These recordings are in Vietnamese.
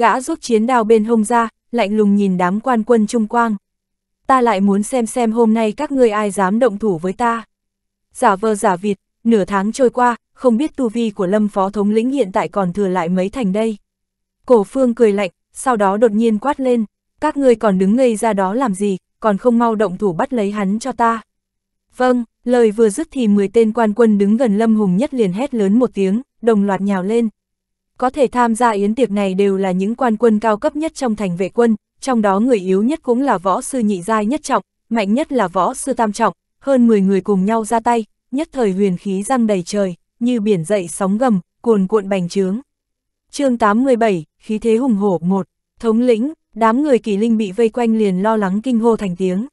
Gã rút chiến đao bên hông ra, lạnh lùng nhìn đám quan quân trung quang. Ta lại muốn xem xem hôm nay các ngươi ai dám động thủ với ta. Giả vờ giả vịt, nửa tháng trôi qua, không biết tu vi của lâm phó thống lĩnh hiện tại còn thừa lại mấy thành đây. Cổ phương cười lạnh, sau đó đột nhiên quát lên, các ngươi còn đứng ngây ra đó làm gì, còn không mau động thủ bắt lấy hắn cho ta. Vâng, lời vừa dứt thì 10 tên quan quân đứng gần Lâm Hùng nhất liền hét lớn một tiếng, đồng loạt nhào lên, có thể tham gia yến tiệc này đều là những quan quân cao cấp nhất trong thành vệ quân, trong đó người yếu nhất cũng là võ sư nhị giai nhất trọng, mạnh nhất là võ sư tam trọng, hơn 10 người cùng nhau ra tay, nhất thời huyền khí răng đầy trời, như biển dậy sóng gầm, cuồn cuộn bành trướng. chương 87, khí thế hùng hổ một thống lĩnh, đám người kỳ linh bị vây quanh liền lo lắng kinh hô thành tiếng.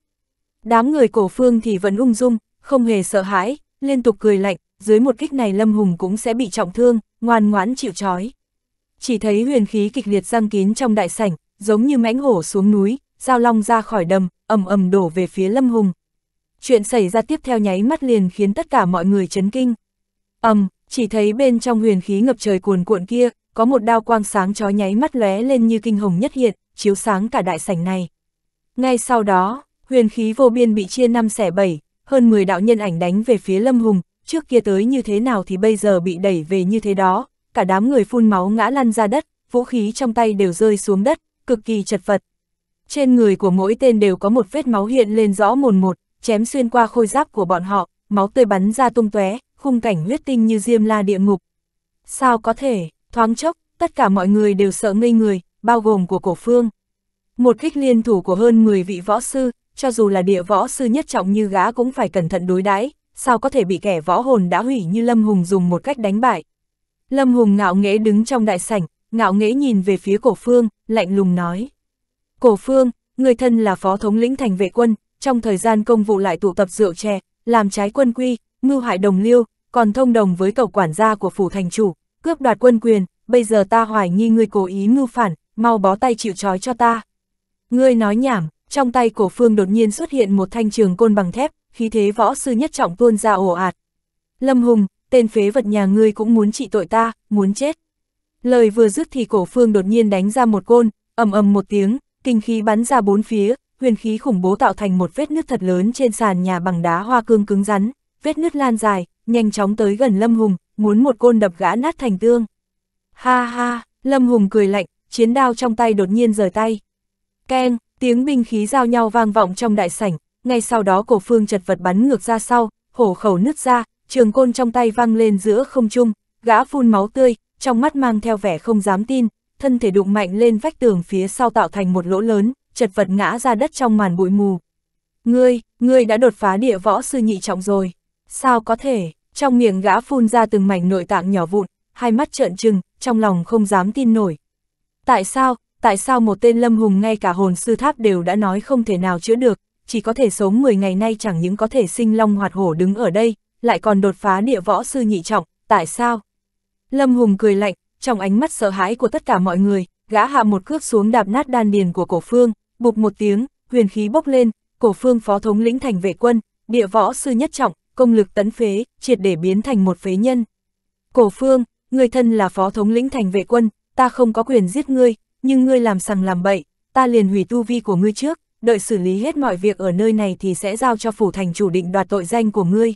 Đám người cổ phương thì vẫn ung dung, không hề sợ hãi, liên tục cười lạnh, dưới một kích này Lâm Hùng cũng sẽ bị trọng thương, ngoan ngoãn chịu trói chỉ thấy huyền khí kịch liệt răng kín trong đại sảnh, giống như mãnh hổ xuống núi, giao long ra khỏi đầm, ầm ầm đổ về phía Lâm Hùng. Chuyện xảy ra tiếp theo nháy mắt liền khiến tất cả mọi người chấn kinh. Ầm, chỉ thấy bên trong huyền khí ngập trời cuồn cuộn kia, có một đao quang sáng chói nháy mắt lóe lên như kinh hồng nhất hiện, chiếu sáng cả đại sảnh này. Ngay sau đó, huyền khí vô biên bị chia năm xẻ bảy, hơn 10 đạo nhân ảnh đánh về phía Lâm Hùng, trước kia tới như thế nào thì bây giờ bị đẩy về như thế đó, cả đám người phun máu ngã lăn ra đất, vũ khí trong tay đều rơi xuống đất, cực kỳ chật vật. Trên người của mỗi tên đều có một vết máu hiện lên rõ mồn một, chém xuyên qua khôi giáp của bọn họ, máu tươi bắn ra tung tóe, khung cảnh huyết tinh như diêm la địa ngục. Sao có thể, thoáng chốc, tất cả mọi người đều sợ ngây người, bao gồm của cổ phương. Một kích liên thủ của hơn 10 vị võ sư, cho dù là địa võ sư nhất trọng như gã cũng phải cẩn thận đối đãi sao có thể bị kẻ võ hồn đã hủy như Lâm Hùng dùng một cách đánh bại. Lâm Hùng ngạo nghễ đứng trong đại sảnh, ngạo nghễ nhìn về phía cổ phương, lạnh lùng nói. Cổ phương, người thân là phó thống lĩnh thành vệ quân, trong thời gian công vụ lại tụ tập rượu chè, làm trái quân quy, mưu hại đồng liêu, còn thông đồng với cậu quản gia của phủ thành chủ, cướp đoạt quân quyền, bây giờ ta hoài nghi ngươi cố ý mưu phản, mau bó tay chịu trói cho ta. Ngươi nói nhảm, trong tay cổ phương đột nhiên xuất hiện một thanh trường côn bằng thép, khí thế võ sư nhất trọng tuôn ra ồ ạt. Lâm Hùng, tên phế vật nhà ngươi cũng muốn trị tội ta, muốn chết. Lời vừa dứt thì cổ phương đột nhiên đánh ra một côn, ầm ầm một tiếng, kinh khí bắn ra bốn phía, huyền khí khủng bố tạo thành một vết nứt thật lớn trên sàn nhà bằng đá hoa cương cứng rắn, vết nứt lan dài, nhanh chóng tới gần Lâm Hùng, muốn một côn đập gã nát thành tương. Ha ha, Lâm Hùng cười lạnh, chiến đao trong tay đột nhiên rời tay. Keng, tiếng binh khí giao nhau vang vọng trong đại sảnh, ngay sau đó cổ phương chật vật bắn ngược ra sau, hổ khẩu nứt ra, trường côn trong tay văng lên giữa không trung, gã phun máu tươi, trong mắt mang theo vẻ không dám tin, thân thể đụng mạnh lên vách tường phía sau tạo thành một lỗ lớn, chật vật ngã ra đất trong màn bụi mù. Ngươi, ngươi đã đột phá địa võ sư nhị trọng rồi. Sao có thể, trong miệng gã phun ra từng mảnh nội tạng nhỏ vụn, hai mắt trợn trừng, trong lòng không dám tin nổi. Tại sao, tại sao một tên lâm hùng ngay cả hồn sư tháp đều đã nói không thể nào chữa được, chỉ có thể sống 10 ngày nay chẳng những có thể sinh long hoạt hổ đứng ở đây, lại còn đột phá địa võ sư nhị trọng, tại sao? Lâm Hùng cười lạnh, trong ánh mắt sợ hãi của tất cả mọi người, gã hạ một cước xuống đạp nát đan điền của cổ phương, bục một tiếng, huyền khí bốc lên, cổ phương phó thống lĩnh thành vệ quân, địa võ sư nhất trọng, công lực tấn phế, triệt để biến thành một phế nhân. Cổ phương, người thân là phó thống lĩnh thành vệ quân, ta không có quyền giết ngươi, nhưng ngươi làm sằng làm bậy, ta liền hủy tu vi của ngươi trước, đợi xử lý hết mọi việc ở nơi này thì sẽ giao cho phủ thành chủ định đoạt tội danh của ngươi.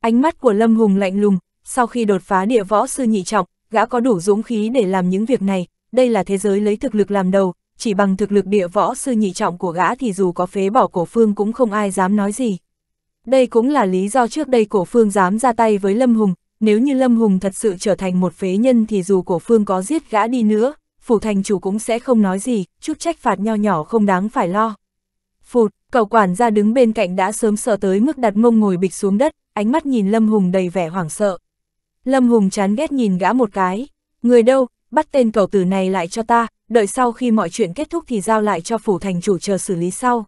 Ánh mắt của Lâm Hùng lạnh lùng, sau khi đột phá địa võ sư nhị trọng, gã có đủ dũng khí để làm những việc này, đây là thế giới lấy thực lực làm đầu, chỉ bằng thực lực địa võ sư nhị trọng của gã thì dù có phế bỏ cổ phương cũng không ai dám nói gì. Đây cũng là lý do trước đây cổ phương dám ra tay với Lâm Hùng, nếu như Lâm Hùng thật sự trở thành một phế nhân thì dù cổ phương có giết gã đi nữa, phủ thành chủ cũng sẽ không nói gì, chút trách phạt nho nhỏ không đáng phải lo. Phụt, cậu quản gia đứng bên cạnh đã sớm sợ tới mức đặt mông ngồi bịch xuống đất, ánh mắt nhìn Lâm Hùng đầy vẻ hoảng sợ. Lâm Hùng chán ghét nhìn gã một cái, người đâu, bắt tên cầu tử này lại cho ta, đợi sau khi mọi chuyện kết thúc thì giao lại cho phủ thành chủ chờ xử lý sau.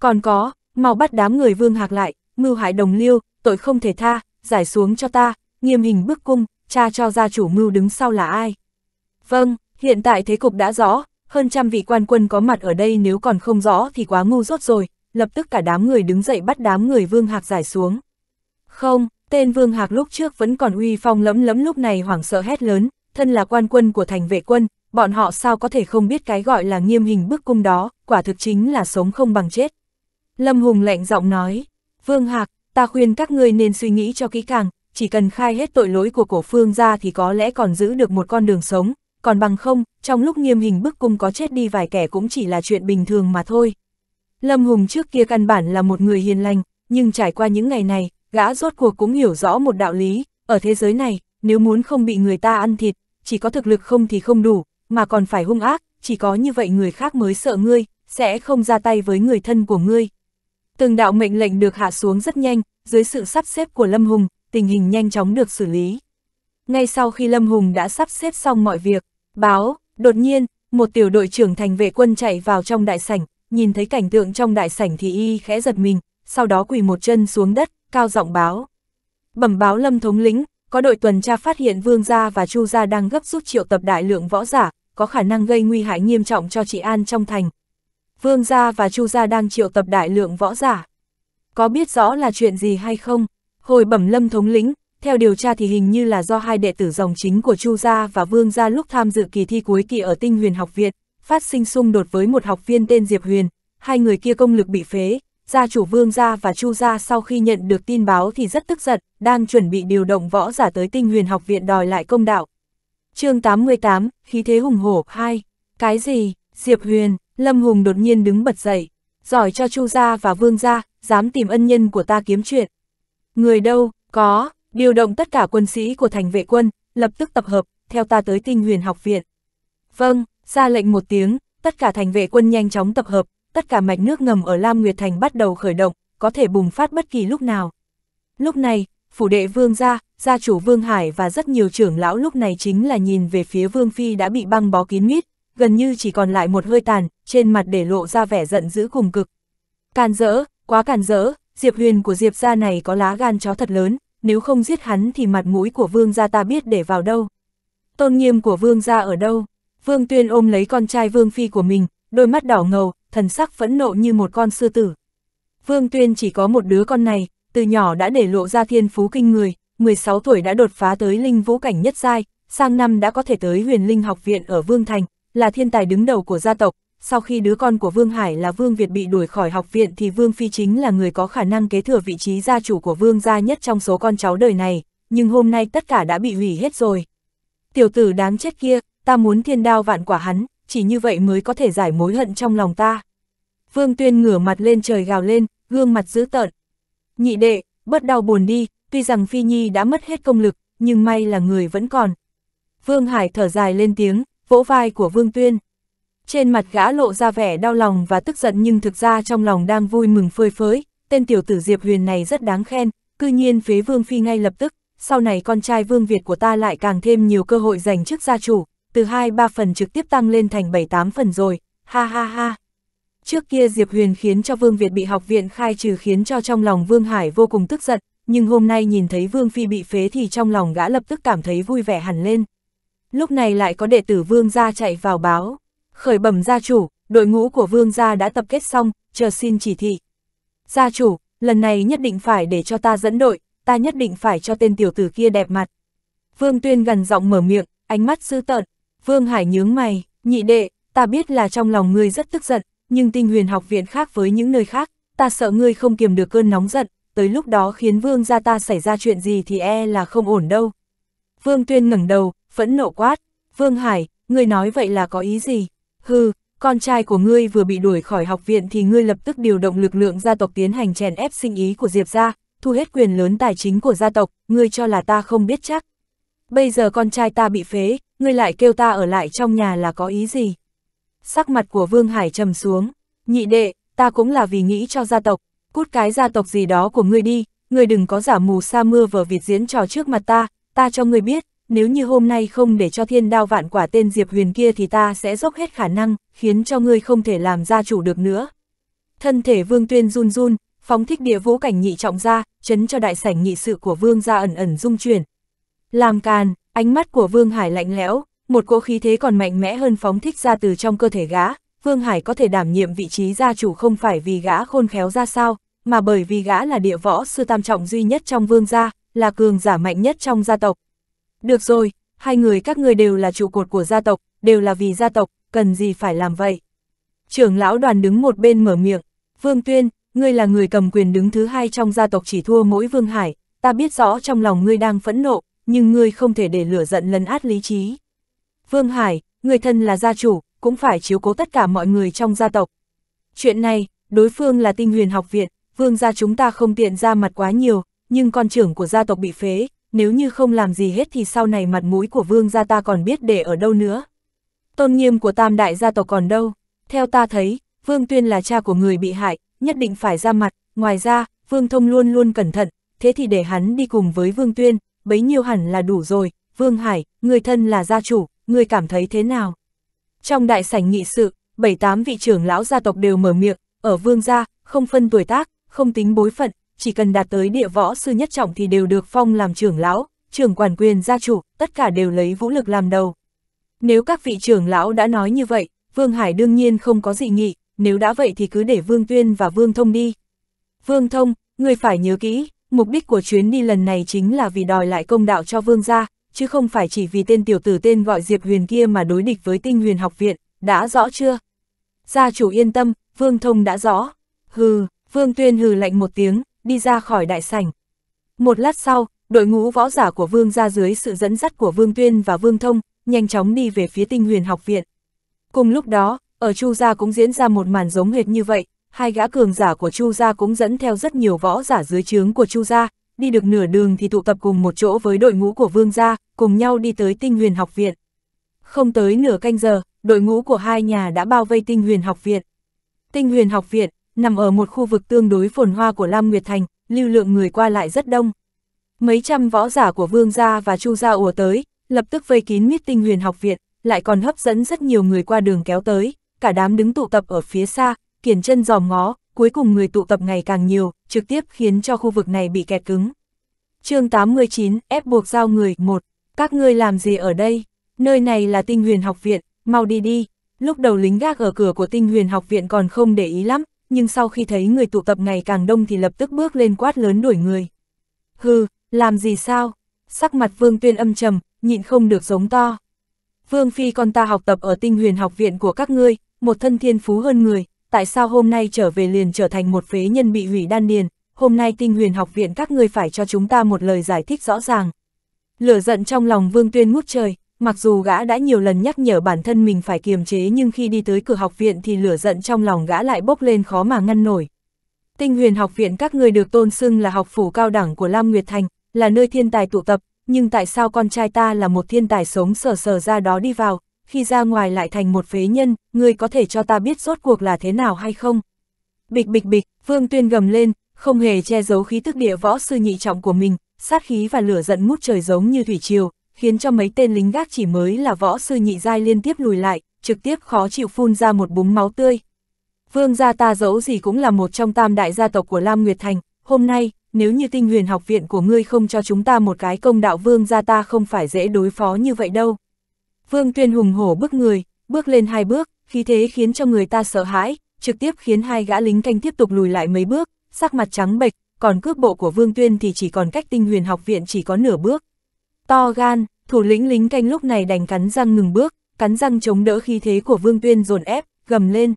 Còn có, mau bắt đám người vương hạc lại, mưu hại đồng liêu, tội không thể tha, giải xuống cho ta, nghiêm hình bức cung, tra cho gia chủ mưu đứng sau là ai. Vâng, hiện tại thế cục đã rõ, hơn trăm vị quan quân có mặt ở đây nếu còn không rõ thì quá ngu dốt rồi, lập tức cả đám người đứng dậy bắt đám người vương hạc giải xuống. Không, tên Vương Hạc lúc trước vẫn còn uy phong lấm lấm lúc này hoảng sợ hét lớn, thân là quan quân của thành vệ quân, bọn họ sao có thể không biết cái gọi là nghiêm hình bức cung đó, quả thực chính là sống không bằng chết. Lâm Hùng lạnh giọng nói, Vương Hạc, ta khuyên các ngươi nên suy nghĩ cho kỹ càng, chỉ cần khai hết tội lỗi của cổ phương ra thì có lẽ còn giữ được một con đường sống, còn bằng không, trong lúc nghiêm hình bức cung có chết đi vài kẻ cũng chỉ là chuyện bình thường mà thôi. Lâm Hùng trước kia căn bản là một người hiền lành, nhưng trải qua những ngày này, Gã rốt cuộc cũng hiểu rõ một đạo lý, ở thế giới này, nếu muốn không bị người ta ăn thịt, chỉ có thực lực không thì không đủ, mà còn phải hung ác, chỉ có như vậy người khác mới sợ ngươi, sẽ không ra tay với người thân của ngươi. Từng đạo mệnh lệnh được hạ xuống rất nhanh, dưới sự sắp xếp của Lâm Hùng, tình hình nhanh chóng được xử lý. Ngay sau khi Lâm Hùng đã sắp xếp xong mọi việc, báo, đột nhiên, một tiểu đội trưởng thành vệ quân chạy vào trong đại sảnh, nhìn thấy cảnh tượng trong đại sảnh thì y khẽ giật mình, sau đó quỳ một chân xuống đất, cao giọng báo. Bẩm báo lâm thống lĩnh, có đội tuần tra phát hiện Vương Gia và Chu Gia đang gấp rút triệu tập đại lượng võ giả, có khả năng gây nguy hại nghiêm trọng cho chị an trong thành. Vương Gia và Chu Gia đang triệu tập đại lượng võ giả. Có biết rõ là chuyện gì hay không? Hồi bẩm lâm thống lĩnh, theo điều tra thì hình như là do hai đệ tử dòng chính của Chu Gia và Vương Gia lúc tham dự kỳ thi cuối kỳ ở Tinh Huyền Học Viện, phát sinh xung đột với một học viên tên Diệp Huyền, hai người kia công lực bị phế, gia chủ vương gia và chu gia sau khi nhận được tin báo thì rất tức giận, đang chuẩn bị điều động võ giả tới tinh huyền học viện đòi lại công đạo. chương 88, khí thế hùng hổ, 2. Cái gì, Diệp Huyền, Lâm Hùng đột nhiên đứng bật dậy, giỏi cho chu gia và vương gia, dám tìm ân nhân của ta kiếm chuyện. Người đâu, có, điều động tất cả quân sĩ của thành vệ quân, lập tức tập hợp, theo ta tới tinh huyền học viện. Vâng, ra lệnh một tiếng, tất cả thành vệ quân nhanh chóng tập hợp, tất cả mạch nước ngầm ở Lam Nguyệt Thành bắt đầu khởi động, có thể bùng phát bất kỳ lúc nào. Lúc này, phủ đệ vương gia, gia chủ Vương Hải và rất nhiều trưởng lão lúc này chính là nhìn về phía Vương Phi đã bị băng bó kín mít, gần như chỉ còn lại một hơi tàn, trên mặt để lộ ra vẻ giận dữ cùng cực. Càn rỡ, quá càn rỡ, Diệp Huyền của Diệp gia này có lá gan chó thật lớn, nếu không giết hắn thì mặt mũi của Vương gia ta biết để vào đâu. Tôn nghiêm của Vương gia ở đâu? Vương Tuyên ôm lấy con trai Vương Phi của mình, đôi mắt đỏ ngầu, thần sắc phẫn nộ như một con sư tử. Vương Tuyên chỉ có một đứa con này, từ nhỏ đã để lộ ra thiên phú kinh người, 16 tuổi đã đột phá tới linh vũ cảnh nhất giai, sang năm đã có thể tới huyền linh học viện ở Vương Thành, là thiên tài đứng đầu của gia tộc. Sau khi đứa con của Vương Hải là Vương Việt bị đuổi khỏi học viện thì Vương Phi chính là người có khả năng kế thừa vị trí gia chủ của Vương gia nhất trong số con cháu đời này, nhưng hôm nay tất cả đã bị hủy hết rồi. Tiểu tử đáng chết kia, ta muốn thiên đao vạn quả hắn, chỉ như vậy mới có thể giải mối hận trong lòng ta. Vương Tuyên ngửa mặt lên trời gào lên, gương mặt dữ tợn. Nhị đệ, bớt đau buồn đi, tuy rằng Phi Nhi đã mất hết công lực, nhưng may là người vẫn còn. Vương Hải thở dài lên tiếng, vỗ vai của Vương Tuyên. Trên mặt gã lộ ra vẻ đau lòng và tức giận nhưng thực ra trong lòng đang vui mừng phơi phới, tên tiểu tử Diệp Huyền này rất đáng khen, cư nhiên phế Vương Phi ngay lập tức, sau này con trai Vương Việt của ta lại càng thêm nhiều cơ hội giành chức gia chủ, từ 2-3 phần trực tiếp tăng lên thành 7-8 phần rồi, ha ha ha. Trước kia Diệp Huyền khiến cho Vương Việt bị học viện khai trừ khiến cho trong lòng Vương Hải vô cùng tức giận, nhưng hôm nay nhìn thấy Vương Phi bị phế thì trong lòng gã lập tức cảm thấy vui vẻ hẳn lên. Lúc này lại có đệ tử Vương gia chạy vào báo, khởi bẩm gia chủ, đội ngũ của Vương gia đã tập kết xong, chờ xin chỉ thị. Gia chủ, lần này nhất định phải để cho ta dẫn đội, ta nhất định phải cho tên tiểu tử kia đẹp mặt. Vương Tuyên gần giọng mở miệng, ánh mắt sư tợn, Vương Hải nhướng mày, nhị đệ, ta biết là trong lòng ngươi rất tức giận, nhưng tinh huyền học viện khác với những nơi khác, ta sợ ngươi không kiềm được cơn nóng giận, tới lúc đó khiến vương gia ta xảy ra chuyện gì thì e là không ổn đâu. Vương Tuyên ngẩng đầu, phẫn nộ quát, Vương Hải, ngươi nói vậy là có ý gì? Hừ, con trai của ngươi vừa bị đuổi khỏi học viện thì ngươi lập tức điều động lực lượng gia tộc tiến hành chèn ép sinh ý của Diệp gia, thu hết quyền lớn tài chính của gia tộc, ngươi cho là ta không biết chắc. Bây giờ con trai ta bị phế, ngươi lại kêu ta ở lại trong nhà là có ý gì? Sắc mặt của Vương Hải trầm xuống, nhị đệ, ta cũng là vì nghĩ cho gia tộc, cút cái gia tộc gì đó của ngươi đi, ngươi đừng có giả mù sa mưa vờ vịt diễn trò trước mặt ta, ta cho ngươi biết, nếu như hôm nay không để cho thiên đao vạn quả tên Diệp Huyền kia thì ta sẽ dốc hết khả năng, khiến cho ngươi không thể làm gia chủ được nữa. Thân thể Vương Tuyên run run, phóng thích địa vũ cảnh nhị trọng ra, chấn cho đại sảnh nghị sự của Vương gia ẩn ẩn rung chuyển. Làm càn, Ánh mắt của Vương Hải lạnh lẽo, một cỗ khí thế còn mạnh mẽ hơn phóng thích ra từ trong cơ thể gã, Vương Hải có thể đảm nhiệm vị trí gia chủ không phải vì gã khôn khéo ra sao, mà bởi vì gã là địa võ sư tam trọng duy nhất trong vương gia, là cường giả mạnh nhất trong gia tộc. Được rồi, hai người các ngươi đều là trụ cột của gia tộc, đều là vì gia tộc, cần gì phải làm vậy? Trưởng lão đoàn đứng một bên mở miệng, Vương Tuyên, ngươi là người cầm quyền đứng thứ hai trong gia tộc chỉ thua mỗi Vương Hải, ta biết rõ trong lòng ngươi đang phẫn nộ, nhưng ngươi không thể để lửa giận lấn át lý trí. Vương Hải, người thân là gia chủ, cũng phải chiếu cố tất cả mọi người trong gia tộc. Chuyện này, đối phương là tinh huyền học viện, vương gia chúng ta không tiện ra mặt quá nhiều, nhưng con trưởng của gia tộc bị phế, nếu như không làm gì hết thì sau này mặt mũi của vương gia ta còn biết để ở đâu nữa. Tôn nghiêm của tam đại gia tộc còn đâu, theo ta thấy, vương tuyên là cha của người bị hại, nhất định phải ra mặt, ngoài ra, vương thông luôn luôn cẩn thận, thế thì để hắn đi cùng với vương tuyên, bấy nhiêu hẳn là đủ rồi, Vương Hải, người thân là gia chủ, người cảm thấy thế nào? Trong đại sảnh nghị sự, bảy tám vị trưởng lão gia tộc đều mở miệng, ở Vương gia, không phân tuổi tác, không tính bối phận, chỉ cần đạt tới địa võ sư nhất trọng thì đều được phong làm trưởng lão, trưởng quản quyền gia chủ, tất cả đều lấy vũ lực làm đầu. Nếu các vị trưởng lão đã nói như vậy, Vương Hải đương nhiên không có dị nghị, nếu đã vậy thì cứ để Vương Tuyên và Vương Thông đi. Vương Thông, người phải nhớ kỹ, mục đích của chuyến đi lần này chính là vì đòi lại công đạo cho vương gia, chứ không phải chỉ vì tên tiểu tử tên gọi Diệp Huyền kia mà đối địch với tinh huyền học viện, đã rõ chưa? Gia chủ yên tâm, Vương Thông đã rõ. Hừ, Vương Tuyên hừ lạnh một tiếng, đi ra khỏi đại sảnh. Một lát sau, đội ngũ võ giả của Vương gia dưới sự dẫn dắt của Vương Tuyên và Vương Thông, nhanh chóng đi về phía tinh huyền học viện. Cùng lúc đó, ở Chu Gia cũng diễn ra một màn giống hệt như vậy, hai gã cường giả của Chu gia cũng dẫn theo rất nhiều võ giả dưới trướng của Chu gia, đi được nửa đường thì tụ tập cùng một chỗ với đội ngũ của Vương gia, cùng nhau đi tới Tinh Huyền học viện. Không tới nửa canh giờ, đội ngũ của hai nhà đã bao vây Tinh Huyền học viện. Tinh Huyền học viện nằm ở một khu vực tương đối phồn hoa của Lam Nguyệt thành, lưu lượng người qua lại rất đông. Mấy trăm võ giả của Vương gia và Chu gia ùa tới, lập tức vây kín mít Tinh Huyền học viện, lại còn hấp dẫn rất nhiều người qua đường kéo tới, cả đám đứng tụ tập ở phía xa, kiển chân dòm ngó, cuối cùng người tụ tập ngày càng nhiều, trực tiếp khiến cho khu vực này bị kẹt cứng. chương 89, ép buộc giao người, 1. Các ngươi làm gì ở đây? Nơi này là tinh huyền học viện, mau đi đi. Lúc đầu lính gác ở cửa của tinh huyền học viện còn không để ý lắm, nhưng sau khi thấy người tụ tập ngày càng đông thì lập tức bước lên quát lớn đuổi người. Hừ, làm gì sao? Sắc mặt vương tuyên âm trầm, nhịn không được giống to. Vương Phi con ta học tập ở tinh huyền học viện của các ngươi, một thân thiên phú hơn người, tại sao hôm nay trở về liền trở thành một phế nhân bị hủy đan điền, hôm nay tinh huyền học viện các ngươi phải cho chúng ta một lời giải thích rõ ràng. Lửa giận trong lòng Vương Tuyên ngút trời, mặc dù gã đã nhiều lần nhắc nhở bản thân mình phải kiềm chế nhưng khi đi tới cửa học viện thì lửa giận trong lòng gã lại bốc lên khó mà ngăn nổi. Tinh huyền học viện các người được tôn xưng là học phủ cao đẳng của Lam Nguyệt Thành, là nơi thiên tài tụ tập, nhưng tại sao con trai ta là một thiên tài sống sờ sờ ra đó đi vào, khi ra ngoài lại thành một phế nhân, ngươi có thể cho ta biết rốt cuộc là thế nào hay không? Bịch bịch bịch, Vương Tuyên gầm lên, không hề che giấu khí tức địa võ sư nhị trọng của mình, sát khí và lửa giận ngút trời giống như thủy triều, khiến cho mấy tên lính gác chỉ mới là võ sư nhị giai liên tiếp lùi lại, trực tiếp khó chịu phun ra một búng máu tươi. Vương gia ta dẫu gì cũng là một trong tam đại gia tộc của Lam Nguyệt Thành, hôm nay, nếu như tinh huyền học viện của ngươi không cho chúng ta một cái công đạo vương gia ta không phải dễ đối phó như vậy đâu. Vương Tuyên hùng hổ bước người, bước lên hai bước, khí thế khiến cho người ta sợ hãi, trực tiếp khiến hai gã lính canh tiếp tục lùi lại mấy bước, sắc mặt trắng bệch, còn cước bộ của Vương Tuyên thì chỉ còn cách tinh huyền học viện chỉ có nửa bước. To gan, thủ lĩnh lính canh lúc này đành cắn răng ngừng bước, cắn răng chống đỡ khí thế của Vương Tuyên dồn ép, gầm lên.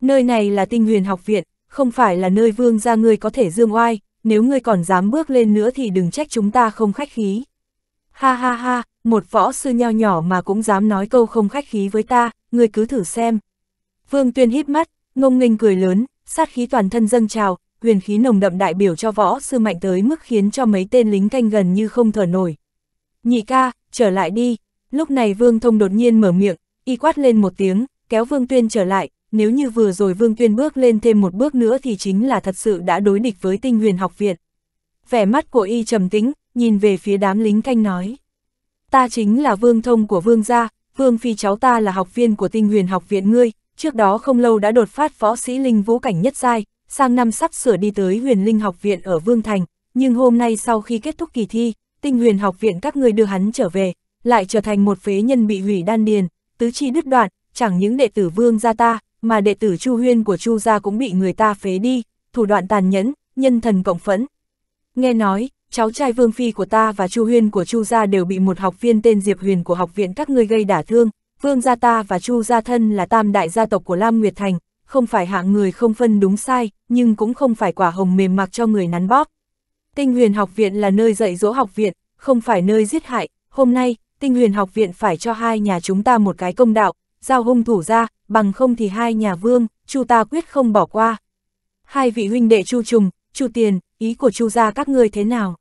Nơi này là tinh huyền học viện, không phải là nơi vương gia ngươi có thể dương oai, nếu ngươi còn dám bước lên nữa thì đừng trách chúng ta không khách khí. Ha ha ha, một võ sư nho nhỏ mà cũng dám nói câu không khách khí với ta, ngươi cứ thử xem. Vương Tuyên hít mắt, ngông nghênh cười lớn, sát khí toàn thân dâng trào, huyền khí nồng đậm đại biểu cho võ sư mạnh tới mức khiến cho mấy tên lính canh gần như không thở nổi. Nhị ca, trở lại đi, lúc này Vương Thông đột nhiên mở miệng, y quát lên một tiếng, kéo Vương Tuyên trở lại, nếu như vừa rồi Vương Tuyên bước lên thêm một bước nữa thì chính là thật sự đã đối địch với tinh huyền học viện. Vẻ mắt của y trầm tĩnh, nhìn về phía đám lính canh nói ta chính là vương thông của vương gia, vương phi cháu ta là học viên của tinh huyền học viện ngươi, trước đó không lâu đã đột phát võ sĩ linh vũ cảnh nhất giai, sang năm sắp sửa đi tới huyền linh học viện ở Vương Thành, nhưng hôm nay sau khi kết thúc kỳ thi, tinh huyền học viện các ngươi đưa hắn trở về, lại trở thành một phế nhân bị hủy đan điền, tứ chi đứt đoạn, chẳng những đệ tử vương gia ta, mà đệ tử Chu Huyên của Chu gia cũng bị người ta phế đi, thủ đoạn tàn nhẫn, nhân thần cộng phẫn. Nghe nói, cháu trai Vương Phi của ta và Chu Huyên của Chu gia đều bị một học viên tên Diệp Huyền của học viện các ngươi gây đả thương, Vương gia ta và Chu gia thân là tam đại gia tộc của Lam Nguyệt Thành, không phải hạng người không phân đúng sai, nhưng cũng không phải quả hồng mềm mặc cho người nắn bóp. Tinh huyền học viện là nơi dạy dỗ học viện, không phải nơi giết hại, hôm nay, tinh huyền học viện phải cho hai nhà chúng ta một cái công đạo, giao hung thủ ra, bằng không thì hai nhà vương, chu ta quyết không bỏ qua. Hai vị huynh đệ chu trùng, chu tiền, ý của chu gia các ngươi thế nào?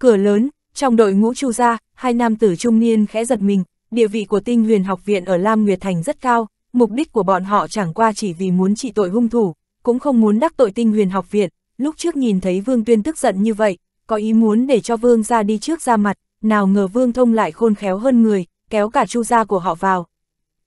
Cửa lớn, trong đội ngũ chu gia, hai nam tử trung niên khẽ giật mình, địa vị của tinh huyền học viện ở Lam Nguyệt Thành rất cao, mục đích của bọn họ chẳng qua chỉ vì muốn trị tội hung thủ, cũng không muốn đắc tội tinh huyền học viện. Lúc trước nhìn thấy Vương Tuyên tức giận như vậy, có ý muốn để cho Vương ra đi trước ra mặt, nào ngờ Vương Thông lại khôn khéo hơn người, kéo cả chu gia của họ vào.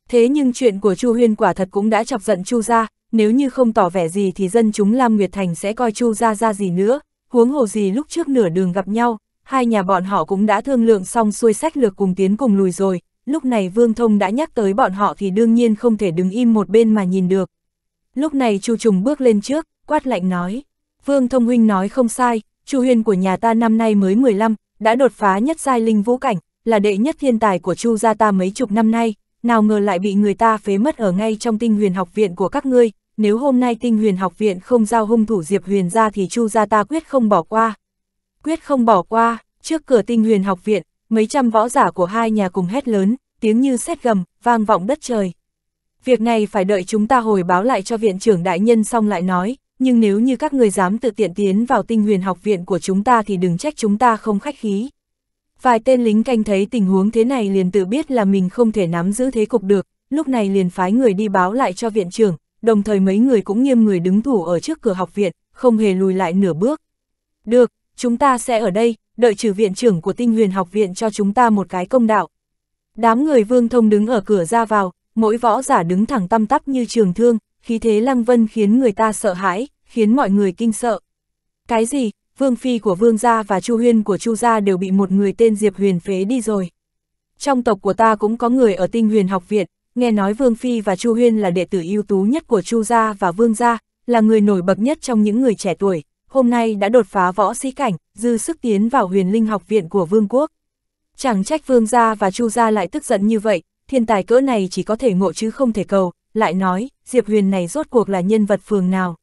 Thế nhưng chuyện của Chu Huyên quả thật cũng đã chọc giận Chu gia, nếu như không tỏ vẻ gì thì dân chúng Lam Nguyệt Thành sẽ coi Chu gia ra gì nữa, huống hồ gì lúc trước nửa đường gặp nhau, hai nhà bọn họ cũng đã thương lượng xong xuôi sách lược cùng tiến cùng lùi rồi, lúc này Vương Thông đã nhắc tới bọn họ thì đương nhiên không thể đứng im một bên mà nhìn được. Lúc này Chu Trùng bước lên trước, quát lạnh nói, Vương Thông Huynh nói không sai, Chu Huyền của nhà ta năm nay mới 15, đã đột phá nhất giai linh vũ cảnh, là đệ nhất thiên tài của Chu gia ta mấy chục năm nay, nào ngờ lại bị người ta phế mất ở ngay trong tinh huyền học viện của các ngươi, nếu hôm nay tinh huyền học viện không giao hung thủ Diệp Huyền ra thì Chu gia ta quyết không bỏ qua. Quyết không bỏ qua, trước cửa tinh huyền học viện, mấy trăm võ giả của hai nhà cùng hét lớn, tiếng như sét gầm, vang vọng đất trời. Việc này phải đợi chúng ta hồi báo lại cho viện trưởng đại nhân xong lại nói, nhưng nếu như các người dám tự tiện tiến vào tinh huyền học viện của chúng ta thì đừng trách chúng ta không khách khí. Vài tên lính canh thấy tình huống thế này liền tự biết là mình không thể nắm giữ thế cục được, lúc này liền phái người đi báo lại cho viện trưởng, đồng thời mấy người cũng nghiêm người đứng thủ ở trước cửa học viện, không hề lùi lại nửa bước. Được, chúng ta sẽ ở đây, đợi trừ viện trưởng của tinh huyền học viện cho chúng ta một cái công đạo. Đám người vương thông đứng ở cửa ra vào, mỗi võ giả đứng thẳng tăm tắp như trường thương, khí thế lăng vân khiến người ta sợ hãi, khiến mọi người kinh sợ. Cái gì, vương phi của vương gia và chu huyên của chu gia đều bị một người tên Diệp Huyền phế đi rồi. Trong tộc của ta cũng có người ở tinh huyền học viện, nghe nói Vương Phi và Chu Huyên là đệ tử ưu tú nhất của Chu Gia và Vương Gia, là người nổi bật nhất trong những người trẻ tuổi, hôm nay đã đột phá võ sĩ cảnh, dư sức tiến vào huyền linh học viện của Vương quốc. Chẳng trách Vương Gia và Chu Gia lại tức giận như vậy, thiên tài cỡ này chỉ có thể ngộ chứ không thể cầu, lại nói, Diệp Huyền này rốt cuộc là nhân vật phường nào.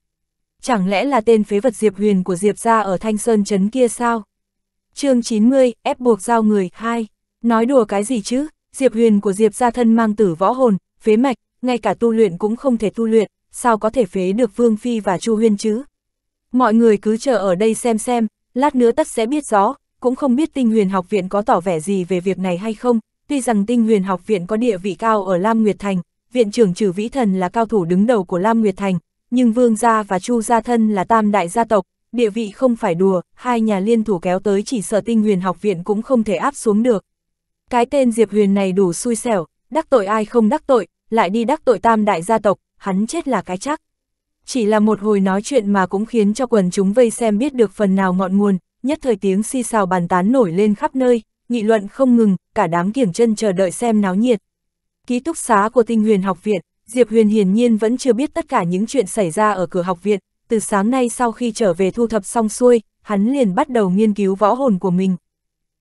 Chẳng lẽ là tên phế vật Diệp Huyền của Diệp Gia ở Thanh Sơn Trấn kia sao? chương 90, ép buộc giao người, 2. Nói đùa cái gì chứ? Diệp huyền của Diệp gia thân mang tử võ hồn, phế mạch, ngay cả tu luyện cũng không thể tu luyện, sao có thể phế được Vương Phi và Chu Huyên chứ? Mọi người cứ chờ ở đây xem xem, lát nữa tất sẽ biết rõ, cũng không biết tinh huyền học viện có tỏ vẻ gì về việc này hay không, tuy rằng tinh huyền học viện có địa vị cao ở Lam Nguyệt Thành, viện trưởng trừ vĩ thần là cao thủ đứng đầu của Lam Nguyệt Thành, nhưng Vương Gia và Chu Gia Thân là tam đại gia tộc, địa vị không phải đùa, hai nhà liên thủ kéo tới chỉ sợ tinh huyền học viện cũng không thể áp xuống được. Cái tên Diệp Huyền này đủ xui xẻo, đắc tội ai không đắc tội, lại đi đắc tội tam đại gia tộc, hắn chết là cái chắc. Chỉ là một hồi nói chuyện mà cũng khiến cho quần chúng vây xem biết được phần nào ngọn nguồn, nhất thời tiếng si xào bàn tán nổi lên khắp nơi, nghị luận không ngừng, cả đám kiểng chân chờ đợi xem náo nhiệt. Ký túc xá của tinh huyền học viện, Diệp Huyền hiển nhiên vẫn chưa biết tất cả những chuyện xảy ra ở cửa học viện, từ sáng nay sau khi trở về thu thập xong xuôi, hắn liền bắt đầu nghiên cứu võ hồn của mình.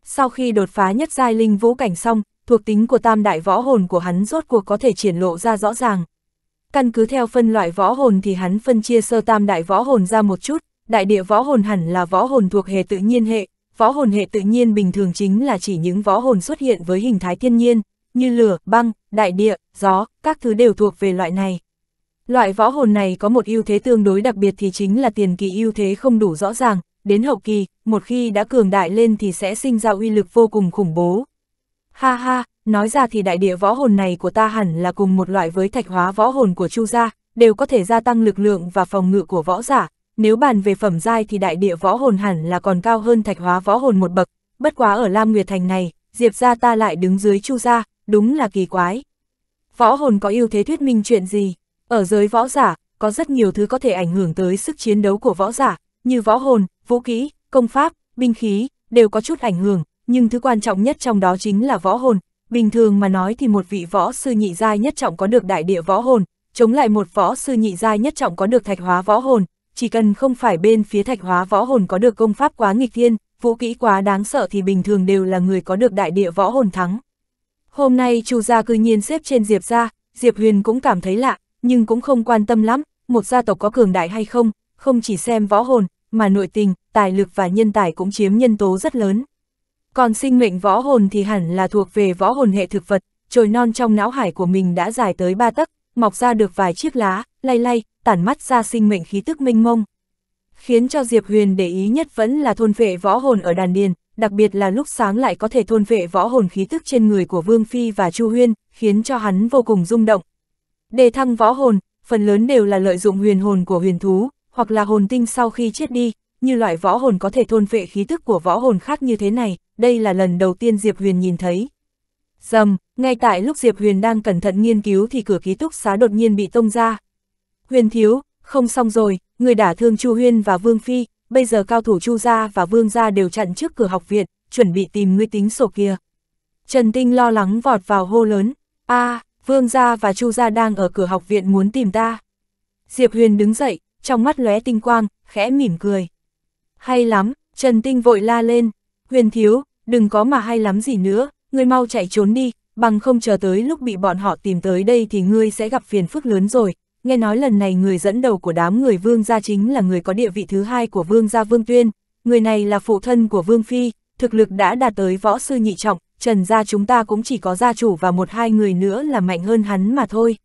Sau khi đột phá nhất giai linh vũ cảnh xong, thuộc tính của tam đại võ hồn của hắn rốt cuộc có thể triển lộ ra rõ ràng. Căn cứ theo phân loại võ hồn thì hắn phân chia sơ tam đại võ hồn ra một chút, đại địa võ hồn hẳn là võ hồn thuộc hệ tự nhiên hệ, võ hồn hệ tự nhiên bình thường chính là chỉ những võ hồn xuất hiện với hình thái thiên nhiên, như lửa, băng, đại địa, gió, các thứ đều thuộc về loại này. Loại võ hồn này có một ưu thế tương đối đặc biệt thì chính là tiền kỳ ưu thế không đủ rõ ràng, đến hậu kỳ, một khi đã cường đại lên thì sẽ sinh ra uy lực vô cùng khủng bố. Ha ha, nói ra thì đại địa võ hồn này của ta hẳn là cùng một loại với thạch hóa võ hồn của Chu gia, đều có thể gia tăng lực lượng và phòng ngự của võ giả. Nếu bàn về phẩm giai thì đại địa võ hồn hẳn là còn cao hơn thạch hóa võ hồn một bậc, bất quá ở Lam Nguyệt Thành này, Diệp gia ta lại đứng dưới Chu gia, đúng là kỳ quái. Võ hồn có ưu thế thuyết minh chuyện gì? Ở giới võ giả, có rất nhiều thứ có thể ảnh hưởng tới sức chiến đấu của võ giả, như võ hồn, vũ kỹ, công pháp, binh khí, đều có chút ảnh hưởng, nhưng thứ quan trọng nhất trong đó chính là võ hồn. Bình thường mà nói thì một vị võ sư nhị giai nhất trọng có được đại địa võ hồn, chống lại một võ sư nhị giai nhất trọng có được thạch hóa võ hồn, chỉ cần không phải bên phía thạch hóa võ hồn có được công pháp quá nghịch thiên, vũ kỹ quá đáng sợ thì bình thường đều là người có được đại địa võ hồn thắng. Hôm nay Chu gia cư nhiên xếp trên Diệp gia, Diệp Huyền cũng cảm thấy lạ, nhưng cũng không quan tâm lắm, một gia tộc có cường đại hay không, không chỉ xem võ hồn, mà nội tình, tài lực và nhân tài cũng chiếm nhân tố rất lớn. Còn sinh mệnh võ hồn thì hẳn là thuộc về võ hồn hệ thực vật, trồi non trong não hải của mình đã dài tới ba tấc, mọc ra được vài chiếc lá, lay lay, tản mắt ra sinh mệnh khí tức minh mông. Khiến cho Diệp Huyền để ý nhất vẫn là thôn vệ võ hồn ở đàn điền, đặc biệt là lúc sáng lại có thể thôn vệ võ hồn khí tức trên người của Vương Phi và Chu Huyên, khiến cho hắn vô cùng rung động. Đề thăng võ hồn, phần lớn đều là lợi dụng huyền hồn của huyền thú, hoặc là hồn tinh sau khi chết đi, như loại võ hồn có thể thôn vệ khí tức của võ hồn khác như thế này, đây là lần đầu tiên Diệp Huyền nhìn thấy. Dầm, ngay tại lúc Diệp Huyền đang cẩn thận nghiên cứu thì cửa ký túc xá đột nhiên bị tông ra. Huyền thiếu, không xong rồi, người đả thương Chu Huyên và Vương Phi, bây giờ cao thủ Chu Gia và Vương Gia đều chặn trước cửa học viện, chuẩn bị tìm ngươi tính sổ kia. Trần Tinh lo lắng vọt vào hô lớn, a à, Vương Gia và Chu Gia đang ở cửa học viện muốn tìm ta. Diệp Huyền đứng dậy, trong mắt lóe tinh quang, khẽ mỉm cười. Hay lắm, Trần Tinh vội la lên, huyền thiếu, đừng có mà hay lắm gì nữa, ngươi mau chạy trốn đi, bằng không chờ tới lúc bị bọn họ tìm tới đây thì ngươi sẽ gặp phiền phức lớn rồi. Nghe nói lần này người dẫn đầu của đám người vương gia chính là người có địa vị thứ hai của vương gia vương tuyên, người này là phụ thân của vương phi, thực lực đã đạt tới võ sư nhị trọng, trần gia chúng ta cũng chỉ có gia chủ và một hai người nữa là mạnh hơn hắn mà thôi.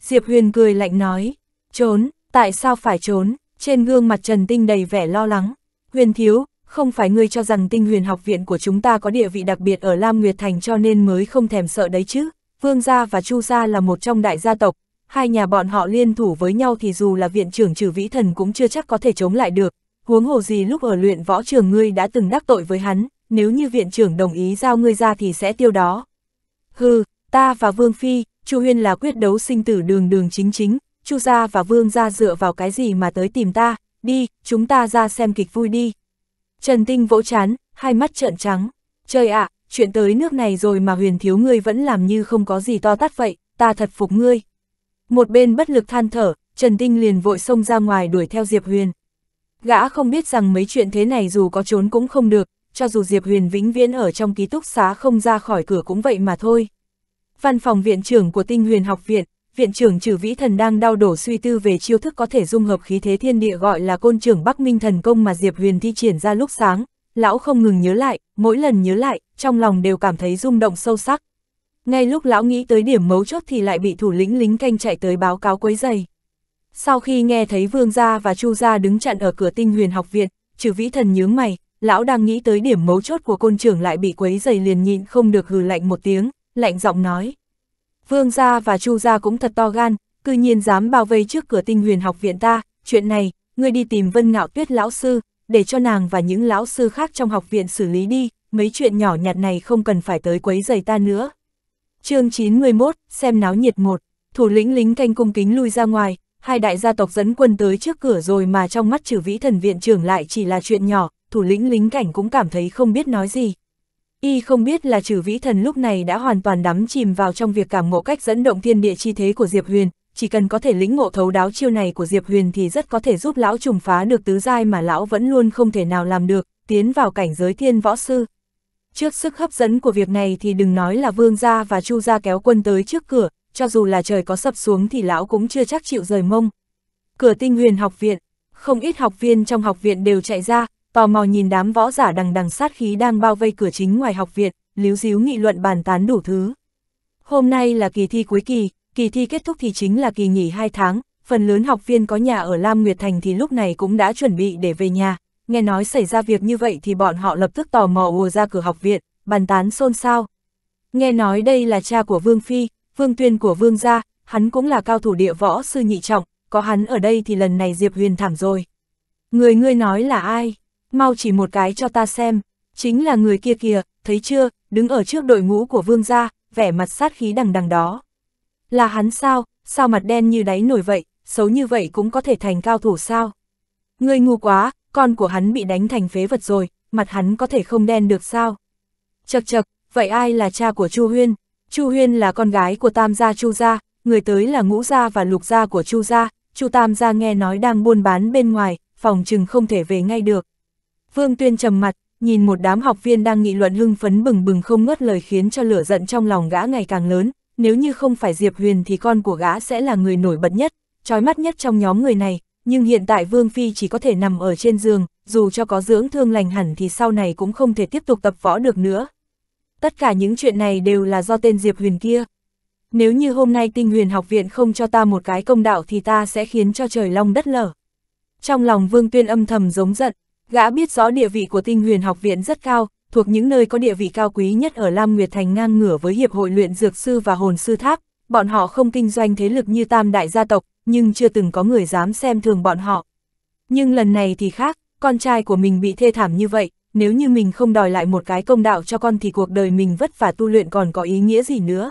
Diệp Huyền cười lạnh nói, trốn, Tại sao phải trốn? Trên gương mặt Trần Tinh đầy vẻ lo lắng. Huyền thiếu, không phải ngươi cho rằng tinh huyền học viện của chúng ta có địa vị đặc biệt ở Lam Nguyệt Thành cho nên mới không thèm sợ đấy chứ. Vương gia và Chu gia là một trong đại gia tộc, hai nhà bọn họ liên thủ với nhau thì dù là viện trưởng trừ vĩ thần cũng chưa chắc có thể chống lại được. Huống hồ gì lúc ở luyện võ trường ngươi đã từng đắc tội với hắn, nếu như viện trưởng đồng ý giao ngươi ra thì sẽ tiêu đó. Hừ, ta và Vương Phi, Chu Huyên là quyết đấu sinh tử đường đường chính chính, Chu gia và Vương gia dựa vào cái gì mà tới tìm ta, đi, chúng ta ra xem kịch vui đi. Trần Tinh vỗ chán, hai mắt trợn trắng. Trời ạ, chuyện tới nước này rồi mà huyền thiếu ngươi vẫn làm như không có gì to tát vậy, ta thật phục ngươi. Một bên bất lực than thở, Trần Tinh liền vội xông ra ngoài đuổi theo Diệp Huyền. Gã không biết rằng mấy chuyện thế này dù có trốn cũng không được, cho dù Diệp Huyền vĩnh viễn ở trong ký túc xá không ra khỏi cửa cũng vậy mà thôi. Văn phòng viện trưởng của Tinh Huyền học viện, viện trưởng trừ vĩ thần đang đau đổ suy tư về chiêu thức có thể dung hợp khí thế thiên địa gọi là côn trưởng Bắc Minh thần công mà Diệp Huyền thi triển ra lúc sáng, lão không ngừng nhớ lại, mỗi lần nhớ lại, trong lòng đều cảm thấy rung động sâu sắc. Ngay lúc lão nghĩ tới điểm mấu chốt thì lại bị thủ lĩnh lính canh chạy tới báo cáo quấy giày. Sau khi nghe thấy Vương Gia và Chu Gia đứng chặn ở cửa tinh huyền học viện, trừ vĩ thần nhướng mày, lão đang nghĩ tới điểm mấu chốt của côn trưởng lại bị quấy giày liền nhịn không được hừ lạnh một tiếng, lạnh giọng nói. Vương gia và Chu gia cũng thật to gan, cư nhiên dám bao vây trước cửa tinh huyền học viện ta, chuyện này, ngươi đi tìm Vân Ngạo Tuyết lão sư, để cho nàng và những lão sư khác trong học viện xử lý đi, mấy chuyện nhỏ nhặt này không cần phải tới quấy giày ta nữa. chương 91, xem náo nhiệt một, thủ lĩnh lính canh cung kính lui ra ngoài, hai đại gia tộc dẫn quân tới trước cửa rồi mà trong mắt trừ vĩ thần viện trưởng lại chỉ là chuyện nhỏ, thủ lĩnh lính cảnh cũng cảm thấy không biết nói gì. Y không biết là trừ vĩ thần lúc này đã hoàn toàn đắm chìm vào trong việc cảm ngộ cách dẫn động thiên địa chi thế của Diệp Huyền, chỉ cần có thể lĩnh ngộ thấu đáo chiêu này của Diệp Huyền thì rất có thể giúp lão trùng phá được tứ giai mà lão vẫn luôn không thể nào làm được, tiến vào cảnh giới thiên võ sư. Trước sức hấp dẫn của việc này thì đừng nói là vương gia và chu gia kéo quân tới trước cửa, cho dù là trời có sập xuống thì lão cũng chưa chắc chịu rời mông. Cửa tinh huyền học viện, không ít học viên trong học viện đều chạy ra, tò mò nhìn đám võ giả đằng đằng sát khí đang bao vây cửa chính ngoài học viện, líu díu nghị luận bàn tán đủ thứ. Hôm nay là kỳ thi cuối kỳ, kỳ thi kết thúc thì chính là kỳ nghỉ 2 tháng, phần lớn học viên có nhà ở Lam Nguyệt Thành thì lúc này cũng đã chuẩn bị để về nhà, nghe nói xảy ra việc như vậy thì bọn họ lập tức tò mò ùa ra cửa học viện, bàn tán xôn xao. Nghe nói đây là cha của Vương Phi, Vương Tuyên của Vương gia, hắn cũng là cao thủ địa võ sư nhị trọng, có hắn ở đây thì lần này Diệp Huyền thảm rồi. Người ngươi nói là ai? mau chỉ một cái cho ta xem, chính là người kia kìa, thấy chưa, đứng ở trước đội ngũ của vương gia, vẻ mặt sát khí đằng đằng đó. Là hắn sao, sao mặt đen như đáy nổi vậy, xấu như vậy cũng có thể thành cao thủ sao? Ngươi ngu quá, con của hắn bị đánh thành phế vật rồi, mặt hắn có thể không đen được sao? Chật chật, vậy ai là cha của Chu Huyên? Chu Huyên là con gái của Tam gia Chu gia, người tới là Ngũ gia và Lục gia của Chu gia, Chu Tam gia nghe nói đang buôn bán bên ngoài, phòng chừng không thể về ngay được. Vương Tuyên trầm mặt, nhìn một đám học viên đang nghị luận hưng phấn bừng bừng không ngớt lời khiến cho lửa giận trong lòng gã ngày càng lớn, nếu như không phải Diệp Huyền thì con của gã sẽ là người nổi bật nhất, trói mắt nhất trong nhóm người này, nhưng hiện tại Vương Phi chỉ có thể nằm ở trên giường, dù cho có dưỡng thương lành hẳn thì sau này cũng không thể tiếp tục tập võ được nữa. Tất cả những chuyện này đều là do tên Diệp Huyền kia. Nếu như hôm nay tinh huyền học viện không cho ta một cái công đạo thì ta sẽ khiến cho trời long đất lở. Trong lòng Vương Tuyên âm thầm giống giận, Gã biết rõ địa vị của tinh huyền học viện rất cao, thuộc những nơi có địa vị cao quý nhất ở Lam Nguyệt Thành ngang ngửa với Hiệp hội luyện dược sư và hồn sư tháp, bọn họ không kinh doanh thế lực như tam đại gia tộc, nhưng chưa từng có người dám xem thường bọn họ. Nhưng lần này thì khác, con trai của mình bị thê thảm như vậy, nếu như mình không đòi lại một cái công đạo cho con thì cuộc đời mình vất vả tu luyện còn có ý nghĩa gì nữa.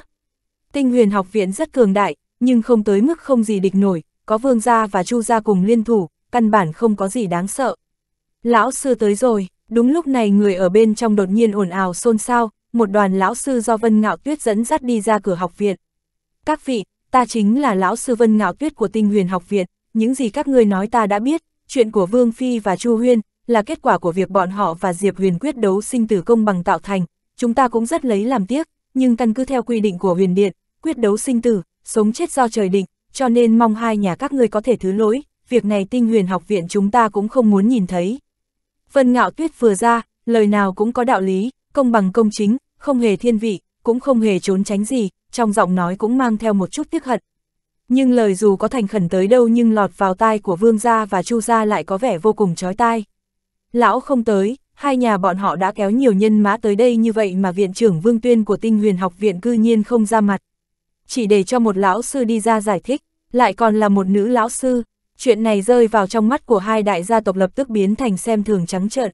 Tinh huyền học viện rất cường đại, nhưng không tới mức không gì địch nổi, có vương gia và chu gia cùng liên thủ, căn bản không có gì đáng sợ. Lão sư tới rồi, đúng lúc này người ở bên trong đột nhiên ồn ào xôn xao, một đoàn lão sư do Vân Ngạo Tuyết dẫn dắt đi ra cửa học viện. Các vị, ta chính là lão sư Vân Ngạo Tuyết của tinh huyền học viện, những gì các ngươi nói ta đã biết, chuyện của Vương Phi và Chu Huyên là kết quả của việc bọn họ và Diệp Huyền quyết đấu sinh tử công bằng tạo thành, chúng ta cũng rất lấy làm tiếc, nhưng căn cứ theo quy định của huyền điện, quyết đấu sinh tử, sống chết do trời định, cho nên mong hai nhà các ngươi có thể thứ lỗi, việc này tinh huyền học viện chúng ta cũng không muốn nhìn thấy. Vân Ngạo Tuyết vừa ra, lời nào cũng có đạo lý, công bằng công chính, không hề thiên vị, cũng không hề trốn tránh gì, trong giọng nói cũng mang theo một chút tiếc hận. Nhưng lời dù có thành khẩn tới đâu nhưng lọt vào tai của Vương Gia và Chu Gia lại có vẻ vô cùng chói tai. Lão không tới, hai nhà bọn họ đã kéo nhiều nhân mã tới đây như vậy mà viện trưởng Vương Tuyên của tinh huyền học viện cư nhiên không ra mặt. Chỉ để cho một lão sư đi ra giải thích, lại còn là một nữ lão sư, chuyện này rơi vào trong mắt của hai đại gia tộc lập tức biến thành xem thường trắng trợn.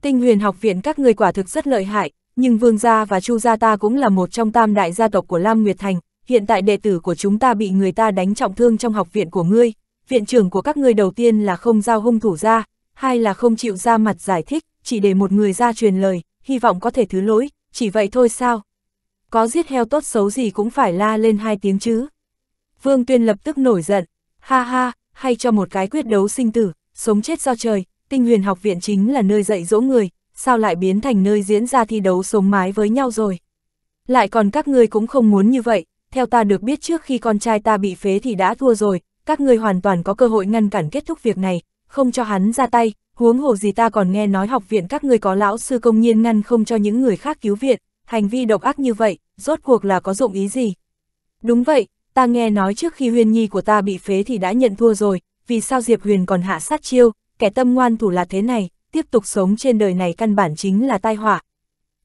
Tinh huyền học viện các người quả thực rất lợi hại, nhưng Vương Gia và Chu Gia ta cũng là một trong tam đại gia tộc của Lam Nguyệt Thành, hiện tại đệ tử của chúng ta bị người ta đánh trọng thương trong học viện của ngươi, viện trưởng của các ngươi đầu tiên là không giao hung thủ ra, hai là không chịu ra mặt giải thích, chỉ để một người ra truyền lời, hy vọng có thể thứ lỗi, chỉ vậy thôi sao? Có giết heo tốt xấu gì cũng phải la lên hai tiếng chứ. Vương Tuyên lập tức nổi giận, ha ha, hay cho một cái quyết đấu sinh tử, sống chết do trời, tinh huyền học viện chính là nơi dạy dỗ người, sao lại biến thành nơi diễn ra thi đấu sống mái với nhau rồi. Lại còn các ngươi cũng không muốn như vậy, theo ta được biết trước khi con trai ta bị phế thì đã thua rồi, các ngươi hoàn toàn có cơ hội ngăn cản kết thúc việc này, không cho hắn ra tay, huống hồ gì ta còn nghe nói học viện các ngươi có lão sư công nhiên ngăn không cho những người khác cứu viện, hành vi độc ác như vậy, rốt cuộc là có dụng ý gì? Đúng vậy, ta nghe nói trước khi huyền nhi của ta bị phế thì đã nhận thua rồi, vì sao Diệp Huyền còn hạ sát chiêu, kẻ tâm ngoan thủ là thế này, tiếp tục sống trên đời này căn bản chính là tai họa.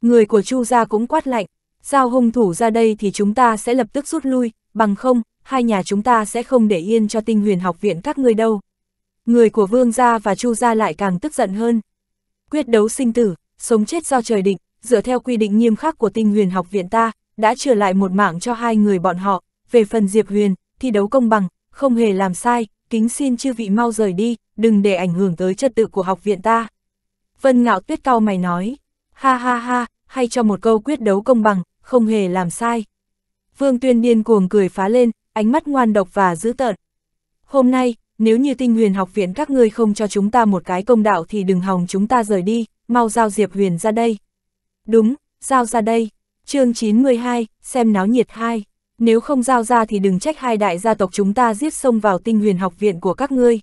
Người của Chu gia cũng quát lạnh, giao hung thủ ra đây thì chúng ta sẽ lập tức rút lui, bằng không, hai nhà chúng ta sẽ không để yên cho tinh huyền học viện các ngươi đâu. Người của Vương gia và Chu gia lại càng tức giận hơn. Quyết đấu sinh tử, sống chết do trời định, dựa theo quy định nghiêm khắc của tinh huyền học viện ta, đã trở lại một mạng cho hai người bọn họ, về phần Diệp Huyền, thi đấu công bằng, không hề làm sai, kính xin chư vị mau rời đi, đừng để ảnh hưởng tới trật tự của học viện ta. Vân Ngạo Tuyết cao mày nói, ha ha ha, hay cho một câu quyết đấu công bằng, không hề làm sai. Vương Tuyên điên cuồng cười phá lên, ánh mắt ngoan độc và dữ tợn. Hôm nay, nếu như tinh huyền học viện các ngươi không cho chúng ta một cái công đạo thì đừng hòng chúng ta rời đi, mau giao Diệp Huyền ra đây. Đúng, giao ra đây. chương 92, xem náo nhiệt hai nếu không giao ra thì đừng trách hai đại gia tộc chúng ta giết sông vào tinh huyền học viện của các ngươi.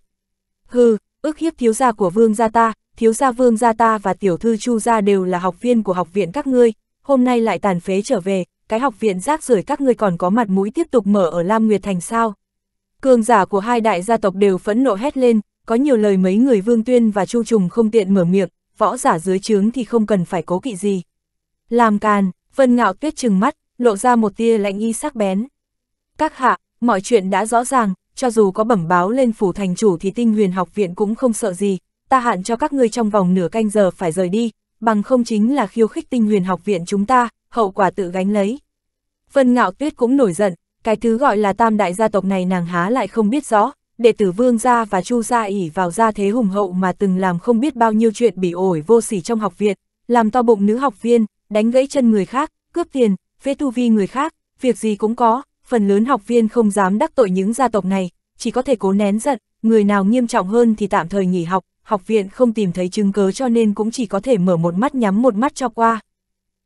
Hừ, ước hiếp thiếu gia của vương gia ta, thiếu gia vương gia ta và tiểu thư chu gia đều là học viên của học viện các ngươi, hôm nay lại tàn phế trở về, cái học viện rác rưởi các ngươi còn có mặt mũi tiếp tục mở ở Lam Nguyệt Thành sao. Cường giả của hai đại gia tộc đều phẫn nộ hét lên, có nhiều lời mấy người vương tuyên và chu trùng không tiện mở miệng, võ giả dưới trướng thì không cần phải cố kỵ gì. Làm càn, vân ngạo tuyết trừng mắt, lộ ra một tia lạnh y sắc bén. Các hạ, mọi chuyện đã rõ ràng, cho dù có bẩm báo lên phủ thành chủ thì tinh huyền học viện cũng không sợ gì, ta hạn cho các ngươi trong vòng nửa canh giờ phải rời đi, bằng không chính là khiêu khích tinh huyền học viện chúng ta, hậu quả tự gánh lấy. Vân Ngạo Tuyết cũng nổi giận, cái thứ gọi là tam đại gia tộc này nàng há lại không biết rõ, đệ tử Vương Gia và Chu Gia ỉ vào gia thế hùng hậu mà từng làm không biết bao nhiêu chuyện bỉ ổi vô sỉ trong học viện, làm to bụng nữ học viên, đánh gãy chân người khác, cướp tiền, vế tu vi người khác, việc gì cũng có, phần lớn học viên không dám đắc tội những gia tộc này, chỉ có thể cố nén giận, người nào nghiêm trọng hơn thì tạm thời nghỉ học, học viện không tìm thấy chứng cớ cho nên cũng chỉ có thể mở một mắt nhắm một mắt cho qua.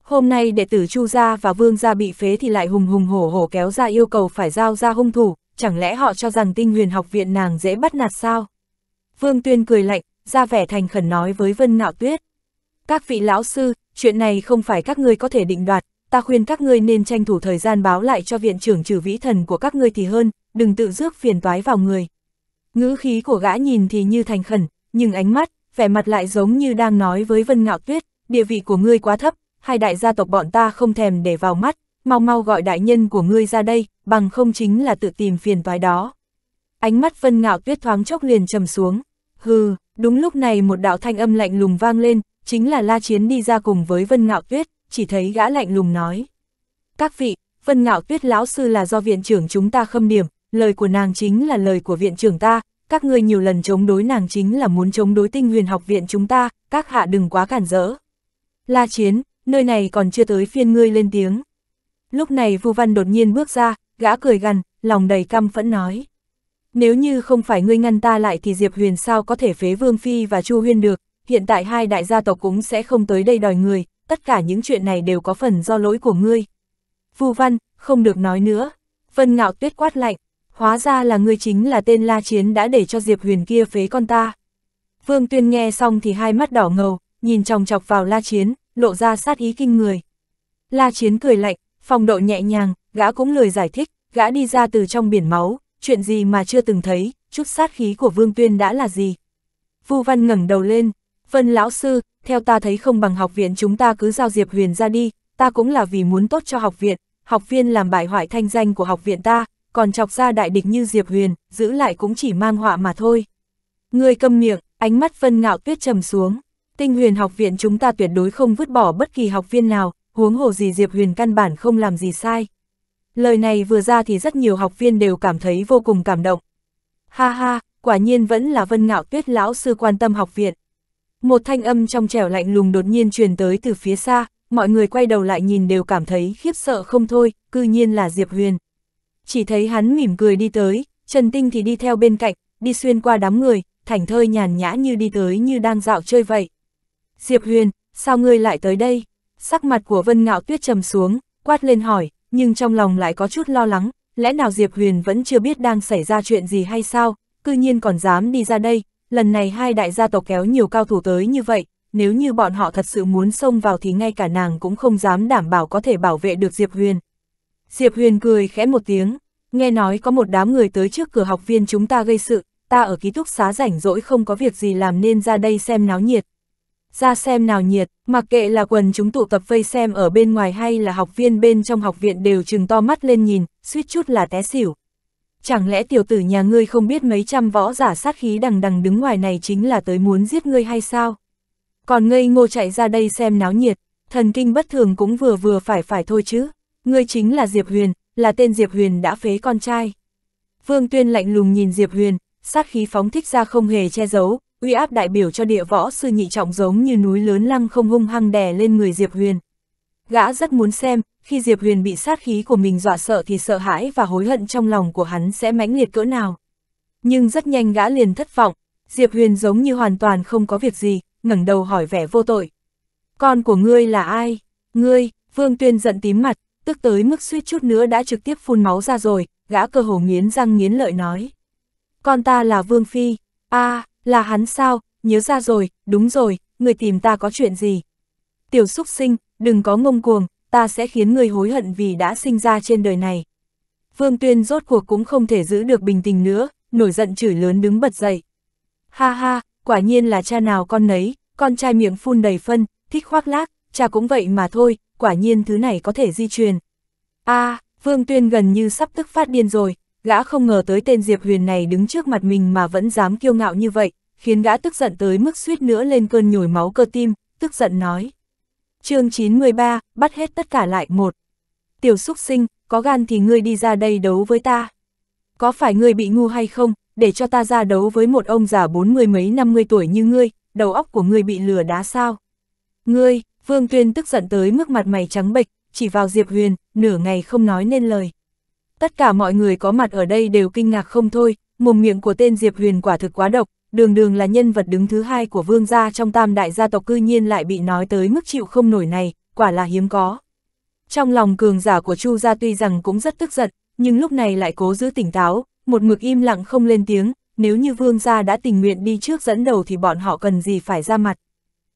Hôm nay đệ tử Chu Gia và Vương Gia bị phế thì lại hùng hùng hổ hổ kéo ra yêu cầu phải giao ra hung thủ, chẳng lẽ họ cho rằng tinh huyền học viện nàng dễ bắt nạt sao? Vương Tuyên cười lạnh, ra vẻ thành khẩn nói với Vân Ngạo Tuyết. Các vị lão sư, chuyện này không phải các ngươi có thể định đoạt, ta khuyên các ngươi nên tranh thủ thời gian báo lại cho viện trưởng trừ vĩ thần của các ngươi thì hơn, đừng tự rước phiền toái vào người. Ngữ khí của gã nhìn thì như thành khẩn, nhưng ánh mắt, vẻ mặt lại giống như đang nói với Vân Ngạo Tuyết, địa vị của ngươi quá thấp, hai đại gia tộc bọn ta không thèm để vào mắt, mau mau gọi đại nhân của ngươi ra đây, bằng không chính là tự tìm phiền toái đó. Ánh mắt Vân Ngạo Tuyết thoáng chốc liền trầm xuống. Hừ, đúng lúc này một đạo thanh âm lạnh lùng vang lên, chính là La Chiến đi ra cùng với Vân Ngạo Tuyết chỉ thấy gã lạnh lùng nói. Các vị, Vân Ngạo Tuyết lão sư là do viện trưởng chúng ta khâm điểm, lời của nàng chính là lời của viện trưởng ta, các ngươi nhiều lần chống đối nàng chính là muốn chống đối tinh huyền học viện chúng ta, các hạ đừng quá cản rỡ. La Chiến, nơi này còn chưa tới phiên ngươi lên tiếng. Lúc này Vu Văn đột nhiên bước ra, gã cười gằn, lòng đầy căm phẫn nói. Nếu như không phải ngươi ngăn ta lại thì Diệp Huyền sao có thể phế Vương Phi và Chu Huyên được, hiện tại hai đại gia tộc cũng sẽ không tới đây đòi người, tất cả những chuyện này đều có phần do lỗi của ngươi. Vu Văn, không được nói nữa. Vân Ngạo Tuyết quát lạnh, hóa ra là ngươi chính là tên La Chiến đã để cho Diệp Huyền kia phế con ta. Vương Tuyên nghe xong thì hai mắt đỏ ngầu, nhìn chòng chọc vào La Chiến, lộ ra sát ý kinh người. La Chiến cười lạnh, phong độ nhẹ nhàng, gã cũng lười giải thích, gã đi ra từ trong biển máu, chuyện gì mà chưa từng thấy, chút sát khí của Vương Tuyên đã là gì. Vu Văn ngẩng đầu lên, Vân Lão Sư, theo ta thấy không bằng học viện chúng ta cứ giao Diệp Huyền ra đi, ta cũng là vì muốn tốt cho học viện, học viên làm bại hoại thanh danh của học viện ta, còn chọc ra đại địch như Diệp Huyền, giữ lại cũng chỉ mang họa mà thôi. Người câm miệng, ánh mắt Vân Ngạo Tuyết trầm xuống, tinh huyền học viện chúng ta tuyệt đối không vứt bỏ bất kỳ học viên nào, huống hồ gì Diệp Huyền căn bản không làm gì sai. Lời này vừa ra thì rất nhiều học viên đều cảm thấy vô cùng cảm động. Ha ha, quả nhiên vẫn là Vân Ngạo Tuyết lão sư quan tâm học viện. Một thanh âm trong trẻo lạnh lùng đột nhiên truyền tới từ phía xa, mọi người quay đầu lại nhìn đều cảm thấy khiếp sợ không thôi, cư nhiên là Diệp Huyền. Chỉ thấy hắn mỉm cười đi tới, Trần Tinh thì đi theo bên cạnh, đi xuyên qua đám người, thảnh thơi nhàn nhã như đi tới như đang dạo chơi vậy. Diệp Huyền, sao ngươi lại tới đây? Sắc mặt của Vân Ngạo Tuyết trầm xuống, quát lên hỏi, nhưng trong lòng lại có chút lo lắng, lẽ nào Diệp Huyền vẫn chưa biết đang xảy ra chuyện gì hay sao, cư nhiên còn dám đi ra đây, lần này hai đại gia tộc kéo nhiều cao thủ tới như vậy, nếu như bọn họ thật sự muốn xông vào thì ngay cả nàng cũng không dám đảm bảo có thể bảo vệ được Diệp Huyền. Diệp Huyền cười khẽ một tiếng, nghe nói có một đám người tới trước cửa học viên chúng ta gây sự, ta ở ký túc xá rảnh rỗi không có việc gì làm nên ra đây xem náo nhiệt. Ra xem nào nhiệt, mặc kệ là quần chúng tụ tập vây xem ở bên ngoài hay là học viên bên trong học viện đều chừng to mắt lên nhìn, suýt chút là té xỉu. Chẳng lẽ tiểu tử nhà ngươi không biết mấy trăm võ giả sát khí đằng đằng đứng ngoài này chính là tới muốn giết ngươi hay sao? Còn ngây ngô chạy ra đây xem náo nhiệt, thần kinh bất thường cũng vừa vừa phải phải thôi chứ. Ngươi chính là Diệp Huyền, là tên Diệp Huyền đã phế con trai. Vương Tuyên lạnh lùng nhìn Diệp Huyền, sát khí phóng thích ra không hề che giấu, uy áp đại biểu cho địa võ sư nhị trọng giống như núi lớn lăng không hung hăng đè lên người Diệp Huyền. Gã rất muốn xem, khi Diệp Huyền bị sát khí của mình dọa sợ thì sợ hãi và hối hận trong lòng của hắn sẽ mãnh liệt cỡ nào. Nhưng rất nhanh gã liền thất vọng, Diệp Huyền giống như hoàn toàn không có việc gì, ngẩng đầu hỏi vẻ vô tội. Con của ngươi là ai? Ngươi, Vương Tuyên giận tím mặt, tức tới mức suýt chút nữa đã trực tiếp phun máu ra rồi, gã cơ hồ nghiến răng nghiến lợi nói. Con ta là Vương Phi, a à, là hắn sao, nhớ ra rồi, đúng rồi, người tìm ta có chuyện gì? Tiểu Súc sinh, đừng có ngông cuồng, ta sẽ khiến ngươi hối hận vì đã sinh ra trên đời này. Vương Tuyên rốt cuộc cũng không thể giữ được bình tĩnh nữa, nổi giận chửi lớn đứng bật dậy. Ha ha, quả nhiên là cha nào con nấy, con trai miệng phun đầy phân, thích khoác lác, cha cũng vậy mà thôi, quả nhiên thứ này có thể di truyền. a à, Vương Tuyên gần như sắp tức phát điên rồi, gã không ngờ tới tên Diệp Huyền này đứng trước mặt mình mà vẫn dám kiêu ngạo như vậy, khiến gã tức giận tới mức suýt nữa lên cơn nhồi máu cơ tim, tức giận nói chương 93, bắt hết tất cả lại một. Tiểu xúc sinh, có gan thì ngươi đi ra đây đấu với ta. Có phải ngươi bị ngu hay không, để cho ta ra đấu với một ông già bốn mươi mấy năm mươi tuổi như ngươi, đầu óc của ngươi bị lừa đá sao? Ngươi, Vương Tuyên tức giận tới mức mặt mày trắng bệch, chỉ vào Diệp Huyền, nửa ngày không nói nên lời. Tất cả mọi người có mặt ở đây đều kinh ngạc không thôi, mồm miệng của tên Diệp Huyền quả thực quá độc, đường đường là nhân vật đứng thứ hai của vương gia trong tam đại gia tộc cư nhiên lại bị nói tới mức chịu không nổi này, quả là hiếm có. Trong lòng cường giả của Chu gia tuy rằng cũng rất tức giận, nhưng lúc này lại cố giữ tỉnh táo, một mực im lặng không lên tiếng, nếu như vương gia đã tình nguyện đi trước dẫn đầu thì bọn họ cần gì phải ra mặt.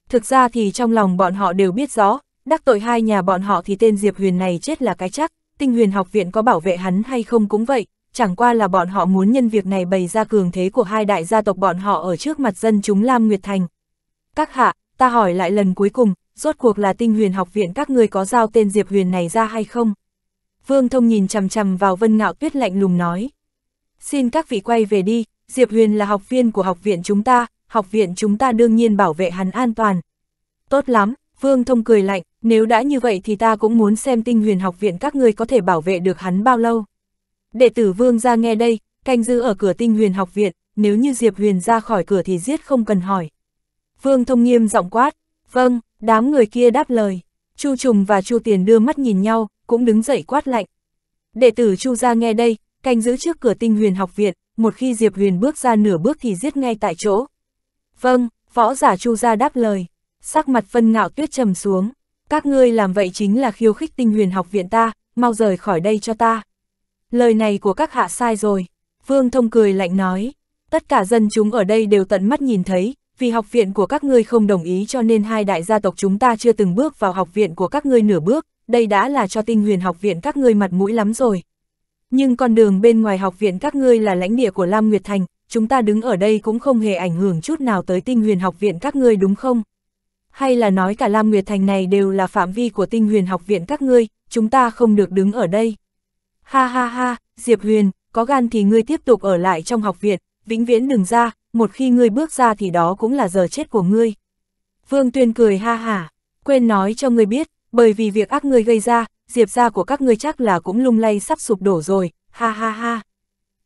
Thực ra thì trong lòng bọn họ đều biết rõ, đắc tội hai nhà bọn họ thì tên Diệp Huyền này chết là cái chắc, tinh huyền học viện có bảo vệ hắn hay không cũng vậy, chẳng qua là bọn họ muốn nhân việc này bày ra cường thế của hai đại gia tộc bọn họ ở trước mặt dân chúng Lam Nguyệt Thành. Các hạ, ta hỏi lại lần cuối cùng, rốt cuộc là tinh huyền học viện các người có giao tên Diệp Huyền này ra hay không? Vương Thông nhìn chằm chằm vào Vân Ngạo Tuyết lạnh lùng nói. Xin các vị quay về đi, Diệp Huyền là học viên của học viện chúng ta, học viện chúng ta đương nhiên bảo vệ hắn an toàn. Tốt lắm, Vương Thông cười lạnh, nếu đã như vậy thì ta cũng muốn xem tinh huyền học viện các người có thể bảo vệ được hắn bao lâu. Đệ tử vương ra nghe đây, canh giữ ở cửa tinh huyền học viện, nếu như Diệp Huyền ra khỏi cửa thì giết không cần hỏi. Vương thông nghiêm giọng quát, vâng, đám người kia đáp lời. Chu Trùng và Chu Tiền đưa mắt nhìn nhau, cũng đứng dậy quát lạnh. Đệ tử Chu ra nghe đây, canh giữ trước cửa tinh huyền học viện, một khi Diệp Huyền bước ra nửa bước thì giết ngay tại chỗ. Vâng, võ giả Chu ra đáp lời, sắc mặt phân ngạo tuyết trầm xuống. Các ngươi làm vậy chính là khiêu khích tinh huyền học viện ta, mau rời khỏi đây cho ta. Lời này của các hạ sai rồi. Vương Thông cười lạnh nói. Tất cả dân chúng ở đây đều tận mắt nhìn thấy, vì học viện của các ngươi không đồng ý cho nên hai đại gia tộc chúng ta chưa từng bước vào học viện của các ngươi nửa bước, đây đã là cho tinh huyền học viện các ngươi mặt mũi lắm rồi. Nhưng con đường bên ngoài học viện các ngươi là lãnh địa của Lam Nguyệt Thành, chúng ta đứng ở đây cũng không hề ảnh hưởng chút nào tới tinh huyền học viện các ngươi đúng không? Hay là nói cả Lam Nguyệt Thành này đều là phạm vi của tinh huyền học viện các ngươi, chúng ta không được đứng ở đây. Ha ha ha, Diệp Huyền, có gan thì ngươi tiếp tục ở lại trong học viện, vĩnh viễn đừng ra, một khi ngươi bước ra thì đó cũng là giờ chết của ngươi. Vương Tuyên cười ha hả, quên nói cho ngươi biết, bởi vì việc ác ngươi gây ra, Diệp gia của các ngươi chắc là cũng lung lay sắp sụp đổ rồi, ha ha ha.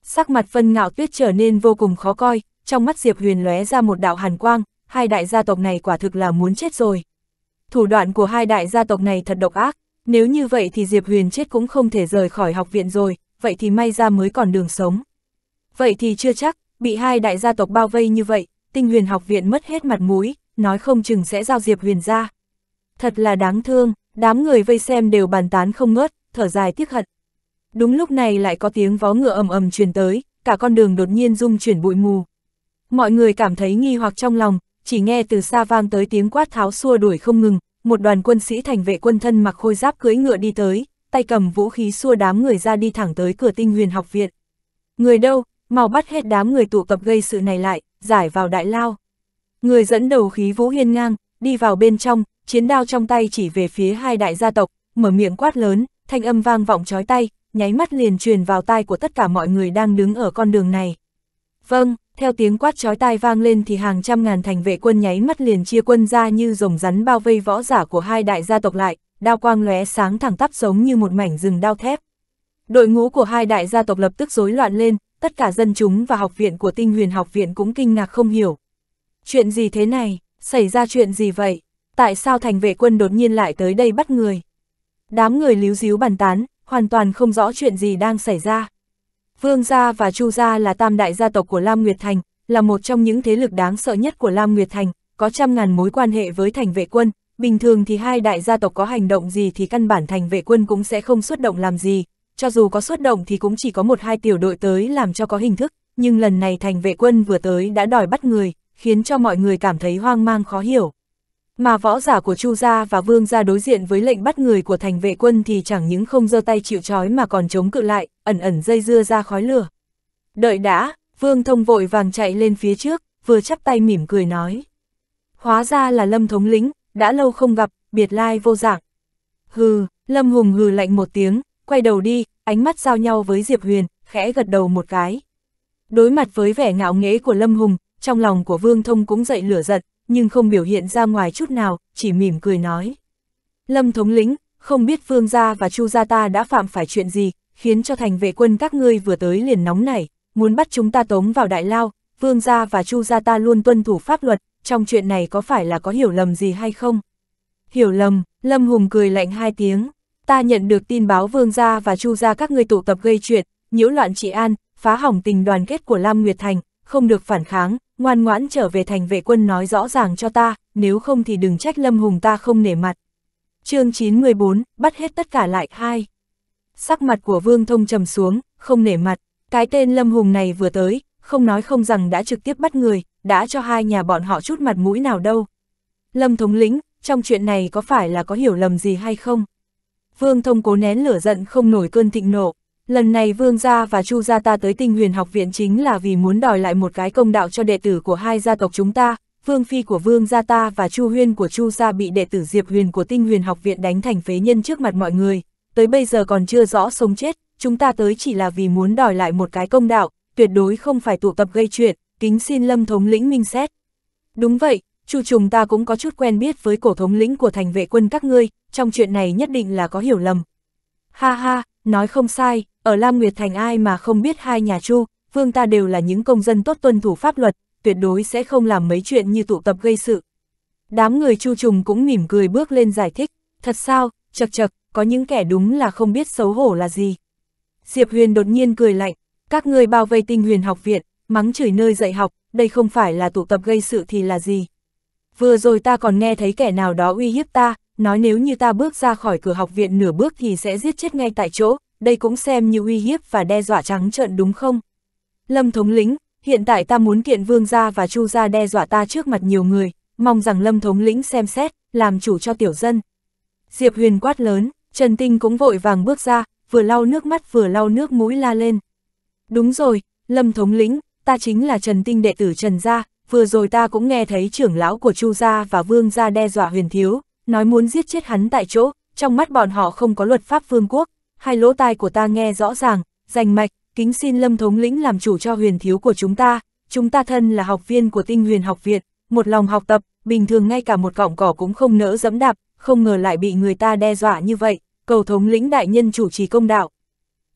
Sắc mặt phân Ngạo Tuyết trở nên vô cùng khó coi, trong mắt Diệp Huyền lóe ra một đạo hàn quang, hai đại gia tộc này quả thực là muốn chết rồi. Thủ đoạn của hai đại gia tộc này thật độc ác, nếu như vậy thì Diệp Huyền chết cũng không thể rời khỏi học viện rồi, vậy thì may ra mới còn đường sống. Vậy thì chưa chắc, bị hai đại gia tộc bao vây như vậy, tinh huyền học viện mất hết mặt mũi, nói không chừng sẽ giao Diệp Huyền ra. Thật là đáng thương, đám người vây xem đều bàn tán không ngớt, thở dài tiếc hận. Đúng lúc này lại có tiếng vó ngựa ầm ầm truyền tới, cả con đường đột nhiên rung chuyển bụi mù. Mọi người cảm thấy nghi hoặc trong lòng, chỉ nghe từ xa vang tới tiếng quát tháo xua đuổi không ngừng, một đoàn quân sĩ thành vệ quân thân mặc khôi giáp cưỡi ngựa đi tới, tay cầm vũ khí xua đám người ra đi thẳng tới cửa tinh huyền học viện. Người đâu, mau bắt hết đám người tụ tập gây sự này lại, giải vào đại lao. Người dẫn đầu khí vũ hiên ngang, đi vào bên trong, chiến đao trong tay chỉ về phía hai đại gia tộc, mở miệng quát lớn, thanh âm vang vọng chói tay, nháy mắt liền truyền vào tai của tất cả mọi người đang đứng ở con đường này. Vâng, theo tiếng quát chói tai vang lên thì hàng trăm ngàn thành vệ quân nháy mắt liền chia quân ra như rồng rắn bao vây võ giả của hai đại gia tộc lại, đao quang lóe sáng thẳng tắp giống như một mảnh rừng đao thép. Đội ngũ của hai đại gia tộc lập tức rối loạn lên, tất cả dân chúng và học viện của tinh huyền học viện cũng kinh ngạc không hiểu. Chuyện gì thế này, xảy ra chuyện gì vậy, tại sao thành vệ quân đột nhiên lại tới đây bắt người? Đám người líu díu bàn tán, hoàn toàn không rõ chuyện gì đang xảy ra. Vương gia và Chu gia là tam đại gia tộc của Lam Nguyệt Thành, là một trong những thế lực đáng sợ nhất của Lam Nguyệt Thành, có trăm ngàn mối quan hệ với thành vệ quân, bình thường thì hai đại gia tộc có hành động gì thì căn bản thành vệ quân cũng sẽ không xuất động làm gì, cho dù có xuất động thì cũng chỉ có một hai tiểu đội tới làm cho có hình thức, nhưng lần này thành vệ quân vừa tới đã đòi bắt người, khiến cho mọi người cảm thấy hoang mang khó hiểu. Mà võ giả của Chu gia và Vương gia đối diện với lệnh bắt người của thành vệ quân thì chẳng những không giơ tay chịu trói mà còn chống cự lại, ẩn ẩn dây dưa ra khói lửa. Đợi đã, Vương thông vội vàng chạy lên phía trước, vừa chắp tay mỉm cười nói. Hóa ra là Lâm thống lĩnh, đã lâu không gặp, biệt lai vô dạng. Hừ, Lâm Hùng hừ lạnh một tiếng, quay đầu đi, ánh mắt giao nhau với Diệp Huyền, khẽ gật đầu một cái. Đối mặt với vẻ ngạo nghễ của Lâm Hùng, trong lòng của Vương Thông cũng dậy lửa giận, nhưng không biểu hiện ra ngoài chút nào, chỉ mỉm cười nói. Lâm thống lĩnh, không biết vương Gia và Chu Gia ta đã phạm phải chuyện gì, khiến cho thành vệ quân các ngươi vừa tới liền nóng nảy, muốn bắt chúng ta tống vào đại lao, Vương Gia và Chu Gia ta luôn tuân thủ pháp luật, trong chuyện này có phải là có hiểu lầm gì hay không? Hiểu lầm, Lâm Hùng cười lạnh hai tiếng, ta nhận được tin báo Vương Gia và Chu Gia các ngươi tụ tập gây chuyện, nhiễu loạn trị an, phá hỏng tình đoàn kết của Lam Nguyệt Thành, không được phản kháng, ngoan ngoãn trở về thành vệ quân nói rõ ràng cho ta, nếu không thì đừng trách Lâm Hùng ta không nể mặt. chương 914, bắt hết tất cả lại hai. Sắc mặt của Vương Thông trầm xuống, không nể mặt, cái tên Lâm Hùng này vừa tới, không nói không rằng đã trực tiếp bắt người, đã cho hai nhà bọn họ chút mặt mũi nào đâu. Lâm Thống lĩnh, trong chuyện này có phải là có hiểu lầm gì hay không? Vương Thông cố nén lửa giận không nổi cơn thịnh nộ, Lần này Vương Gia và Chu Gia ta tới tinh huyền học viện chính là vì muốn đòi lại một cái công đạo cho đệ tử của hai gia tộc chúng ta, Vương Phi của Vương Gia ta và Chu Huyên của Chu Gia bị đệ tử Diệp Huyền của tinh huyền học viện đánh thành phế nhân trước mặt mọi người, tới bây giờ còn chưa rõ sống chết, chúng ta tới chỉ là vì muốn đòi lại một cái công đạo, tuyệt đối không phải tụ tập gây chuyện, kính xin lâm thống lĩnh minh xét. Đúng vậy, Chu trùng ta cũng có chút quen biết với cổ thống lĩnh của thành vệ quân các ngươi, trong chuyện này nhất định là có hiểu lầm. Ha ha, nói không sai, ở Lam Nguyệt Thành ai mà không biết hai nhà Chu, Vương ta đều là những công dân tốt tuân thủ pháp luật, tuyệt đối sẽ không làm mấy chuyện như tụ tập gây sự. Đám người Chu Trùng cũng mỉm cười bước lên giải thích, thật sao, chật chật, có những kẻ đúng là không biết xấu hổ là gì. Diệp Huyền đột nhiên cười lạnh, các ngươi bao vây tinh huyền học viện, mắng chửi nơi dạy học, đây không phải là tụ tập gây sự thì là gì. Vừa rồi ta còn nghe thấy kẻ nào đó uy hiếp ta, nói nếu như ta bước ra khỏi cửa học viện nửa bước thì sẽ giết chết ngay tại chỗ, đây cũng xem như uy hiếp và đe dọa trắng trợn đúng không? Lâm thống lĩnh, hiện tại ta muốn kiện vương gia và chu gia đe dọa ta trước mặt nhiều người, mong rằng lâm thống lĩnh xem xét, làm chủ cho tiểu dân. Diệp huyền quát lớn, Trần Tinh cũng vội vàng bước ra, vừa lau nước mắt vừa lau nước mũi la lên. Đúng rồi, lâm thống lĩnh, ta chính là Trần Tinh đệ tử Trần Gia, vừa rồi ta cũng nghe thấy trưởng lão của Chu Gia và Vương Gia đe dọa huyền thiếu, nói muốn giết chết hắn tại chỗ, trong mắt bọn họ không có luật pháp phương quốc, hai lỗ tai của ta nghe rõ ràng, rành mạch, kính xin lâm thống lĩnh làm chủ cho huyền thiếu của chúng ta, chúng ta thân là học viên của tinh huyền học viện, một lòng học tập, bình thường ngay cả một cọng cỏ cũng không nỡ dẫm đạp, không ngờ lại bị người ta đe dọa như vậy, cầu thống lĩnh đại nhân chủ trì công đạo.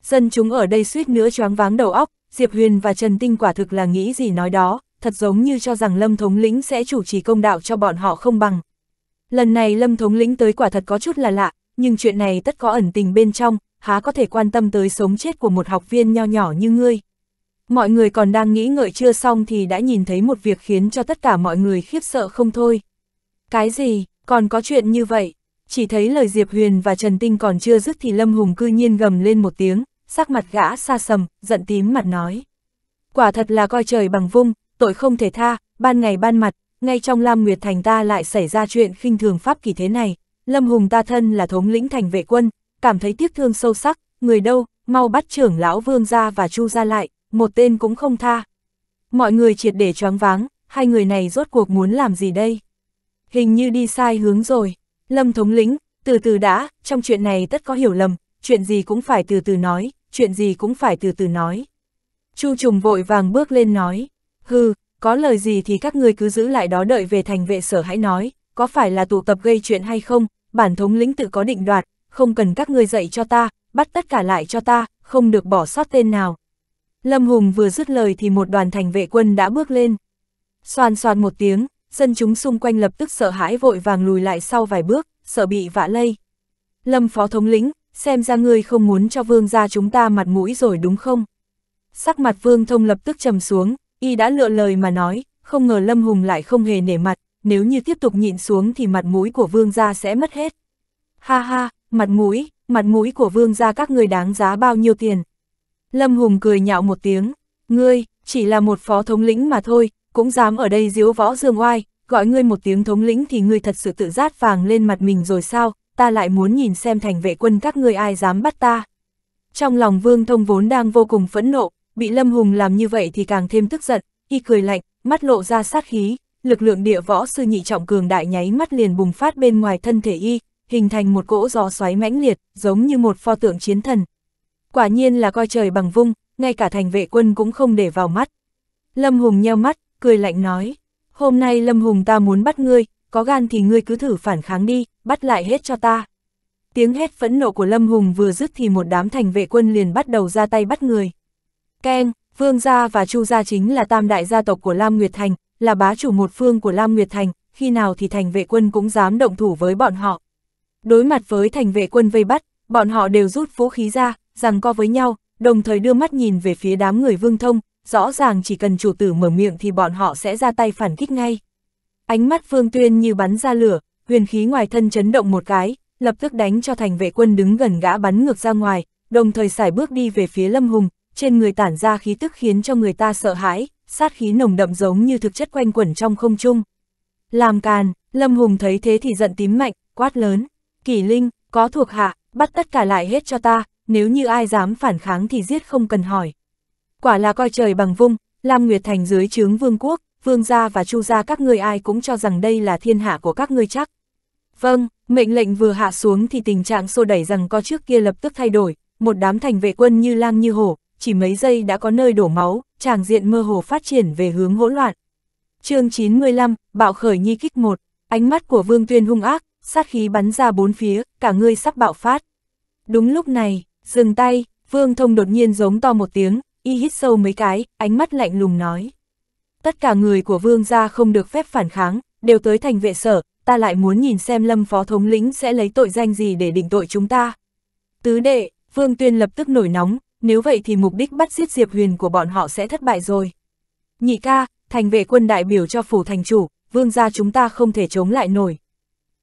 Dân chúng ở đây suýt nữa choáng váng đầu óc, Diệp Huyền và Trần Tinh quả thực là nghĩ gì nói đó, thật giống như cho rằng Lâm Thống Lĩnh sẽ chủ trì công đạo cho bọn họ không bằng. Lần này Lâm thống lĩnh tới quả thật có chút là lạ, nhưng chuyện này tất có ẩn tình bên trong, há có thể quan tâm tới sống chết của một học viên nho nhỏ như ngươi. Mọi người còn đang nghĩ ngợi chưa xong thì đã nhìn thấy một việc khiến cho tất cả mọi người khiếp sợ không thôi. Cái gì, còn có chuyện như vậy? Chỉ thấy lời Diệp Huyền và Trần Tinh còn chưa dứt thì Lâm Hùng cư nhiên gầm lên một tiếng, sắc mặt gã xa sầm, giận tím mặt nói. Quả thật là coi trời bằng vung, tội không thể tha, ban ngày ban mặt, ngay trong Lam Nguyệt Thành ta lại xảy ra chuyện khinh thường pháp kỳ thế này, Lâm Hùng ta thân là thống lĩnh thành vệ quân, cảm thấy tiếc thương sâu sắc, người đâu, mau bắt trưởng lão Vương ra và Chu ra lại, một tên cũng không tha. Mọi người triệt để choáng váng, hai người này rốt cuộc muốn làm gì đây? Hình như đi sai hướng rồi, Lâm thống lĩnh, từ từ đã, trong chuyện này tất có hiểu lầm, chuyện gì cũng phải từ từ nói, chuyện gì cũng phải từ từ nói. Chu trùng vội vàng bước lên nói, hừ, có lời gì thì các ngươi cứ giữ lại đó đợi về thành vệ sở hãy nói, có phải là tụ tập gây chuyện hay không, bản thống lĩnh tự có định đoạt, không cần các ngươi dạy cho ta, bắt tất cả lại cho ta, không được bỏ sót tên nào. Lâm Hùng vừa dứt lời thì một đoàn thành vệ quân đã bước lên. Xoàn xoàn một tiếng, dân chúng xung quanh lập tức sợ hãi vội vàng lùi lại sau vài bước, sợ bị vạ lây. Lâm phó thống lĩnh, xem ra ngươi không muốn cho vương gia chúng ta mặt mũi rồi đúng không? Sắc mặt vương thông lập tức trầm xuống, y đã lựa lời mà nói, không ngờ Lâm Hùng lại không hề nể mặt, nếu như tiếp tục nhịn xuống thì mặt mũi của vương gia sẽ mất hết. Ha ha, mặt mũi, mặt mũi của vương gia các người đáng giá bao nhiêu tiền. Lâm Hùng cười nhạo một tiếng, ngươi, chỉ là một phó thống lĩnh mà thôi, cũng dám ở đây diếu võ dương oai, gọi ngươi một tiếng thống lĩnh thì ngươi thật sự tự rát vàng lên mặt mình rồi sao, ta lại muốn nhìn xem thành vệ quân các ngươi ai dám bắt ta. Trong lòng vương thông vốn đang vô cùng phẫn nộ, bị Lâm Hùng làm như vậy thì càng thêm tức giận, y cười lạnh, mắt lộ ra sát khí, lực lượng địa võ sư nhị trọng cường đại nháy mắt liền bùng phát bên ngoài thân thể y, hình thành một cỗ gió xoáy mãnh liệt, giống như một pho tượng chiến thần. Quả nhiên là coi trời bằng vung, ngay cả thành vệ quân cũng không để vào mắt. Lâm Hùng nheo mắt, cười lạnh nói, hôm nay Lâm Hùng ta muốn bắt ngươi, có gan thì ngươi cứ thử phản kháng đi, bắt lại hết cho ta. Tiếng hét phẫn nộ của Lâm Hùng vừa dứt thì một đám thành vệ quân liền bắt đầu ra tay bắt người. Ken, Vương gia và Chu gia chính là tam đại gia tộc của Lam Nguyệt Thành, là bá chủ một phương của Lam Nguyệt Thành, khi nào thì thành vệ quân cũng dám động thủ với bọn họ. Đối mặt với thành vệ quân vây bắt, bọn họ đều rút vũ khí ra, rằng co với nhau, đồng thời đưa mắt nhìn về phía đám người Vương Thông, rõ ràng chỉ cần chủ tử mở miệng thì bọn họ sẽ ra tay phản kích ngay. Ánh mắt Vương Tuyên như bắn ra lửa, huyền khí ngoài thân chấn động một cái, lập tức đánh cho thành vệ quân đứng gần gã bắn ngược ra ngoài, đồng thời xài bước đi về phía Lâm Hùng, trên người tản ra khí tức khiến cho người ta sợ hãi, sát khí nồng đậm giống như thực chất quanh quẩn trong không trung. Làm càn, Lâm Hùng thấy thế thì giận tím mạnh, quát lớn, kỷ linh, có thuộc hạ, bắt tất cả lại hết cho ta, nếu như ai dám phản kháng thì giết không cần hỏi. Quả là coi trời bằng vung, Lam Nguyệt Thành dưới trướng vương quốc, vương gia và chu gia các ngươi ai cũng cho rằng đây là thiên hạ của các ngươi chắc. Vâng, mệnh lệnh vừa hạ xuống thì tình trạng xô đẩy rằng có trước kia lập tức thay đổi, một đám thành vệ quân như lang như hổ, chỉ mấy giây đã có nơi đổ máu, tràng diện mơ hồ phát triển về hướng hỗn loạn. chương 95, bạo khởi nhi kích một ánh mắt của Vương Tuyên hung ác, sát khí bắn ra bốn phía, cả người sắp bạo phát. Đúng lúc này, dừng tay, Vương Thông đột nhiên giống to một tiếng, y hít sâu mấy cái, ánh mắt lạnh lùng nói. Tất cả người của Vương gia không được phép phản kháng, đều tới thành vệ sở, ta lại muốn nhìn xem lâm phó thống lĩnh sẽ lấy tội danh gì để định tội chúng ta. Tứ đệ, Vương Tuyên lập tức nổi nóng, nếu vậy thì mục đích bắt giết Diệp Huyền của bọn họ sẽ thất bại rồi. Nhị ca, thành vệ quân đại biểu cho phủ thành chủ, vương gia chúng ta không thể chống lại nổi.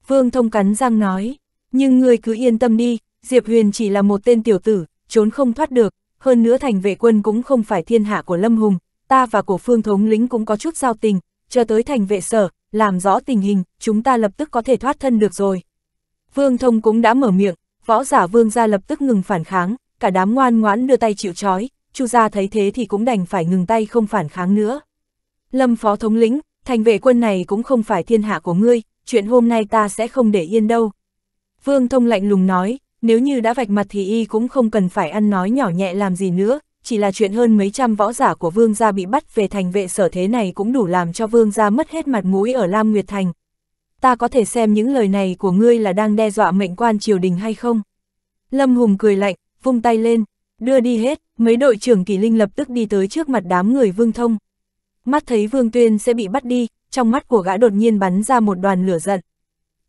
Vương thông cắn răng nói, nhưng ngươi cứ yên tâm đi, Diệp Huyền chỉ là một tên tiểu tử, trốn không thoát được, hơn nữa thành vệ quân cũng không phải thiên hạ của Lâm Hùng, ta và cổ phương thống lĩnh cũng có chút giao tình, chờ tới thành vệ sở, làm rõ tình hình, chúng ta lập tức có thể thoát thân được rồi. Vương thông cũng đã mở miệng, võ giả vương gia lập tức ngừng phản kháng, cả đám ngoan ngoãn đưa tay chịu trói, Chu gia thấy thế thì cũng đành phải ngừng tay không phản kháng nữa. Lâm phó thống lĩnh, thành vệ quân này cũng không phải thiên hạ của ngươi, chuyện hôm nay ta sẽ không để yên đâu. Vương thông lạnh lùng nói, nếu như đã vạch mặt thì y cũng không cần phải ăn nói nhỏ nhẹ làm gì nữa, chỉ là chuyện hơn mấy trăm võ giả của vương gia bị bắt về thành vệ sở thế này cũng đủ làm cho vương gia mất hết mặt mũi ở Lam Nguyệt Thành. Ta có thể xem những lời này của ngươi là đang đe dọa mệnh quan triều đình hay không? Lâm Hùng cười lạnh, vung tay lên, đưa đi hết, mấy đội trưởng kỳ linh lập tức đi tới trước mặt đám người Vương Thông. Mắt thấy Vương Tuyên sẽ bị bắt đi, trong mắt của gã đột nhiên bắn ra một đoàn lửa giận.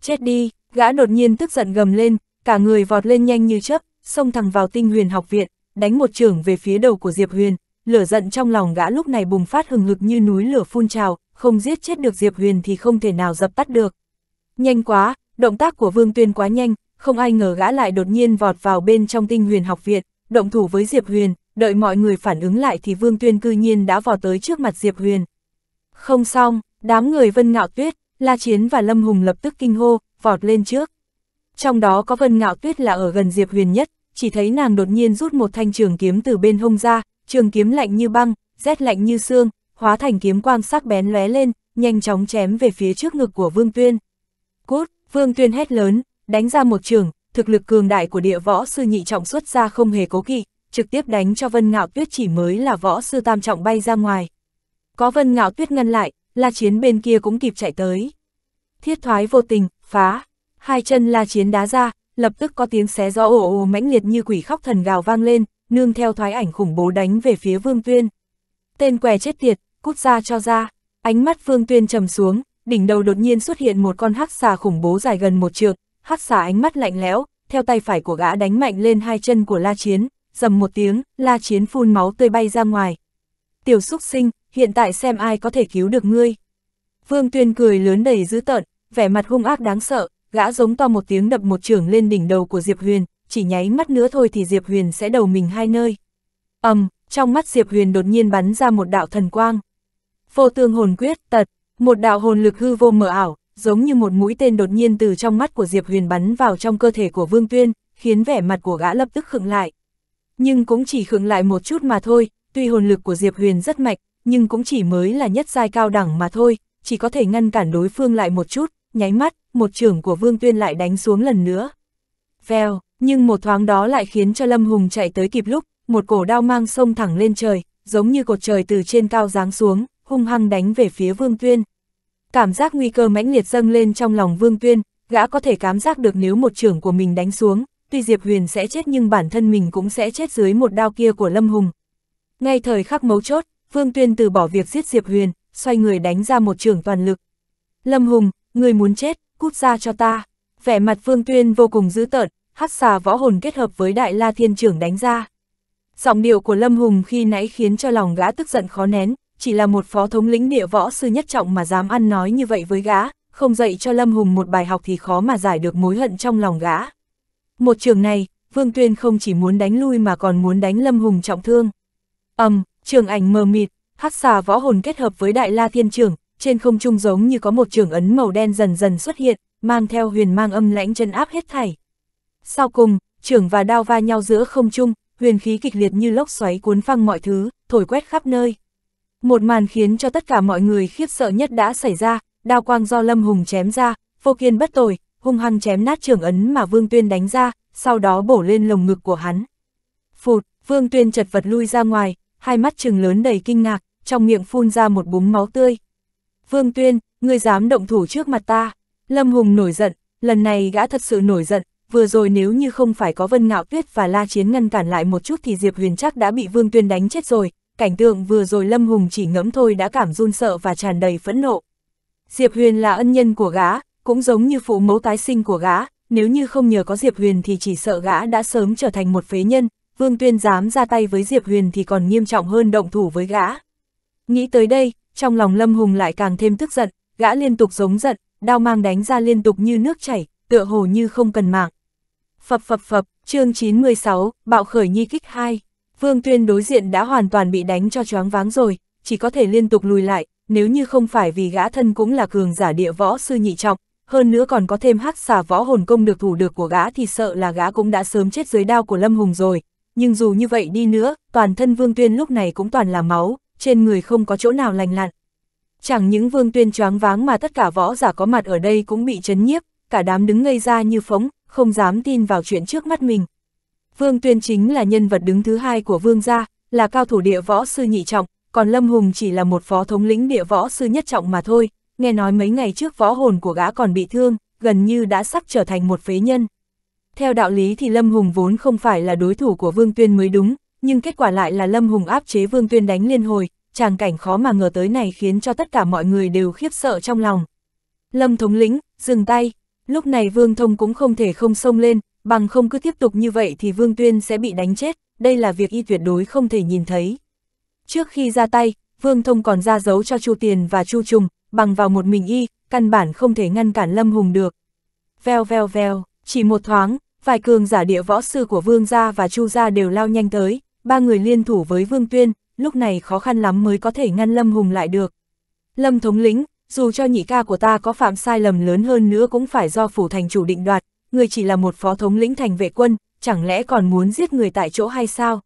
Chết đi, gã đột nhiên tức giận gầm lên, cả người vọt lên nhanh như chớp, xông thẳng vào tinh huyền học viện, đánh một trưởng về phía đầu của Diệp Huyền, lửa giận trong lòng gã lúc này bùng phát hừng hực như núi lửa phun trào, không giết chết được Diệp Huyền thì không thể nào dập tắt được. Nhanh quá, động tác của Vương Tuyên quá nhanh, không ai ngờ gã lại đột nhiên vọt vào bên trong tinh huyền học viện, động thủ với Diệp Huyền, đợi mọi người phản ứng lại thì Vương Tuyên cư nhiên đã vọt tới trước mặt Diệp Huyền. Không xong, đám người Vân Ngạo Tuyết, La Chiến và Lâm Hùng lập tức kinh hô, vọt lên trước. Trong đó có Vân Ngạo Tuyết là ở gần Diệp Huyền nhất, chỉ thấy nàng đột nhiên rút một thanh trường kiếm từ bên hông ra, trường kiếm lạnh như băng, rét lạnh như xương, hóa thành kiếm quang sắc bén lóe lên, nhanh chóng chém về phía trước ngực của Vương Tuyên. Cút, Vương Tuyên hét lớn, đánh ra một trường, thực lực cường đại của địa võ sư nhị trọng xuất ra không hề cố kỵ, trực tiếp đánh cho Vân Ngạo Tuyết chỉ mới là võ sư tam trọng bay ra ngoài. Có Vân Ngạo Tuyết ngăn lại, La Chiến bên kia cũng kịp chạy tới. Thiết thoái vô tình, phá, hai chân La Chiến đá ra, lập tức có tiếng xé gió ồ ồ mãnh liệt như quỷ khóc thần gào vang lên, nương theo thoái ảnh khủng bố đánh về phía Vương Tuyên. Tên què chết tiệt, cút ra cho ra, ánh mắt Vương Tuyên trầm xuống, đỉnh đầu đột nhiên xuất hiện một con hắc xà khủng bố dài gần một trượng, Hắc xà ánh mắt lạnh lẽo, theo tay phải của gã đánh mạnh lên hai chân của La Chiến, dầm một tiếng, La Chiến phun máu tươi bay ra ngoài. Tiểu Súc sinh, hiện tại xem ai có thể cứu được ngươi. Vương Tuyên cười lớn đầy dữ tợn, vẻ mặt hung ác đáng sợ, gã giống to một tiếng đập một trường lên đỉnh đầu của Diệp Huyền, chỉ nháy mắt nữa thôi thì Diệp Huyền sẽ đầu mình hai nơi. ầm, um, trong mắt Diệp Huyền đột nhiên bắn ra một đạo thần quang. Vô tương hồn quyết, tật, một đạo hồn lực hư vô mờ ảo, giống như một mũi tên đột nhiên từ trong mắt của Diệp Huyền bắn vào trong cơ thể của Vương Tuyên, khiến vẻ mặt của gã lập tức khựng lại. Nhưng cũng chỉ khựng lại một chút mà thôi, tuy hồn lực của Diệp Huyền rất mạnh, nhưng cũng chỉ mới là nhất giai cao đẳng mà thôi, chỉ có thể ngăn cản đối phương lại một chút, nháy mắt, một trưởng của Vương Tuyên lại đánh xuống lần nữa. Vèo, nhưng một thoáng đó lại khiến cho Lâm Hùng chạy tới kịp lúc, một cổ đao mang sông thẳng lên trời, giống như cột trời từ trên cao giáng xuống, hung hăng đánh về phía Vương Tuyên cảm giác nguy cơ mãnh liệt dâng lên trong lòng Vương Tuyên, gã có thể cảm giác được nếu một trưởng của mình đánh xuống, tuy Diệp Huyền sẽ chết nhưng bản thân mình cũng sẽ chết dưới một đao kia của Lâm Hùng. Ngay thời khắc mấu chốt, Vương Tuyên từ bỏ việc giết Diệp Huyền, xoay người đánh ra một trưởng toàn lực. Lâm Hùng, người muốn chết, cút ra cho ta. Vẻ mặt Vương Tuyên vô cùng dữ tợn, hắc xà võ hồn kết hợp với Đại La Thiên trưởng đánh ra. Giọng điệu của Lâm Hùng khi nãy khiến cho lòng gã tức giận khó nén, chỉ là một phó thống lĩnh địa võ sư nhất trọng mà dám ăn nói như vậy với gã, không dạy cho Lâm Hùng một bài học thì khó mà giải được mối hận trong lòng gã. Một trường này, Vương Tuyên không chỉ muốn đánh lui mà còn muốn đánh Lâm Hùng trọng thương. Ầm, um, trường ảnh mờ mịt, hắc xà võ hồn kết hợp với Đại La Thiên Trường, trên không trung giống như có một trường ấn màu đen dần dần xuất hiện, mang theo huyền mang âm lãnh chân áp hết thảy. Sau cùng, trường và đao va nhau giữa không trung, huyền khí kịch liệt như lốc xoáy cuốn phăng mọi thứ, thổi quét khắp nơi. Một màn khiến cho tất cả mọi người khiếp sợ nhất đã xảy ra, đao quang do Lâm Hùng chém ra, vô kiên bất tồi, hung hăng chém nát trường ấn mà Vương Tuyên đánh ra, sau đó bổ lên lồng ngực của hắn. Phụt, Vương Tuyên chật vật lui ra ngoài, hai mắt trừng lớn đầy kinh ngạc, trong miệng phun ra một búng máu tươi. Vương Tuyên, ngươi dám động thủ trước mặt ta. Lâm Hùng nổi giận, lần này gã thật sự nổi giận, vừa rồi nếu như không phải có Vân Ngạo Tuyết và La Chiến ngăn cản lại một chút thì Diệp Huyền chắc đã bị Vương Tuyên đánh chết rồi, cảnh tượng vừa rồi Lâm Hùng chỉ ngẫm thôi đã cảm run sợ và tràn đầy phẫn nộ. Diệp Huyền là ân nhân của gã, cũng giống như phụ mẫu tái sinh của gã, nếu như không nhờ có Diệp Huyền thì chỉ sợ gã đã sớm trở thành một phế nhân, Vương Tuyên dám ra tay với Diệp Huyền thì còn nghiêm trọng hơn động thủ với gã. Nghĩ tới đây, trong lòng Lâm Hùng lại càng thêm tức giận, gã liên tục giống giận, đao mang đánh ra liên tục như nước chảy, tựa hồ như không cần mạng. Phập phập phập, chương 916, Bạo khởi nhi kích 2 Vương Tuyên đối diện đã hoàn toàn bị đánh cho choáng váng rồi, chỉ có thể liên tục lùi lại, nếu như không phải vì gã thân cũng là cường giả địa võ sư nhị trọng, hơn nữa còn có thêm hắc xà võ hồn công được thủ được của gã thì sợ là gã cũng đã sớm chết dưới đao của Lâm Hùng rồi. Nhưng dù như vậy đi nữa, toàn thân Vương Tuyên lúc này cũng toàn là máu, trên người không có chỗ nào lành lặn. Chẳng những Vương Tuyên choáng váng mà tất cả võ giả có mặt ở đây cũng bị chấn nhiếp, cả đám đứng ngây ra như phóng, không dám tin vào chuyện trước mắt mình. Vương Tuyên chính là nhân vật đứng thứ hai của Vương gia, là cao thủ địa võ sư nhị trọng, còn Lâm Hùng chỉ là một phó thống lĩnh địa võ sư nhất trọng mà thôi, nghe nói mấy ngày trước võ hồn của gã còn bị thương, gần như đã sắp trở thành một phế nhân. Theo đạo lý thì Lâm Hùng vốn không phải là đối thủ của Vương Tuyên mới đúng, nhưng kết quả lại là Lâm Hùng áp chế Vương Tuyên đánh liên hồi, tràng cảnh khó mà ngờ tới này khiến cho tất cả mọi người đều khiếp sợ trong lòng. Lâm thống lĩnh, dừng tay, lúc này Vương Thông cũng không thể không xông lên, bằng không cứ tiếp tục như vậy thì Vương Tuyên sẽ bị đánh chết, đây là việc y tuyệt đối không thể nhìn thấy. Trước khi ra tay, Vương Thông còn ra dấu cho Chu Tiền và Chu Trùng, bằng vào một mình y, căn bản không thể ngăn cản Lâm Hùng được. vèo vèo vèo chỉ một thoáng, vài cường giả địa võ sư của Vương Gia và Chu Gia đều lao nhanh tới, ba người liên thủ với Vương Tuyên, lúc này khó khăn lắm mới có thể ngăn Lâm Hùng lại được. Lâm Thống Lĩnh, dù cho nhị ca của ta có phạm sai lầm lớn hơn nữa cũng phải do phủ thành chủ định đoạt, người chỉ là một phó thống lĩnh thành vệ quân, chẳng lẽ còn muốn giết người tại chỗ hay sao?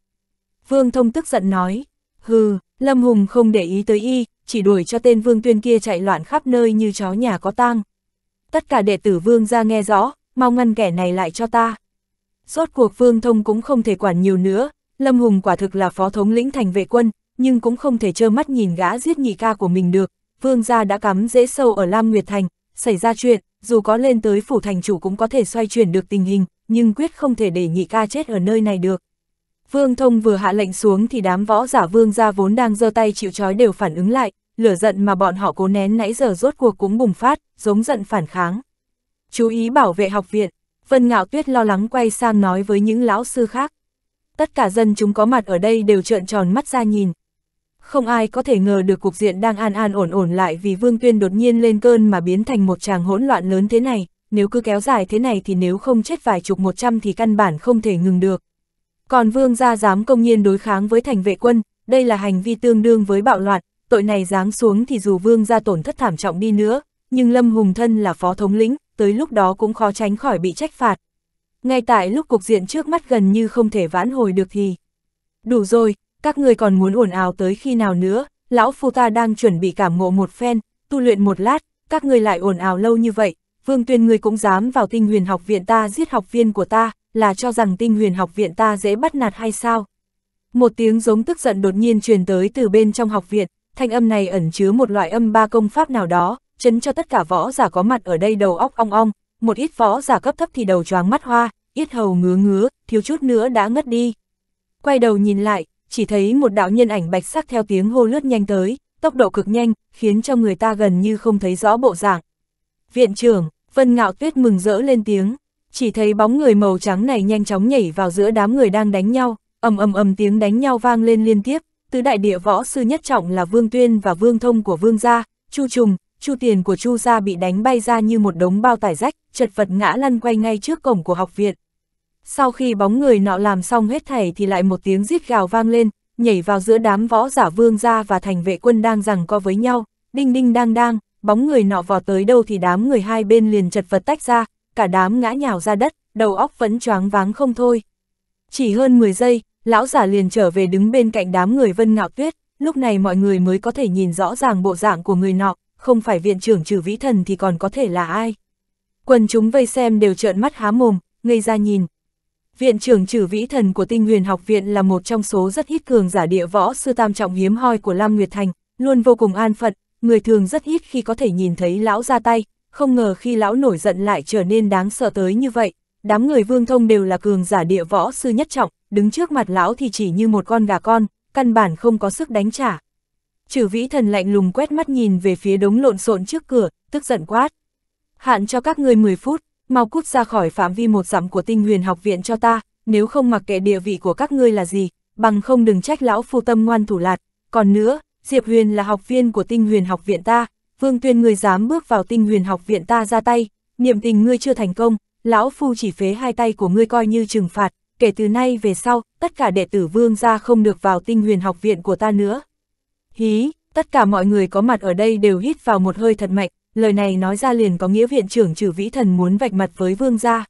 Vương Thông tức giận nói, hừ, Lâm Hùng không để ý tới y, chỉ đuổi cho tên Vương Tuyên kia chạy loạn khắp nơi như chó nhà có tang. Tất cả đệ tử Vương ra nghe rõ, mau ngăn kẻ này lại cho ta. Rốt cuộc Vương Thông cũng không thể quản nhiều nữa, Lâm Hùng quả thực là phó thống lĩnh thành vệ quân, nhưng cũng không thể trơ mắt nhìn gã giết nhị ca của mình được. Vương gia đã cắm dễ sâu ở Lam Nguyệt Thành, xảy ra chuyện, dù có lên tới phủ thành chủ cũng có thể xoay chuyển được tình hình, nhưng quyết không thể để nhị ca chết ở nơi này được. Vương Thông vừa hạ lệnh xuống thì đám võ giả vương gia vốn đang giơ tay chịu trói đều phản ứng lại, lửa giận mà bọn họ cố nén nãy giờ rốt cuộc cũng bùng phát, giống giận phản kháng. Chú ý bảo vệ học viện, Vân Ngạo Tuyết lo lắng quay sang nói với những lão sư khác. Tất cả dân chúng có mặt ở đây đều trợn tròn mắt ra nhìn, không ai có thể ngờ được cục diện đang an an ổn ổn lại vì Vương Tuyên đột nhiên lên cơn mà biến thành một tràng hỗn loạn lớn thế này, nếu cứ kéo dài thế này thì nếu không chết vài chục một trăm thì căn bản không thể ngừng được. Còn Vương gia dám công nhiên đối kháng với thành vệ quân, đây là hành vi tương đương với bạo loạn, tội này giáng xuống thì dù Vương gia tổn thất thảm trọng đi nữa, nhưng Lâm Hùng Thân là phó thống lĩnh, tới lúc đó cũng khó tránh khỏi bị trách phạt. Ngay tại lúc cục diện trước mắt gần như không thể vãn hồi được thì... Đủ rồi, các người còn muốn ồn ào tới khi nào nữa, lão phu ta đang chuẩn bị cảm ngộ một phen, tu luyện một lát, các người lại ồn ào lâu như vậy, vương tuyên người cũng dám vào tinh huyền học viện ta giết học viên của ta, là cho rằng tinh huyền học viện ta dễ bắt nạt hay sao? Một tiếng giống tức giận đột nhiên truyền tới từ bên trong học viện, thanh âm này ẩn chứa một loại âm ba công pháp nào đó, chấn cho tất cả võ giả có mặt ở đây đầu óc ong ong, một ít võ giả cấp thấp thì đầu choáng mắt hoa, ít hầu ngứa ngứa, thiếu chút nữa đã ngất đi. Quay đầu nhìn lại, chỉ thấy một đạo nhân ảnh bạch sắc theo tiếng hô lướt nhanh tới, tốc độ cực nhanh, khiến cho người ta gần như không thấy rõ bộ dạng. Viện trưởng, Vân Ngạo Tuyết mừng rỡ lên tiếng, chỉ thấy bóng người màu trắng này nhanh chóng nhảy vào giữa đám người đang đánh nhau, ầm ầm ầm tiếng đánh nhau vang lên liên tiếp, tứ đại địa võ sư nhất trọng là Vương Tuyên và Vương Thông của Vương gia, Chu Trùng, Chu Tiền của Chu gia bị đánh bay ra như một đống bao tải rách, chật vật ngã lăn quay ngay trước cổng của học viện, sau khi bóng người nọ làm xong hết thảy thì lại một tiếng rít gào vang lên, nhảy vào giữa đám võ giả vương gia và thành vệ quân đang rằng co với nhau, đinh đinh đang đang, bóng người nọ vò tới đâu thì đám người hai bên liền chật vật tách ra, cả đám ngã nhào ra đất, đầu óc vẫn choáng váng không thôi. Chỉ hơn 10 giây, lão giả liền trở về đứng bên cạnh đám người vân ngạo tuyết, lúc này mọi người mới có thể nhìn rõ ràng bộ dạng của người nọ, không phải viện trưởng trừ vĩ thần thì còn có thể là ai. Quần chúng vây xem đều trợn mắt há mồm, ngây ra nhìn, Viện trưởng trừ vĩ thần của tinh huyền học viện là một trong số rất ít cường giả địa võ sư tam trọng hiếm hoi của Lam Nguyệt Thành, luôn vô cùng an phận, người thường rất ít khi có thể nhìn thấy lão ra tay, không ngờ khi lão nổi giận lại trở nên đáng sợ tới như vậy. Đám người vương thông đều là cường giả địa võ sư nhất trọng, đứng trước mặt lão thì chỉ như một con gà con, căn bản không có sức đánh trả. Trừ vĩ thần lạnh lùng quét mắt nhìn về phía đống lộn xộn trước cửa, tức giận quát. Hạn cho các ngươi 10 phút, mau cút ra khỏi phạm vi một dặm của tinh huyền học viện cho ta, nếu không mặc kệ địa vị của các ngươi là gì, bằng không đừng trách lão phu tâm ngoan thủ lạt. Còn nữa, Diệp Huyền là học viên của tinh huyền học viện ta, Vương Tuyên người dám bước vào tinh huyền học viện ta ra tay, niệm tình ngươi chưa thành công, lão phu chỉ phế hai tay của ngươi coi như trừng phạt, kể từ nay về sau, tất cả đệ tử vương gia không được vào tinh huyền học viện của ta nữa. Hí, tất cả mọi người có mặt ở đây đều hít vào một hơi thật mạnh, lời này nói ra liền có nghĩa viện trưởng trừ vĩ thần muốn vạch mặt với vương gia.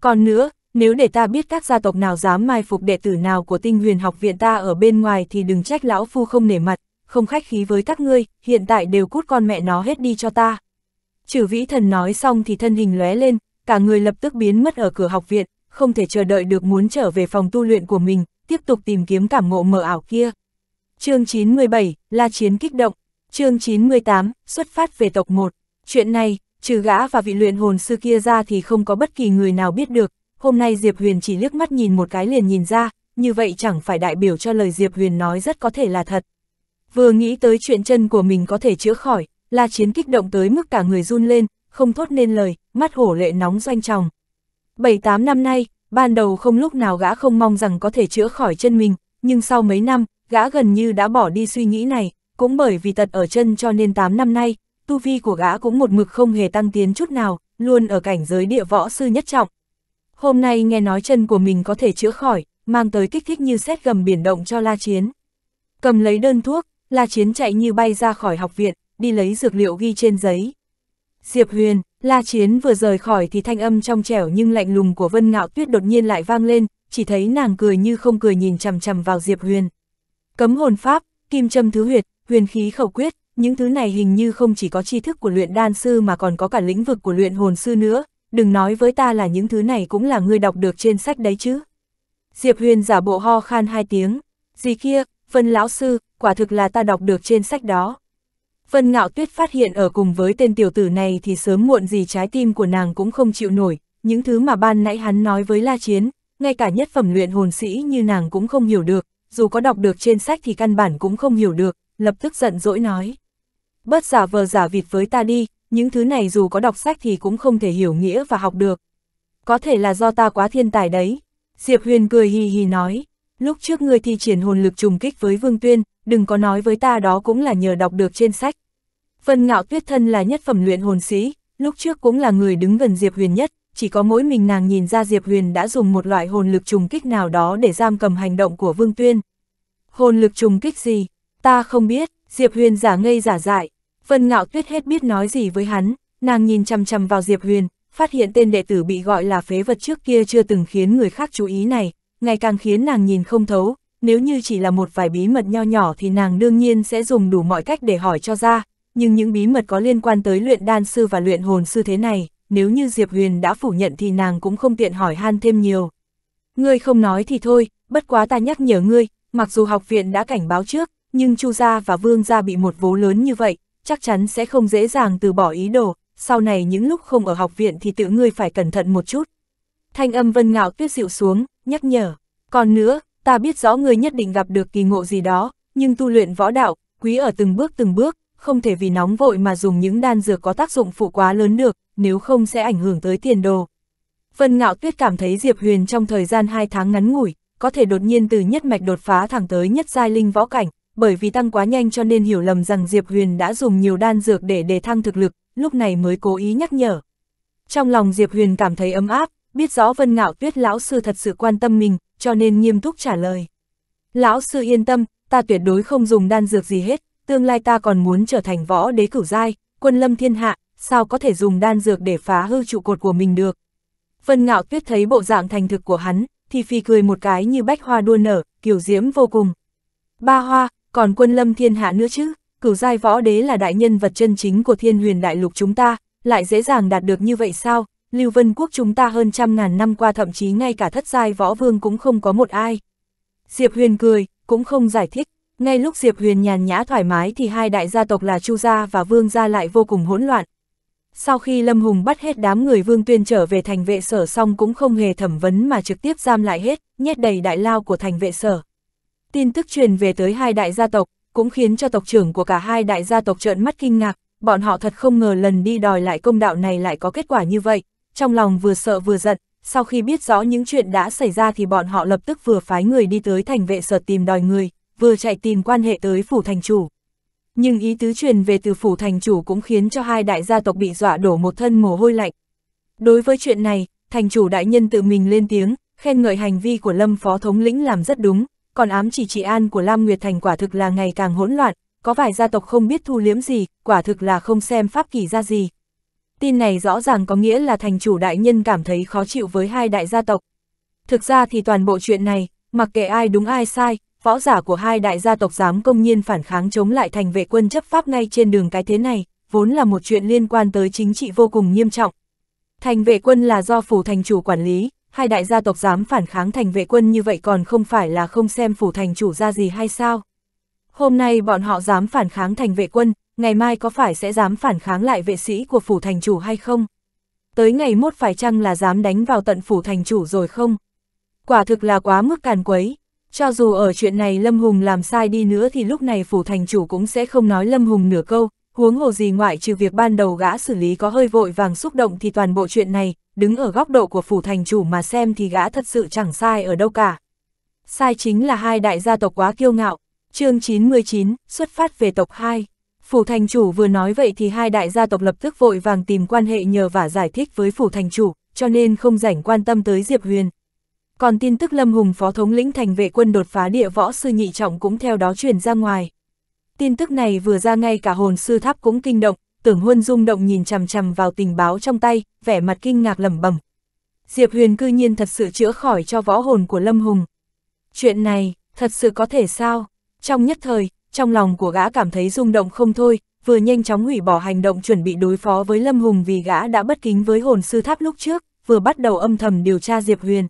Còn nữa, nếu để ta biết các gia tộc nào dám mai phục đệ tử nào của tinh huyền học viện ta ở bên ngoài thì đừng trách lão phu không nể mặt, không khách khí với các ngươi, hiện tại đều cút con mẹ nó hết đi cho ta. Trừ vĩ thần nói xong thì thân hình lóe lên, cả người lập tức biến mất ở cửa học viện, không thể chờ đợi được muốn trở về phòng tu luyện của mình, tiếp tục tìm kiếm cảm ngộ mờ ảo kia. chương 917, La Chiến kích động chương 98, xuất phát về tộc 1. Chuyện này, trừ gã và vị luyện hồn sư kia ra thì không có bất kỳ người nào biết được, hôm nay Diệp Huyền chỉ liếc mắt nhìn một cái liền nhìn ra, như vậy chẳng phải đại biểu cho lời Diệp Huyền nói rất có thể là thật. Vừa nghĩ tới chuyện chân của mình có thể chữa khỏi, La Chiến kích động tới mức cả người run lên, không thốt nên lời, mắt hổ lệ nóng doanh tròng. 7-8 năm nay, ban đầu không lúc nào gã không mong rằng có thể chữa khỏi chân mình, nhưng sau mấy năm, gã gần như đã bỏ đi suy nghĩ này, cũng bởi vì tật ở chân cho nên 8 năm nay, tu vi của gã cũng một mực không hề tăng tiến chút nào, luôn ở cảnh giới địa võ sư nhất trọng. Hôm nay nghe nói chân của mình có thể chữa khỏi, mang tới kích thích như xét gầm biển động cho La Chiến. Cầm lấy đơn thuốc, La Chiến chạy như bay ra khỏi học viện, đi lấy dược liệu ghi trên giấy. Diệp Huyền, La Chiến vừa rời khỏi thì thanh âm trong trẻo nhưng lạnh lùng của Vân Ngạo Tuyết đột nhiên lại vang lên, chỉ thấy nàng cười như không cười nhìn chằm chằm vào Diệp Huyền. Cấm hồn pháp, kim châm thứ huyệt, huyền khí khẩu quyết, những thứ này hình như không chỉ có tri thức của luyện đan sư mà còn có cả lĩnh vực của luyện hồn sư nữa, đừng nói với ta là những thứ này cũng là ngươi đọc được trên sách đấy chứ. Diệp huyền giả bộ ho khan hai tiếng, gì kia, phân lão sư, quả thực là ta đọc được trên sách đó. Vân ngạo tuyết phát hiện ở cùng với tên tiểu tử này thì sớm muộn gì trái tim của nàng cũng không chịu nổi, những thứ mà ban nãy hắn nói với La Chiến, ngay cả nhất phẩm luyện hồn sĩ như nàng cũng không hiểu được, dù có đọc được trên sách thì căn bản cũng không hiểu được, lập tức giận dỗi nói. Bớt giả vờ giả vịt với ta đi, những thứ này dù có đọc sách thì cũng không thể hiểu nghĩa và học được. Có thể là do ta quá thiên tài đấy. Diệp Huyền cười hì hì nói, lúc trước ngươi thi triển hồn lực trùng kích với Vương Tuyên, đừng có nói với ta đó cũng là nhờ đọc được trên sách. Vân Ngạo Tuyết Thân là nhất phẩm luyện hồn sĩ, lúc trước cũng là người đứng gần Diệp Huyền nhất, chỉ có mỗi mình nàng nhìn ra Diệp Huyền đã dùng một loại hồn lực trùng kích nào đó để giam cầm hành động của Vương Tuyên. Hồn lực trùng kích gì? Ta không biết, Diệp Huyền giả ngây giả dại. Vân Ngạo Tuyết hết biết nói gì với hắn, nàng nhìn chằm chằm vào Diệp Huyền, phát hiện tên đệ tử bị gọi là phế vật trước kia chưa từng khiến người khác chú ý này, ngày càng khiến nàng nhìn không thấu, nếu như chỉ là một vài bí mật nho nhỏ thì nàng đương nhiên sẽ dùng đủ mọi cách để hỏi cho ra, nhưng những bí mật có liên quan tới luyện đan sư và luyện hồn sư thế này, nếu như Diệp Huyền đã phủ nhận thì nàng cũng không tiện hỏi han thêm nhiều. Ngươi không nói thì thôi, bất quá ta nhắc nhở ngươi, mặc dù học viện đã cảnh báo trước, nhưng Chu gia và Vương gia bị một vố lớn như vậy, chắc chắn sẽ không dễ dàng từ bỏ ý đồ, sau này những lúc không ở học viện thì tự ngươi phải cẩn thận một chút. Thanh âm Vân Ngạo Tuyết dịu xuống, nhắc nhở, còn nữa, ta biết rõ ngươi nhất định gặp được kỳ ngộ gì đó, nhưng tu luyện võ đạo, quý ở từng bước từng bước, không thể vì nóng vội mà dùng những đan dược có tác dụng phụ quá lớn được, nếu không sẽ ảnh hưởng tới tiền đồ. Vân Ngạo Tuyết cảm thấy Diệp Huyền trong thời gian 2 tháng ngắn ngủi, có thể đột nhiên từ nhất mạch đột phá thẳng tới nhất giai linh võ cảnh, bởi vì tăng quá nhanh cho nên hiểu lầm rằng Diệp Huyền đã dùng nhiều đan dược để đề thăng thực lực, lúc này mới cố ý nhắc nhở. Trong lòng Diệp Huyền cảm thấy ấm áp, biết rõ Vân Ngạo Tuyết lão sư thật sự quan tâm mình, cho nên nghiêm túc trả lời. Lão sư yên tâm, ta tuyệt đối không dùng đan dược gì hết, tương lai ta còn muốn trở thành võ đế cửu giai, quân lâm thiên hạ, sao có thể dùng đan dược để phá hư trụ cột của mình được. Vân Ngạo Tuyết thấy bộ dạng thành thực của hắn, thì phi cười một cái như bách hoa đua nở, kiểu diễm vô cùng. Ba hoa, còn quân lâm thiên hạ nữa chứ, cửu giai võ đế là đại nhân vật chân chính của thiên huyền đại lục chúng ta, lại dễ dàng đạt được như vậy sao, Lưu Vân Quốc chúng ta hơn trăm ngàn năm qua thậm chí ngay cả thất giai võ vương cũng không có một ai. Diệp Huyền cười, cũng không giải thích, ngay lúc Diệp Huyền nhàn nhã thoải mái thì hai đại gia tộc là Chu Gia và Vương Gia lại vô cùng hỗn loạn. Sau khi Lâm Hùng bắt hết đám người Vương Tuyên trở về thành vệ sở xong cũng không hề thẩm vấn mà trực tiếp giam lại hết, nhét đầy đại lao của thành vệ sở. Tin tức truyền về tới hai đại gia tộc, cũng khiến cho tộc trưởng của cả hai đại gia tộc trợn mắt kinh ngạc, bọn họ thật không ngờ lần đi đòi lại công đạo này lại có kết quả như vậy, trong lòng vừa sợ vừa giận, sau khi biết rõ những chuyện đã xảy ra thì bọn họ lập tức vừa phái người đi tới thành vệ sở tìm đòi người, vừa chạy tìm quan hệ tới phủ thành chủ. Nhưng ý tứ truyền về từ phủ thành chủ cũng khiến cho hai đại gia tộc bị dọa đổ một thân mồ hôi lạnh. Đối với chuyện này, thành chủ đại nhân tự mình lên tiếng, khen ngợi hành vi của Lâm Phó Thống lĩnh làm rất đúng, còn ám chỉ trị an của Lam Nguyệt Thành quả thực là ngày càng hỗn loạn, có vài gia tộc không biết thu liếm gì, quả thực là không xem pháp kỳ ra gì. Tin này rõ ràng có nghĩa là thành chủ đại nhân cảm thấy khó chịu với hai đại gia tộc. Thực ra thì toàn bộ chuyện này, mặc kệ ai đúng ai sai, võ giả của hai đại gia tộc dám công nhiên phản kháng chống lại thành vệ quân chấp pháp ngay trên đường cái thế này, vốn là một chuyện liên quan tới chính trị vô cùng nghiêm trọng. Thành vệ quân là do phủ thành chủ quản lý, hai đại gia tộc dám phản kháng thành vệ quân như vậy còn không phải là không xem phủ thành chủ ra gì hay sao? Hôm nay bọn họ dám phản kháng thành vệ quân, ngày mai có phải sẽ dám phản kháng lại vệ sĩ của phủ thành chủ hay không? Tới ngày mốt phải chăng là dám đánh vào tận phủ thành chủ rồi không? Quả thực là quá mức càn quấy. Cho dù ở chuyện này Lâm Hùng làm sai đi nữa thì lúc này phủ thành chủ cũng sẽ không nói Lâm Hùng nửa câu, huống hồ gì ngoại trừ việc ban đầu gã xử lý có hơi vội vàng xúc động thì toàn bộ chuyện này, đứng ở góc độ của phủ thành chủ mà xem thì gã thật sự chẳng sai ở đâu cả. Sai chính là hai đại gia tộc quá kiêu ngạo, chương 99, xuất phát về tộc 2. Phủ thành chủ vừa nói vậy thì hai đại gia tộc lập tức vội vàng tìm quan hệ nhờ và giải thích với phủ thành chủ, cho nên không rảnh quan tâm tới Diệp Huyền. Còn tin tức Lâm Hùng phó thống lĩnh thành vệ quân đột phá địa võ sư nhị trọng cũng theo đó truyền ra ngoài. Tin tức này vừa ra ngay cả hồn sư tháp cũng kinh động, tưởng huân rung động nhìn chằm chằm vào tình báo trong tay, vẻ mặt kinh ngạc lẩm bẩm. Diệp Huyền cư nhiên thật sự chữa khỏi cho võ hồn của Lâm Hùng. Chuyện này, thật sự có thể sao? Trong nhất thời, trong lòng của gã cảm thấy rung động không thôi, vừa nhanh chóng hủy bỏ hành động chuẩn bị đối phó với Lâm Hùng vì gã đã bất kính với hồn sư tháp lúc trước, vừa bắt đầu âm thầm điều tra Diệp Huyền.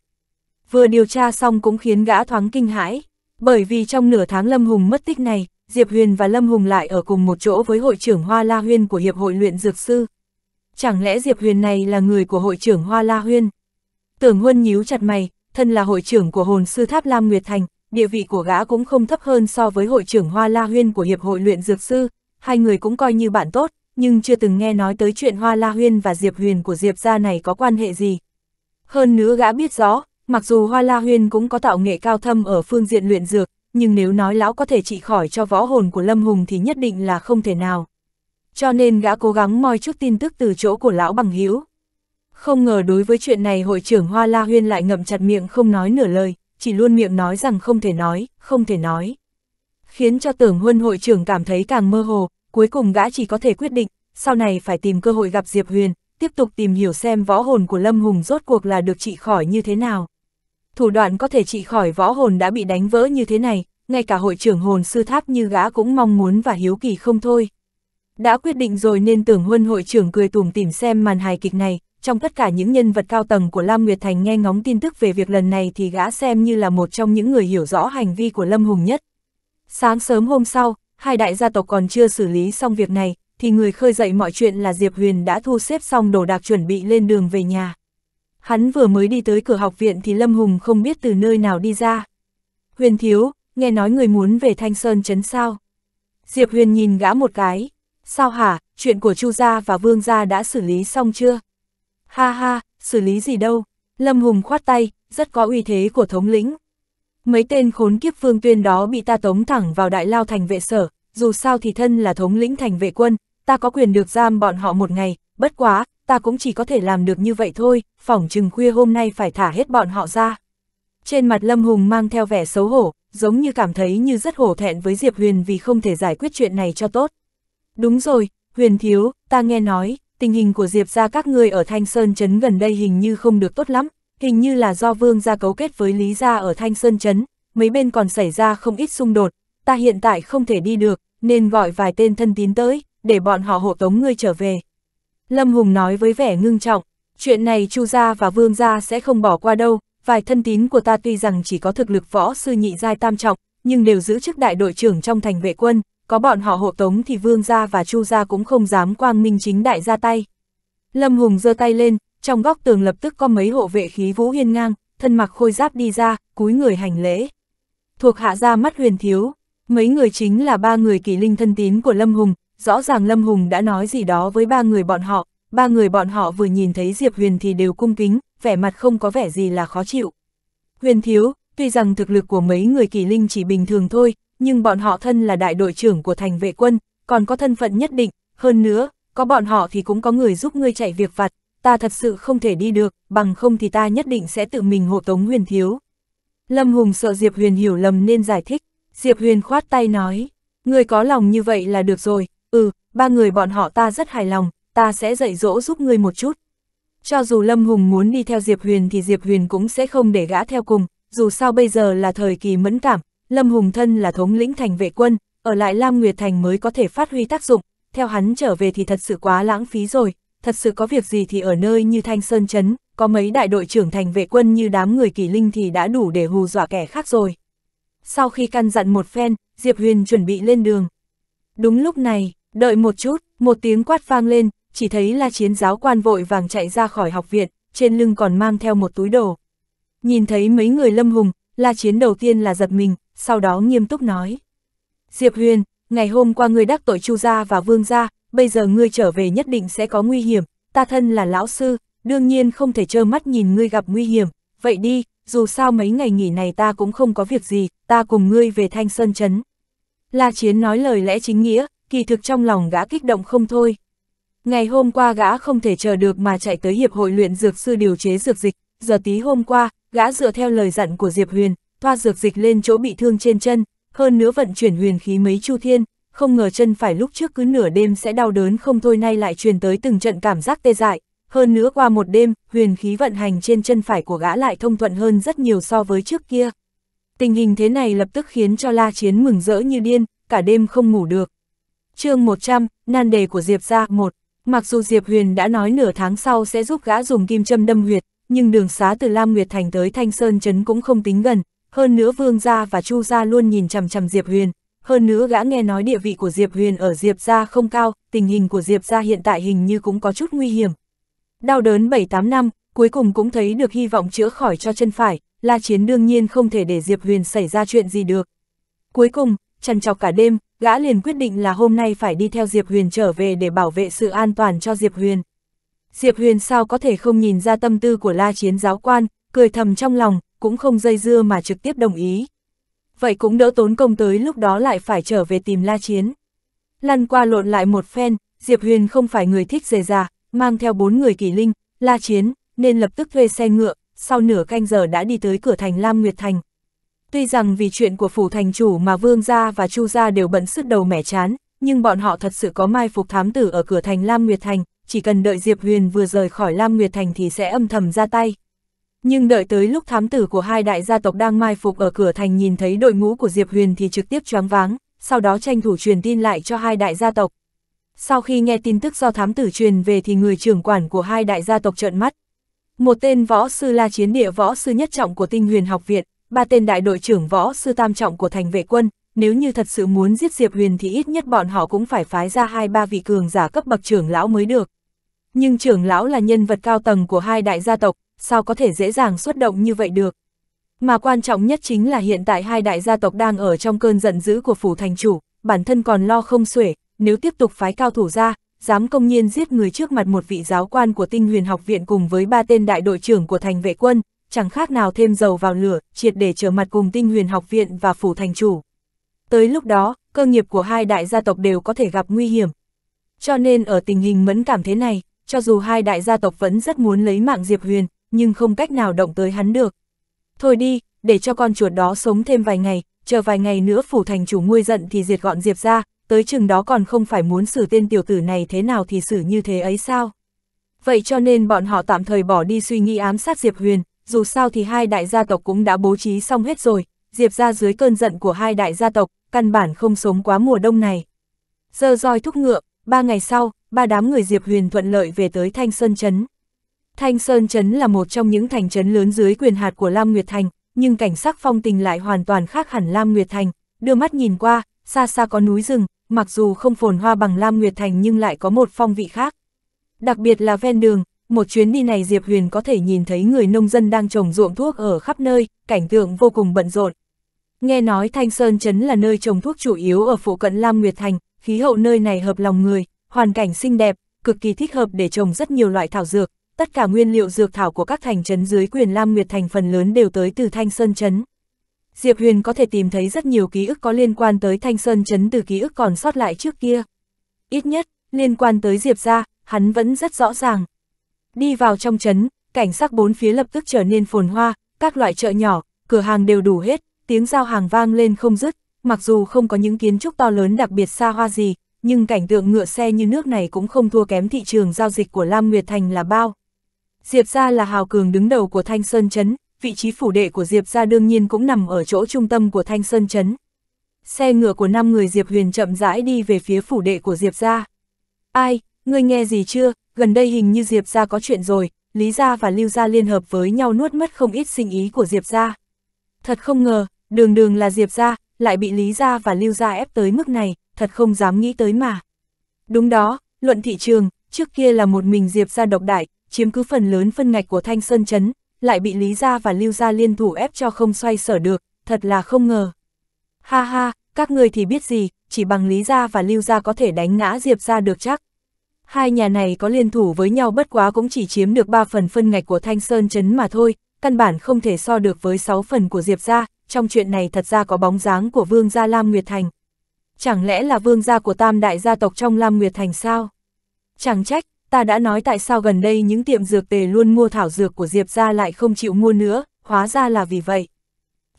Vừa điều tra xong cũng khiến gã thoáng kinh hãi, bởi vì trong nửa tháng Lâm Hùng mất tích này, Diệp Huyền và Lâm Hùng lại ở cùng một chỗ với hội trưởng Hoa La Huyên của Hiệp hội luyện dược sư. Chẳng lẽ Diệp Huyền này là người của hội trưởng Hoa La Huyên? Tưởng Huân nhíu chặt mày, thân là hội trưởng của hồn sư Tháp Lam Nguyệt Thành, địa vị của gã cũng không thấp hơn so với hội trưởng Hoa La Huyên của Hiệp hội luyện dược sư, hai người cũng coi như bạn tốt, nhưng chưa từng nghe nói tới chuyện Hoa La Huyên và Diệp Huyền của Diệp gia này có quan hệ gì. Hơn nữa gã biết rõ, mặc dù Hoa La Huyên cũng có tạo nghệ cao thâm ở phương diện luyện dược, nhưng nếu nói lão có thể trị khỏi cho võ hồn của Lâm Hùng thì nhất định là không thể nào. Cho nên gã cố gắng moi chút tin tức từ chỗ của lão bằng hữu Không ngờ đối với chuyện này hội trưởng Hoa La Huyên lại ngậm chặt miệng không nói nửa lời, chỉ luôn miệng nói rằng không thể nói, không thể nói. Khiến cho tưởng huân hội trưởng cảm thấy càng mơ hồ, cuối cùng gã chỉ có thể quyết định, sau này phải tìm cơ hội gặp Diệp Huyền, tiếp tục tìm hiểu xem võ hồn của Lâm Hùng rốt cuộc là được trị khỏi như thế nào thủ đoạn có thể trị khỏi võ hồn đã bị đánh vỡ như thế này, ngay cả hội trưởng hồn sư tháp như gã cũng mong muốn và hiếu kỳ không thôi. Đã quyết định rồi nên tưởng huân hội trưởng cười tủm tìm xem màn hài kịch này, trong tất cả những nhân vật cao tầng của Lam Nguyệt Thành nghe ngóng tin tức về việc lần này thì gã xem như là một trong những người hiểu rõ hành vi của Lâm Hùng nhất. Sáng sớm hôm sau, hai đại gia tộc còn chưa xử lý xong việc này, thì người khơi dậy mọi chuyện là Diệp Huyền đã thu xếp xong đồ đạc chuẩn bị lên đường về nhà. Hắn vừa mới đi tới cửa học viện thì Lâm Hùng không biết từ nơi nào đi ra. Huyền thiếu, nghe nói người muốn về Thanh Sơn Trấn sao. Diệp Huyền nhìn gã một cái. Sao hả, chuyện của Chu Gia và Vương Gia đã xử lý xong chưa? Ha ha, xử lý gì đâu. Lâm Hùng khoát tay, rất có uy thế của thống lĩnh. Mấy tên khốn kiếp phương tuyên đó bị ta tống thẳng vào đại lao thành vệ sở, dù sao thì thân là thống lĩnh thành vệ quân, ta có quyền được giam bọn họ một ngày, bất quá, ta cũng chỉ có thể làm được như vậy thôi, phỏng chừng khuya hôm nay phải thả hết bọn họ ra. Trên mặt Lâm Hùng mang theo vẻ xấu hổ, giống như cảm thấy như rất hổ thẹn với Diệp Huyền vì không thể giải quyết chuyện này cho tốt. Đúng rồi, Huyền Thiếu, ta nghe nói, tình hình của Diệp ra các người ở Thanh Sơn Trấn gần đây hình như không được tốt lắm, hình như là do Vương ra cấu kết với Lý gia ở Thanh Sơn Trấn, mấy bên còn xảy ra không ít xung đột, ta hiện tại không thể đi được, nên gọi vài tên thân tín tới, để bọn họ hộ tống ngươi trở về. Lâm Hùng nói với vẻ ngưng trọng, chuyện này Chu gia và Vương gia sẽ không bỏ qua đâu, vài thân tín của ta tuy rằng chỉ có thực lực võ sư nhị giai tam trọng, nhưng đều giữ chức đại đội trưởng trong thành vệ quân, có bọn họ hộ tống thì Vương gia và Chu gia cũng không dám quang minh chính đại ra tay. Lâm Hùng giơ tay lên, trong góc tường lập tức có mấy hộ vệ khí vũ hiên ngang, thân mặc khôi giáp đi ra, cúi người hành lễ. Thuộc hạ ra mắt huyền thiếu, mấy người chính là ba người kỳ linh thân tín của Lâm Hùng, rõ ràng Lâm Hùng đã nói gì đó với ba người bọn họ, ba người bọn họ vừa nhìn thấy Diệp Huyền thì đều cung kính, vẻ mặt không có vẻ gì là khó chịu. Huyền Thiếu, tuy rằng thực lực của mấy người kỳ linh chỉ bình thường thôi, nhưng bọn họ thân là đại đội trưởng của thành vệ quân, còn có thân phận nhất định, hơn nữa, có bọn họ thì cũng có người giúp ngươi chạy việc vặt, ta thật sự không thể đi được, bằng không thì ta nhất định sẽ tự mình hộ tống Huyền Thiếu. Lâm Hùng sợ Diệp Huyền hiểu lầm nên giải thích, Diệp Huyền khoát tay nói, ngươi có lòng như vậy là được rồi, Ừ, ba người bọn họ ta rất hài lòng, ta sẽ dạy dỗ giúp ngươi một chút. Cho dù Lâm Hùng muốn đi theo Diệp Huyền thì Diệp Huyền cũng sẽ không để gã theo cùng, dù sao bây giờ là thời kỳ mẫn cảm, Lâm Hùng thân là thống lĩnh thành vệ quân, ở lại Lam Nguyệt Thành mới có thể phát huy tác dụng, theo hắn trở về thì thật sự quá lãng phí rồi, thật sự có việc gì thì ở nơi như Thanh Sơn Trấn, có mấy đại đội trưởng thành vệ quân như đám người kỳ linh thì đã đủ để hù dọa kẻ khác rồi. Sau khi căn dặn một phen, Diệp Huyền chuẩn bị lên đường. Đúng lúc này, Đợi một chút, một tiếng quát vang lên, chỉ thấy là chiến giáo quan vội vàng chạy ra khỏi học viện, trên lưng còn mang theo một túi đồ. Nhìn thấy mấy người lâm hùng, la chiến đầu tiên là giật mình, sau đó nghiêm túc nói. Diệp Huyền, ngày hôm qua ngươi đắc tội Chu gia và Vương gia, bây giờ ngươi trở về nhất định sẽ có nguy hiểm, ta thân là lão sư, đương nhiên không thể trơ mắt nhìn ngươi gặp nguy hiểm, vậy đi, dù sao mấy ngày nghỉ này ta cũng không có việc gì, ta cùng ngươi về Thanh Sơn chấn. La Chiến nói lời lẽ chính nghĩa, kỳ thực trong lòng gã kích động không thôi. Ngày hôm qua gã không thể chờ được mà chạy tới Hiệp hội luyện dược sư điều chế dược dịch, giờ tí hôm qua, gã dựa theo lời dặn của Diệp Huyền, thoa dược dịch lên chỗ bị thương trên chân, hơn nữa vận chuyển huyền khí mấy chu thiên, không ngờ chân phải lúc trước cứ nửa đêm sẽ đau đớn không thôi nay lại truyền tới từng trận cảm giác tê dại. Hơn nữa qua một đêm, huyền khí vận hành trên chân phải của gã lại thông thuận hơn rất nhiều so với trước kia. Tình hình thế này lập tức khiến cho La Chiến mừng rỡ như điên, cả đêm không ngủ được chương 100, nan đề của Diệp ra 1. Mặc dù Diệp Huyền đã nói nửa tháng sau sẽ giúp gã dùng kim châm đâm huyệt, nhưng đường xá từ Lam Nguyệt Thành tới Thanh Sơn Trấn cũng không tính gần, hơn nữa Vương Gia và Chu Gia luôn nhìn chằm chằm Diệp Huyền, hơn nữa gã nghe nói địa vị của Diệp Huyền ở Diệp Gia không cao, tình hình của Diệp Gia hiện tại hình như cũng có chút nguy hiểm. Đau đớn 7-8 năm, cuối cùng cũng thấy được hy vọng chữa khỏi cho chân phải, La Chiến đương nhiên không thể để Diệp Huyền xảy ra chuyện gì được. Cuối cùng, chằn chọc cả đêm, gã liền quyết định là hôm nay phải đi theo Diệp Huyền trở về để bảo vệ sự an toàn cho Diệp Huyền. Diệp Huyền sao có thể không nhìn ra tâm tư của la chiến giáo quan, cười thầm trong lòng, cũng không dây dưa mà trực tiếp đồng ý. Vậy cũng đỡ tốn công tới lúc đó lại phải trở về tìm la chiến. Lăn qua lộn lại một phen, Diệp Huyền không phải người thích dề già, mang theo bốn người kỳ linh, la chiến, nên lập tức thuê xe ngựa, sau nửa canh giờ đã đi tới cửa thành Lam Nguyệt Thành. Tuy rằng vì chuyện của phủ thành chủ mà Vương Gia và Chu Gia đều bận sức đầu mẻ chán, nhưng bọn họ thật sự có mai phục thám tử ở cửa thành Lam Nguyệt Thành, chỉ cần đợi Diệp Huyền vừa rời khỏi Lam Nguyệt Thành thì sẽ âm thầm ra tay. Nhưng đợi tới lúc thám tử của hai đại gia tộc đang mai phục ở cửa thành nhìn thấy đội ngũ của Diệp Huyền thì trực tiếp choáng váng, sau đó tranh thủ truyền tin lại cho hai đại gia tộc. Sau khi nghe tin tức do thám tử truyền về thì người trưởng quản của hai đại gia tộc trợn mắt. Một tên võ sư là chiến địa võ sư nhất trọng của tinh huyền học viện, ba tên đại đội trưởng võ sư tam trọng của thành vệ quân, nếu như thật sự muốn giết Diệp Huyền thì ít nhất bọn họ cũng phải phái ra hai ba vị cường giả cấp bậc trưởng lão mới được. Nhưng trưởng lão là nhân vật cao tầng của hai đại gia tộc, sao có thể dễ dàng xuất động như vậy được. Mà quan trọng nhất chính là hiện tại hai đại gia tộc đang ở trong cơn giận dữ của phủ thành chủ, bản thân còn lo không xuể, nếu tiếp tục phái cao thủ ra, dám công nhiên giết người trước mặt một vị giáo quan của tinh huyền học viện cùng với ba tên đại đội trưởng của thành vệ quân, chẳng khác nào thêm dầu vào lửa, triệt để trở mặt cùng tinh huyền học viện và phủ thành chủ. Tới lúc đó, cơ nghiệp của hai đại gia tộc đều có thể gặp nguy hiểm. Cho nên ở tình hình mẫn cảm thế này, cho dù hai đại gia tộc vẫn rất muốn lấy mạng Diệp Huyền, nhưng không cách nào động tới hắn được. Thôi đi, để cho con chuột đó sống thêm vài ngày, chờ vài ngày nữa phủ thành chủ nguôi giận thì diệt gọn Diệp ra, tới chừng đó còn không phải muốn xử tên tiểu tử này thế nào thì xử như thế ấy sao. Vậy cho nên bọn họ tạm thời bỏ đi suy nghĩ ám sát Diệp Huyền, dù sao thì hai đại gia tộc cũng đã bố trí xong hết rồi, Diệp ra dưới cơn giận của hai đại gia tộc, căn bản không sống quá mùa đông này. Giờ roi thúc ngựa, ba ngày sau, ba đám người Diệp Huyền thuận lợi về tới Thanh Sơn Trấn. Thanh Sơn Trấn là một trong những thành trấn lớn dưới quyền hạt của Lam Nguyệt Thành, nhưng cảnh sắc phong tình lại hoàn toàn khác hẳn Lam Nguyệt Thành. Đưa mắt nhìn qua, xa xa có núi rừng, mặc dù không phồn hoa bằng Lam Nguyệt Thành nhưng lại có một phong vị khác. Đặc biệt là ven đường, một chuyến đi này Diệp Huyền có thể nhìn thấy người nông dân đang trồng ruộng thuốc ở khắp nơi, cảnh tượng vô cùng bận rộn. Nghe nói Thanh Sơn Trấn là nơi trồng thuốc chủ yếu ở phụ cận Lam Nguyệt Thành, khí hậu nơi này hợp lòng người, hoàn cảnh xinh đẹp, cực kỳ thích hợp để trồng rất nhiều loại thảo dược. Tất cả nguyên liệu dược thảo của các thành trấn dưới quyền Lam Nguyệt Thành phần lớn đều tới từ Thanh Sơn Trấn. Diệp Huyền có thể tìm thấy rất nhiều ký ức có liên quan tới Thanh Sơn Trấn từ ký ức còn sót lại trước kia. Ít nhất, liên quan tới Diệp gia, hắn vẫn rất rõ ràng. Đi vào trong trấn, cảnh sắc bốn phía lập tức trở nên phồn hoa, các loại chợ nhỏ, cửa hàng đều đủ hết, tiếng giao hàng vang lên không dứt, mặc dù không có những kiến trúc to lớn đặc biệt xa hoa gì, nhưng cảnh tượng ngựa xe như nước này cũng không thua kém thị trường giao dịch của Lam Nguyệt Thành là bao. Diệp gia là hào cường đứng đầu của Thanh Sơn Trấn, vị trí phủ đệ của Diệp gia đương nhiên cũng nằm ở chỗ trung tâm của Thanh Sơn Trấn. Xe ngựa của năm người Diệp Huyền chậm rãi đi về phía phủ đệ của Diệp gia. Ai, ngươi nghe gì chưa, gần đây hình như Diệp gia có chuyện rồi, Lý Gia và Lưu Gia liên hợp với nhau nuốt mất không ít sinh ý của Diệp Gia. Thật không ngờ, đường đường là Diệp Gia, lại bị Lý Gia và Lưu Gia ép tới mức này, thật không dám nghĩ tới mà. Đúng đó, luận thị trường, trước kia là một mình Diệp Gia độc đại, chiếm cứ phần lớn phân ngạch của Thanh Sơn Chấn, lại bị Lý Gia và Lưu Gia liên thủ ép cho không xoay sở được, thật là không ngờ. Ha ha, các người thì biết gì, chỉ bằng Lý Gia và Lưu Gia có thể đánh ngã Diệp Gia được chắc. Hai nhà này có liên thủ với nhau bất quá cũng chỉ chiếm được 3 phần phân ngạch của Thanh Sơn Trấn mà thôi, căn bản không thể so được với 6 phần của Diệp Gia, trong chuyện này thật ra có bóng dáng của Vương Gia Lam Nguyệt Thành. Chẳng lẽ là Vương Gia của tam đại gia tộc trong Lam Nguyệt Thành sao? Chẳng trách, ta đã nói tại sao gần đây những tiệm dược tề luôn mua thảo dược của Diệp Gia lại không chịu mua nữa, hóa ra là vì vậy.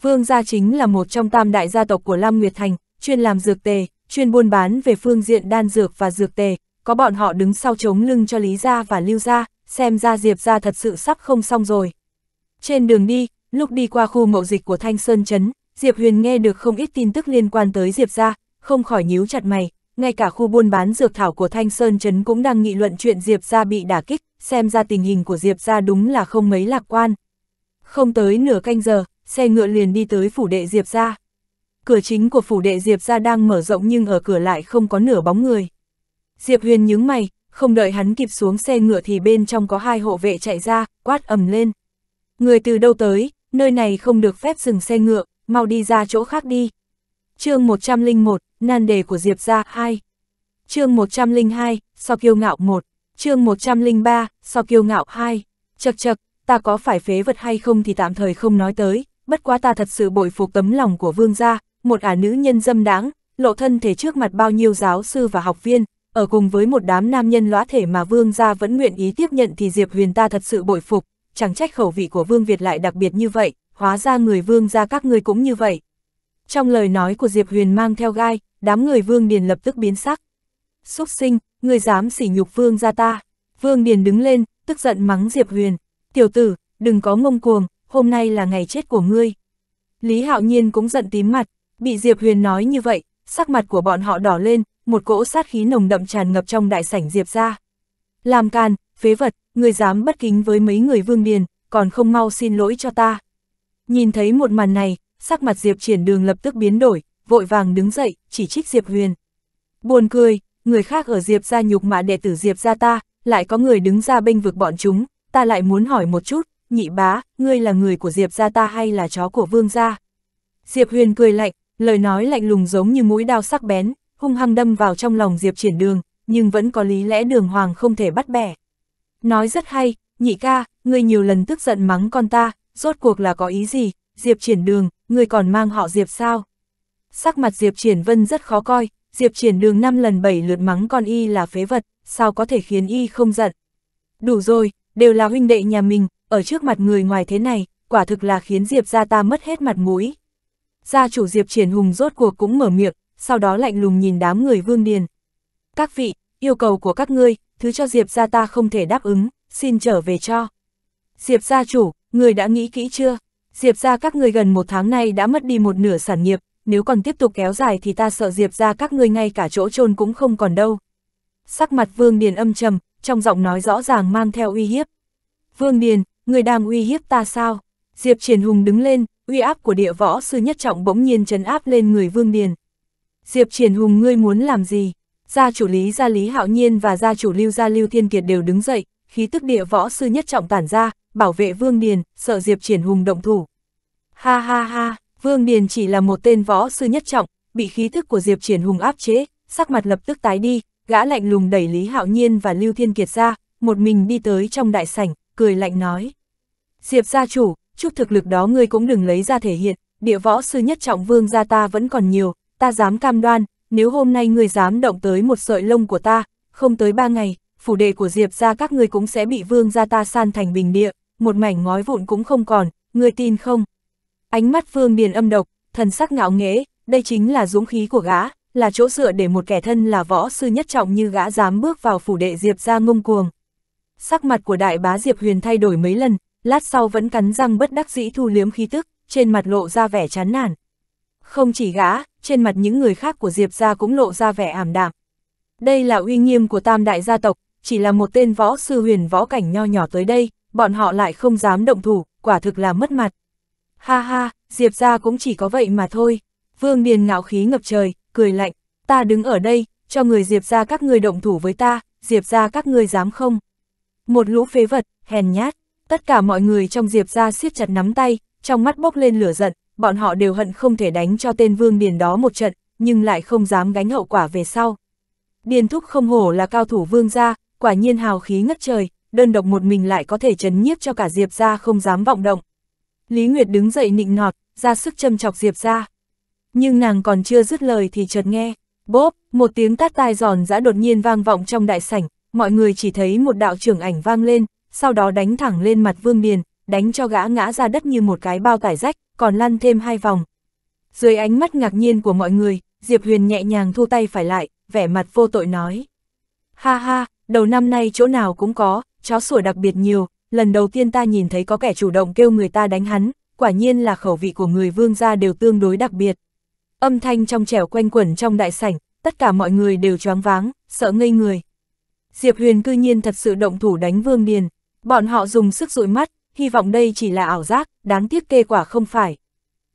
Vương Gia chính là một trong tam đại gia tộc của Lam Nguyệt Thành, chuyên làm dược tề, chuyên buôn bán về phương diện đan dược và dược tề, có bọn họ đứng sau chống lưng cho Lý Gia và Lưu Gia, xem ra Diệp Gia thật sự sắp không xong rồi. Trên đường đi, lúc đi qua khu mộ dịch của Thanh Sơn Trấn, Diệp Huyền nghe được không ít tin tức liên quan tới Diệp Gia, không khỏi nhíu chặt mày, ngay cả khu buôn bán dược thảo của Thanh Sơn Trấn cũng đang nghị luận chuyện Diệp Gia bị đả kích, xem ra tình hình của Diệp Gia đúng là không mấy lạc quan. Không tới nửa canh giờ, xe ngựa liền đi tới phủ đệ Diệp Gia. Cửa chính của phủ đệ Diệp Gia đang mở rộng nhưng ở cửa lại không có nửa bóng người. Diệp Huyền nhướng mày, không đợi hắn kịp xuống xe ngựa thì bên trong có hai hộ vệ chạy ra, quát ầm lên. Người từ đâu tới, nơi này không được phép dừng xe ngựa, mau đi ra chỗ khác đi. chương 101, nan đề của Diệp ra 2. chương 102, so kiêu ngạo 1. chương 103, so kiêu ngạo 2. Chật chật, ta có phải phế vật hay không thì tạm thời không nói tới, bất quá ta thật sự bội phục tấm lòng của vương gia, một ả nữ nhân dâm đáng, lộ thân thể trước mặt bao nhiêu giáo sư và học viên, ở cùng với một đám nam nhân lõa thể mà Vương gia vẫn nguyện ý tiếp nhận thì Diệp Huyền ta thật sự bội phục, chẳng trách khẩu vị của Vương Việt lại đặc biệt như vậy, hóa ra người Vương gia các ngươi cũng như vậy. Trong lời nói của Diệp Huyền mang theo gai, đám người Vương Điền lập tức biến sắc. xuất sinh, ngươi dám sỉ nhục Vương gia ta. Vương Điền đứng lên, tức giận mắng Diệp Huyền. Tiểu tử, đừng có ngông cuồng, hôm nay là ngày chết của ngươi. Lý Hạo Nhiên cũng giận tím mặt, bị Diệp Huyền nói như vậy, sắc mặt của bọn họ đỏ lên, một cỗ sát khí nồng đậm tràn ngập trong đại sảnh Diệp ra. Làm can, phế vật, người dám bất kính với mấy người vương điền, còn không mau xin lỗi cho ta. Nhìn thấy một màn này, sắc mặt Diệp triển đường lập tức biến đổi, vội vàng đứng dậy, chỉ trích Diệp Huyền. Buồn cười, người khác ở Diệp ra nhục mà đệ tử Diệp ra ta, lại có người đứng ra bênh vực bọn chúng, ta lại muốn hỏi một chút, nhị bá, ngươi là người của Diệp ra ta hay là chó của vương gia? Diệp Huyền cười lạnh, lời nói lạnh lùng giống như mũi đao sắc bén, hung hăng đâm vào trong lòng Diệp Triển Đường, nhưng vẫn có lý lẽ đường hoàng không thể bắt bẻ. Nói rất hay, nhị ca, ngươi nhiều lần tức giận mắng con ta, rốt cuộc là có ý gì, Diệp Triển Đường, ngươi còn mang họ Diệp sao? Sắc mặt Diệp Triển Vân rất khó coi, Diệp Triển Đường năm lần bảy lượt mắng con y là phế vật, sao có thể khiến y không giận? Đủ rồi, đều là huynh đệ nhà mình, ở trước mặt người ngoài thế này, quả thực là khiến Diệp gia ta mất hết mặt mũi. Gia chủ Diệp Triển Hùng rốt cuộc cũng mở miệng, sau đó lạnh lùng nhìn đám người Vương Điền. Các vị, yêu cầu của các ngươi, thứ cho Diệp ra ta không thể đáp ứng, xin trở về cho. Diệp gia chủ, người đã nghĩ kỹ chưa? Diệp gia các ngươi gần một tháng nay đã mất đi một nửa sản nghiệp, nếu còn tiếp tục kéo dài thì ta sợ Diệp gia các ngươi ngay cả chỗ chôn cũng không còn đâu. Sắc mặt Vương Điền âm trầm, trong giọng nói rõ ràng mang theo uy hiếp. Vương Điền, người đang uy hiếp ta sao? Diệp Triển Hùng đứng lên, uy áp của địa võ sư nhất trọng bỗng nhiên chấn áp lên người Vương Điền. Diệp Triển Hùng ngươi muốn làm gì? Gia chủ lý gia lý hạo nhiên và gia chủ lưu gia lưu thiên kiệt đều đứng dậy, khí tức địa võ sư nhất trọng tản ra, bảo vệ Vương Điền, sợ Diệp Triển Hùng động thủ. Ha ha ha, Vương Điền chỉ là một tên võ sư nhất trọng, bị khí thức của Diệp Triển Hùng áp chế, sắc mặt lập tức tái đi, gã lạnh lùng đẩy Lý Hạo Nhiên và Lưu Thiên Kiệt ra, một mình đi tới trong đại sảnh, cười lạnh nói. Diệp gia chủ, chút thực lực đó ngươi cũng đừng lấy ra thể hiện, địa võ sư nhất trọng vương gia ta vẫn còn nhiều, ta dám cam đoan, nếu hôm nay người dám động tới một sợi lông của ta, không tới ba ngày, phủ đệ của Diệp ra các người cũng sẽ bị vương ra ta san thành bình địa, một mảnh ngói vụn cũng không còn, người tin không? Ánh mắt vương Điền âm độc, thần sắc ngạo nghễ, đây chính là dũng khí của gã, là chỗ dựa để một kẻ thân là võ sư nhất trọng như gã dám bước vào phủ đệ Diệp ra ngông cuồng. Sắc mặt của đại bá Diệp Huyền thay đổi mấy lần, lát sau vẫn cắn răng bất đắc dĩ thu liếm khí tức, trên mặt lộ ra vẻ chán nản, không chỉ gã, trên mặt những người khác của Diệp gia cũng lộ ra vẻ ảm đạm. Đây là uy nghiêm của tam đại gia tộc, chỉ là một tên võ sư huyền võ cảnh nho nhỏ tới đây, bọn họ lại không dám động thủ, quả thực là mất mặt. Ha ha, Diệp gia cũng chỉ có vậy mà thôi. Vương Điền ngạo khí ngập trời, cười lạnh, ta đứng ở đây, cho người Diệp gia các ngươi động thủ với ta, Diệp gia các ngươi dám không? Một lũ phế vật, hèn nhát, tất cả mọi người trong Diệp gia siết chặt nắm tay, trong mắt bốc lên lửa giận, bọn họ đều hận không thể đánh cho tên Vương Điền đó một trận, nhưng lại không dám gánh hậu quả về sau. Điền Thúc không hổ là cao thủ Vương gia, quả nhiên hào khí ngất trời, đơn độc một mình lại có thể chấn nhiếp cho cả Diệp gia không dám vọng động. Lý Nguyệt đứng dậy nịnh nọt, ra sức châm chọc Diệp gia. Nhưng nàng còn chưa dứt lời thì chợt nghe, bốp, một tiếng tát tai giòn giã đột nhiên vang vọng trong đại sảnh, mọi người chỉ thấy một đạo trưởng ảnh vang lên, sau đó đánh thẳng lên mặt Vương Điền, đánh cho gã ngã ra đất như một cái bao tải rách, còn lăn thêm hai vòng. Dưới ánh mắt ngạc nhiên của mọi người, Diệp Huyền nhẹ nhàng thu tay phải lại, vẻ mặt vô tội nói. Ha ha, đầu năm nay chỗ nào cũng có, chó sủa đặc biệt nhiều, lần đầu tiên ta nhìn thấy có kẻ chủ động kêu người ta đánh hắn, quả nhiên là khẩu vị của người vương gia đều tương đối đặc biệt. Âm thanh trong trẻo quanh quẩn trong đại sảnh, tất cả mọi người đều choáng váng, sợ ngây người. Diệp Huyền cư nhiên thật sự động thủ đánh Vương Điền, bọn họ dùng sức dụi mắt, hy vọng đây chỉ là ảo giác, đáng tiếc kê quả không phải.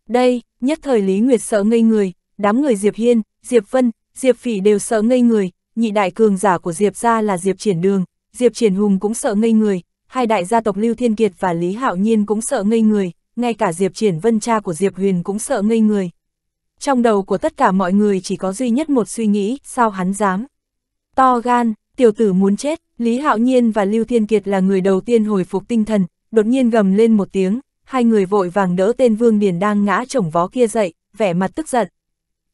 Đây, nhất thời Lý Nguyệt sợ ngây người, đám người Diệp Hiên, Diệp Vân, Diệp Phỉ đều sợ ngây người, nhị đại cường giả của Diệp gia là Diệp Triển Đường, Diệp Triển Hùng cũng sợ ngây người, hai đại gia tộc Lưu Thiên Kiệt và Lý Hạo Nhiên cũng sợ ngây người, ngay cả Diệp Triển Vân cha của Diệp Huyền cũng sợ ngây người. Trong đầu của tất cả mọi người chỉ có duy nhất một suy nghĩ, sao hắn dám? To gan, tiểu tử muốn chết, Lý Hạo Nhiên và Lưu Thiên Kiệt là người đầu tiên hồi phục tinh thần, đột nhiên gầm lên một tiếng, hai người vội vàng đỡ tên Vương Điền đang ngã chổng vó kia dậy, vẻ mặt tức giận.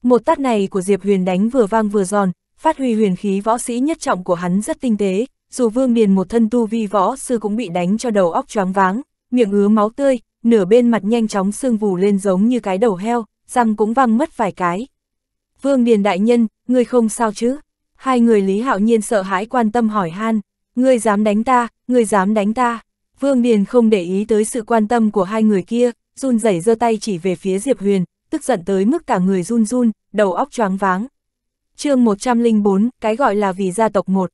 Một tát này của Diệp Huyền đánh vừa vang vừa giòn, phát huy huyền khí võ sĩ nhất trọng của hắn rất tinh tế, dù Vương Điền một thân tu vi võ sư cũng bị đánh cho đầu óc choáng váng, miệng ứa máu tươi, nửa bên mặt nhanh chóng sưng vù lên giống như cái đầu heo, răng cũng văng mất vài cái. Vương Điền đại nhân, ngươi không sao chứ? Hai người Lý Hạo Nhiên sợ hãi quan tâm hỏi han, ngươi dám đánh ta, ngươi dám đánh ta. Vương Điền không để ý tới sự quan tâm của hai người kia, run rẩy giơ tay chỉ về phía Diệp Huyền, tức giận tới mức cả người run run, đầu óc choáng váng. chương 104, cái gọi là vì gia tộc một.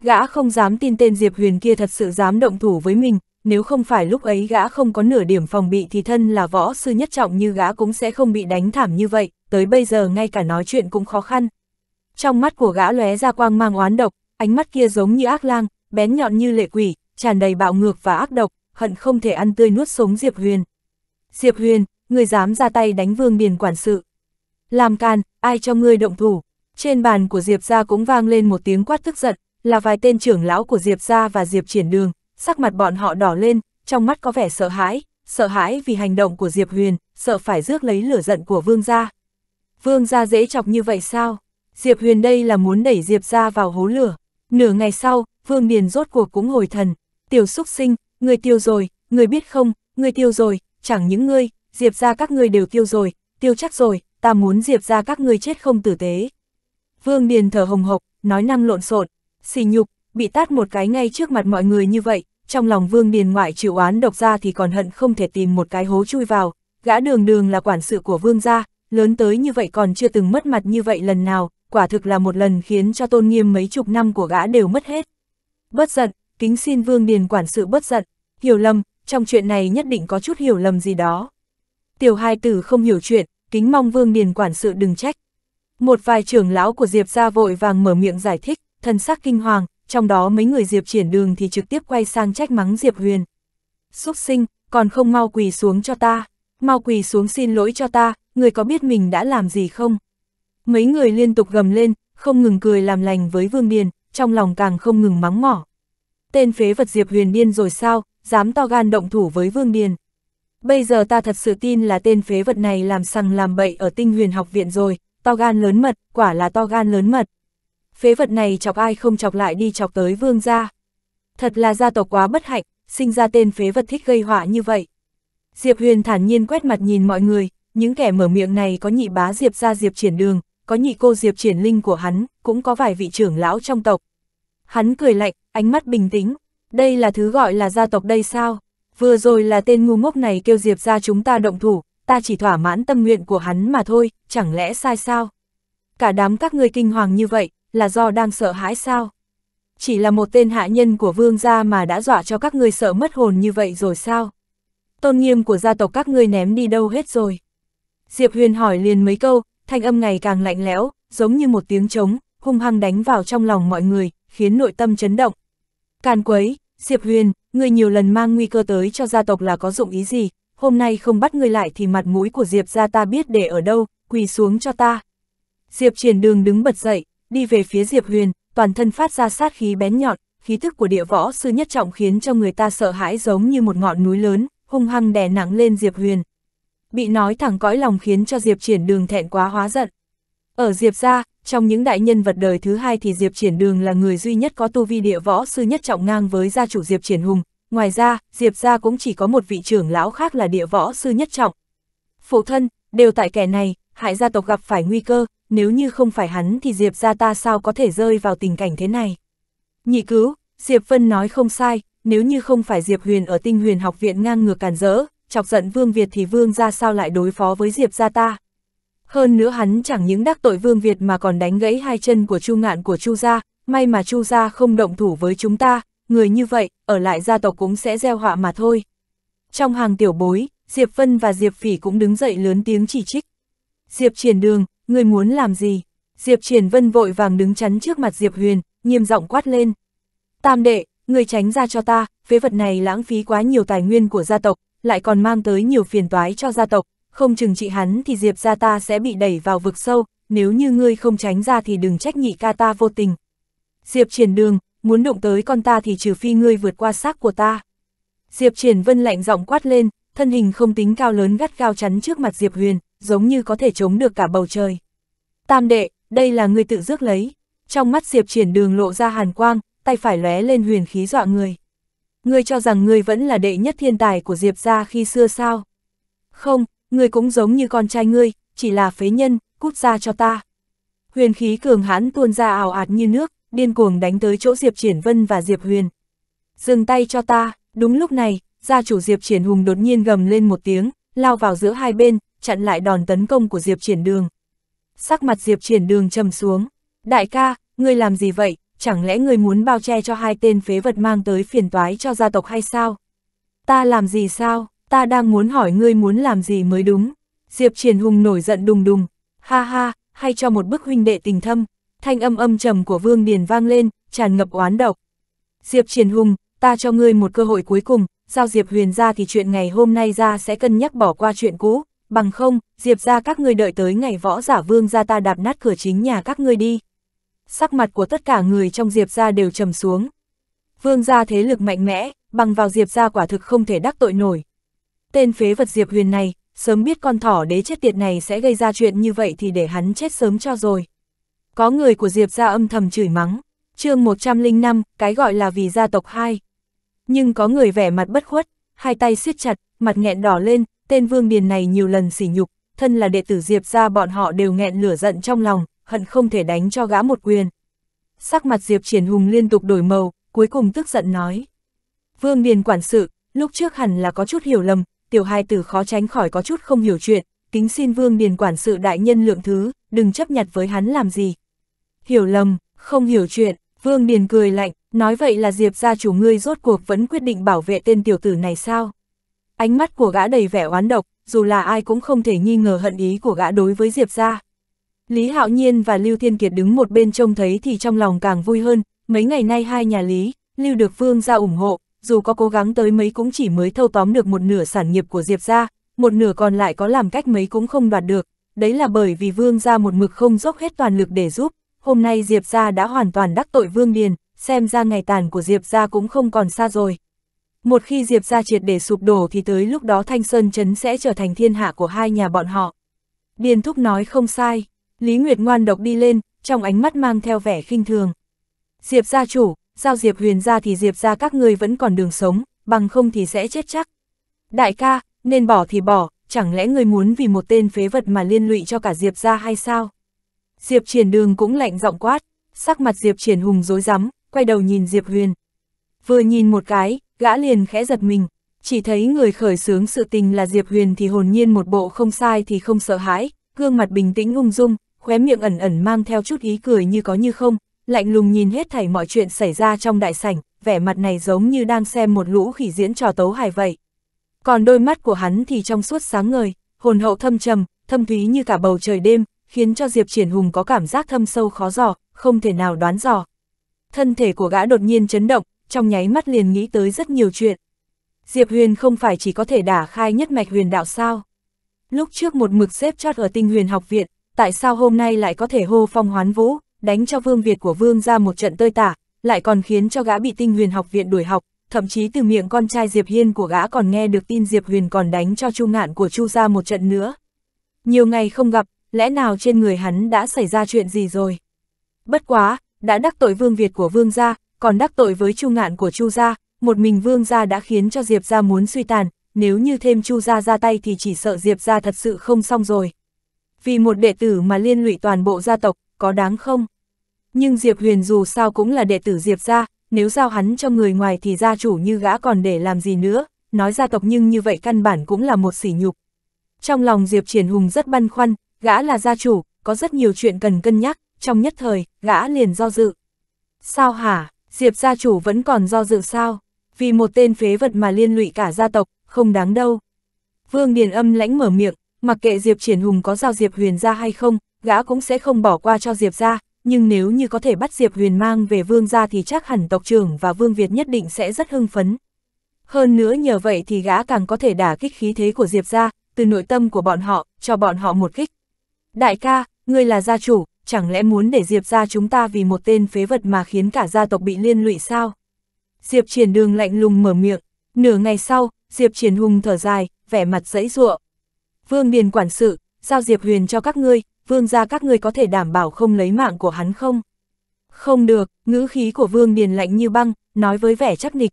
Gã không dám tin tên Diệp Huyền kia thật sự dám động thủ với mình, nếu không phải lúc ấy gã không có nửa điểm phòng bị thì thân là võ sư nhất trọng như gã cũng sẽ không bị đánh thảm như vậy, tới bây giờ ngay cả nói chuyện cũng khó khăn. Trong mắt của gã lóe ra quang mang oán độc, ánh mắt kia giống như ác lang, bén nhọn như lệ quỷ, tràn đầy bạo ngược và ác độc, hận không thể ăn tươi nuốt sống Diệp Huyền. Diệp Huyền, người dám ra tay đánh vương biển quản sự. Làm can, ai cho ngươi động thủ? Trên bàn của Diệp gia cũng vang lên một tiếng quát tức giận, là vài tên trưởng lão của Diệp gia và Diệp triển đường, sắc mặt bọn họ đỏ lên, trong mắt có vẻ sợ hãi, sợ hãi vì hành động của Diệp Huyền, sợ phải rước lấy lửa giận của vương gia. Vương gia dễ chọc như vậy sao? Diệp Huyền đây là muốn đẩy Diệp gia vào hố lửa. Nửa ngày sau, Vương Điền rốt cuộc cũng hồi thần, tiểu xúc sinh, người tiêu rồi, người biết không, người tiêu rồi, chẳng những ngươi, diệp ra các ngươi đều tiêu rồi, tiêu chắc rồi, ta muốn diệp ra các ngươi chết không tử tế. Vương Điền thở hồng hộc, nói năng lộn xộn, xỉ nhục, bị tát một cái ngay trước mặt mọi người như vậy, trong lòng Vương Điền ngoại chịu oán độc ra thì còn hận không thể tìm một cái hố chui vào, gã đường đường là quản sự của Vương gia, lớn tới như vậy còn chưa từng mất mặt như vậy lần nào, quả thực là một lần khiến cho tôn nghiêm mấy chục năm của gã đều mất hết. Bất giận, kính xin Vương Điền quản sự bất giận, hiểu lầm, trong chuyện này nhất định có chút hiểu lầm gì đó. Tiểu hai tử không hiểu chuyện, kính mong Vương Điền quản sự đừng trách. Một vài trưởng lão của Diệp ra vội vàng mở miệng giải thích, thân sắc kinh hoàng, trong đó mấy người Diệp triển đường thì trực tiếp quay sang trách mắng Diệp Huyền. xuất sinh, còn không mau quỳ xuống cho ta, mau quỳ xuống xin lỗi cho ta, người có biết mình đã làm gì không? Mấy người liên tục gầm lên, không ngừng cười làm lành với Vương Điền, trong lòng càng không ngừng mắng mỏ tên phế vật Diệp Huyền điên rồi sao, dám to gan động thủ với Vương Điền. Bây giờ ta thật sự tin là tên phế vật này làm sằng làm bậy ở tinh huyền học viện rồi, to gan lớn mật, quả là to gan lớn mật. Phế vật này chọc ai không chọc lại đi chọc tới vương gia. Thật là gia tộc quá bất hạnh, sinh ra tên phế vật thích gây họa như vậy. Diệp Huyền thản nhiên quét mặt nhìn mọi người, những kẻ mở miệng này có nhị bá Diệp ra Diệp triển đường, có nhị cô Diệp triển linh của hắn, cũng có vài vị trưởng lão trong tộc. Hắn cười lạnh, ánh mắt bình tĩnh, đây là thứ gọi là gia tộc đây sao? Vừa rồi là tên ngu ngốc này kêu Diệp ra chúng ta động thủ, ta chỉ thỏa mãn tâm nguyện của hắn mà thôi, chẳng lẽ sai sao? Cả đám các ngươi kinh hoàng như vậy, là do đang sợ hãi sao? Chỉ là một tên hạ nhân của vương gia mà đã dọa cho các ngươi sợ mất hồn như vậy rồi sao? Tôn nghiêm của gia tộc các ngươi ném đi đâu hết rồi? Diệp Huyền hỏi liền mấy câu, thanh âm ngày càng lạnh lẽo, giống như một tiếng trống, hung hăng đánh vào trong lòng mọi người, khiến nội tâm chấn động. Càn quấy, Diệp Huyền, người nhiều lần mang nguy cơ tới cho gia tộc là có dụng ý gì, hôm nay không bắt người lại thì mặt mũi của Diệp ra ta biết để ở đâu, quỳ xuống cho ta. Diệp triển đường đứng bật dậy, đi về phía Diệp Huyền, toàn thân phát ra sát khí bén nhọn, khí thức của địa võ sư nhất trọng khiến cho người ta sợ hãi giống như một ngọn núi lớn, hung hăng đè nắng lên Diệp Huyền. Bị nói thẳng cõi lòng khiến cho Diệp triển đường thẹn quá hóa giận. Ở Diệp ra, trong những đại nhân vật đời thứ hai thì Diệp Triển Đường là người duy nhất có tu vi địa võ sư nhất trọng ngang với gia chủ Diệp Triển Hùng, ngoài ra, Diệp gia cũng chỉ có một vị trưởng lão khác là địa võ sư nhất trọng. Phụ thân, đều tại kẻ này, hại gia tộc gặp phải nguy cơ, nếu như không phải hắn thì Diệp gia ta sao có thể rơi vào tình cảnh thế này. Nhị cứu, Diệp Vân nói không sai, nếu như không phải Diệp Huyền ở tinh huyền học viện ngang ngược càn rỡ, chọc giận Vương Việt thì Vương gia sao lại đối phó với Diệp gia ta. Hơn nữa hắn chẳng những đắc tội Vương Việt mà còn đánh gãy hai chân của Chu Ngạn của Chu gia, may mà Chu gia không động thủ với chúng ta, người như vậy, ở lại gia tộc cũng sẽ gieo họa mà thôi. Trong hàng tiểu bối, Diệp Vân và Diệp Phỉ cũng đứng dậy lớn tiếng chỉ trích. Diệp Triển Đường, người muốn làm gì? Diệp Triển Vân vội vàng đứng chắn trước mặt Diệp Huyền, nghiêm giọng quát lên. Tam đệ, người tránh ra cho ta, phế vật này lãng phí quá nhiều tài nguyên của gia tộc, lại còn mang tới nhiều phiền toái cho gia tộc, không chừng trị hắn thì Diệp ra ta sẽ bị đẩy vào vực sâu, nếu như ngươi không tránh ra thì đừng trách nhị ca ta vô tình. Diệp triển đường, muốn đụng tới con ta thì trừ phi ngươi vượt qua xác của ta. Diệp triển vân lạnh giọng quát lên, thân hình không tính cao lớn gắt gao chắn trước mặt Diệp huyền, giống như có thể chống được cả bầu trời. Tam đệ, đây là ngươi tự rước lấy. Trong mắt Diệp triển đường lộ ra hàn quang, tay phải lóe lên huyền khí dọa người. Ngươi cho rằng ngươi vẫn là đệ nhất thiên tài của Diệp gia khi xưa sao? Không, ngươi cũng giống như con trai ngươi, chỉ là phế nhân, cút ra cho ta. Huyền khí cường hãn tuôn ra ảo ạt như nước, điên cuồng đánh tới chỗ Diệp Triển Vân và Diệp Huyền. Dừng tay cho ta, đúng lúc này, gia chủ Diệp Triển Hùng đột nhiên gầm lên một tiếng, lao vào giữa hai bên, chặn lại đòn tấn công của Diệp Triển Đường. Sắc mặt Diệp Triển Đường trầm xuống, đại ca, ngươi làm gì vậy, chẳng lẽ ngươi muốn bao che cho hai tên phế vật mang tới phiền toái cho gia tộc hay sao? Ta làm gì sao? ta đang muốn hỏi ngươi muốn làm gì mới đúng. Diệp Triển Hùng nổi giận đùng đùng, ha ha, hay cho một bức huynh đệ tình thâm, thanh âm âm trầm của Vương Điền vang lên, tràn ngập oán độc. Diệp Triển Hùng, ta cho ngươi một cơ hội cuối cùng, giao Diệp Huyền ra thì chuyện ngày hôm nay ra sẽ cân nhắc bỏ qua chuyện cũ, bằng không, Diệp ra các ngươi đợi tới ngày võ giả Vương ra ta đạp nát cửa chính nhà các ngươi đi. Sắc mặt của tất cả người trong Diệp ra đều trầm xuống. Vương gia thế lực mạnh mẽ, bằng vào Diệp gia quả thực không thể đắc tội nổi, tên phế vật Diệp Huyền này, sớm biết con thỏ đế chết tiệt này sẽ gây ra chuyện như vậy thì để hắn chết sớm cho rồi. Có người của Diệp ra âm thầm chửi mắng, chương 105, cái gọi là vì gia tộc hai, Nhưng có người vẻ mặt bất khuất, hai tay siết chặt, mặt nghẹn đỏ lên, tên Vương Điền này nhiều lần sỉ nhục, thân là đệ tử Diệp ra bọn họ đều nghẹn lửa giận trong lòng, hận không thể đánh cho gã một quyền. Sắc mặt Diệp Triển Hùng liên tục đổi màu, cuối cùng tức giận nói. Vương Điền quản sự, lúc trước hẳn là có chút hiểu lầm, tiểu hai tử khó tránh khỏi có chút không hiểu chuyện, kính xin vương điền quản sự đại nhân lượng thứ, đừng chấp nhặt với hắn làm gì. Hiểu lầm, không hiểu chuyện, vương điền cười lạnh, nói vậy là diệp gia chủ ngươi rốt cuộc vẫn quyết định bảo vệ tên tiểu tử này sao? Ánh mắt của gã đầy vẻ oán độc, dù là ai cũng không thể nghi ngờ hận ý của gã đối với diệp gia. Lý Hạo Nhiên và Lưu Thiên Kiệt đứng một bên trông thấy thì trong lòng càng vui hơn, mấy ngày nay hai nhà Lý, Lưu được Vương ra ủng hộ, dù có cố gắng tới mấy cũng chỉ mới thâu tóm được một nửa sản nghiệp của Diệp gia, một nửa còn lại có làm cách mấy cũng không đoạt được. Đấy là bởi vì Vương gia một mực không dốc hết toàn lực để giúp, hôm nay Diệp gia đã hoàn toàn đắc tội Vương Điền, xem ra ngày tàn của Diệp gia cũng không còn xa rồi. Một khi Diệp gia triệt để sụp đổ thì tới lúc đó Thanh Sơn Trấn sẽ trở thành thiên hạ của hai nhà bọn họ. Điền Thúc nói không sai, Lý Nguyệt ngoan độc đi lên, trong ánh mắt mang theo vẻ khinh thường. Diệp gia chủ, giao Diệp Huyền ra thì Diệp ra các người vẫn còn đường sống, bằng không thì sẽ chết chắc. Đại ca, nên bỏ thì bỏ, chẳng lẽ ngươi muốn vì một tên phế vật mà liên lụy cho cả Diệp ra hay sao? Diệp triển đường cũng lạnh giọng quát, sắc mặt Diệp triển hùng dối rắm quay đầu nhìn Diệp Huyền. Vừa nhìn một cái, gã liền khẽ giật mình, chỉ thấy người khởi sướng sự tình là Diệp Huyền thì hồn nhiên một bộ không sai thì không sợ hãi, gương mặt bình tĩnh ung dung, khóe miệng ẩn ẩn mang theo chút ý cười như có như không, lạnh lùng nhìn hết thảy mọi chuyện xảy ra trong đại sảnh, vẻ mặt này giống như đang xem một lũ khỉ diễn trò tấu hài vậy. Còn đôi mắt của hắn thì trong suốt sáng ngời, hồn hậu thâm trầm, thâm thúy như cả bầu trời đêm, khiến cho Diệp Triển Hùng có cảm giác thâm sâu khó dò, không thể nào đoán dò. Thân thể của gã đột nhiên chấn động, trong nháy mắt liền nghĩ tới rất nhiều chuyện. Diệp Huyền không phải chỉ có thể đả khai nhất mạch huyền đạo sao? Lúc trước một mực xếp chót ở tinh huyền học viện, tại sao hôm nay lại có thể hô phong hoán vũ? đánh cho Vương Việt của Vương ra một trận tơi tả, lại còn khiến cho gã bị tinh huyền học viện đuổi học, thậm chí từ miệng con trai Diệp Hiên của gã còn nghe được tin Diệp Huyền còn đánh cho Chu Ngạn của Chu ra một trận nữa. Nhiều ngày không gặp, lẽ nào trên người hắn đã xảy ra chuyện gì rồi? Bất quá, đã đắc tội Vương Việt của Vương gia, còn đắc tội với Chu Ngạn của Chu gia, một mình Vương gia đã khiến cho Diệp gia muốn suy tàn, nếu như thêm Chu gia ra tay thì chỉ sợ Diệp gia thật sự không xong rồi. Vì một đệ tử mà liên lụy toàn bộ gia tộc, có đáng không? Nhưng Diệp Huyền dù sao cũng là đệ tử Diệp ra, nếu giao hắn cho người ngoài thì gia chủ như gã còn để làm gì nữa, nói gia tộc nhưng như vậy căn bản cũng là một sỉ nhục. Trong lòng Diệp Triển Hùng rất băn khoăn, gã là gia chủ, có rất nhiều chuyện cần cân nhắc, trong nhất thời, gã liền do dự. Sao hả, Diệp gia chủ vẫn còn do dự sao? Vì một tên phế vật mà liên lụy cả gia tộc, không đáng đâu. Vương Điền âm lãnh mở miệng, mặc kệ Diệp Triển Hùng có giao Diệp Huyền ra hay không, gã cũng sẽ không bỏ qua cho Diệp ra, nhưng nếu như có thể bắt Diệp Huyền mang về vương gia thì chắc hẳn tộc trưởng và vương Việt nhất định sẽ rất hưng phấn. Hơn nữa nhờ vậy thì gã càng có thể đả kích khí thế của Diệp gia từ nội tâm của bọn họ, cho bọn họ một kích. Đại ca, ngươi là gia chủ, chẳng lẽ muốn để Diệp gia chúng ta vì một tên phế vật mà khiến cả gia tộc bị liên lụy sao? Diệp triển đường lạnh lùng mở miệng, nửa ngày sau, Diệp triển hùng thở dài, vẻ mặt dãy ruộng. Vương Điền quản sự, giao Diệp Huyền cho các ngươi, vương gia các ngươi có thể đảm bảo không lấy mạng của hắn không? Không được, ngữ khí của vương điền lạnh như băng, nói với vẻ chắc nịch.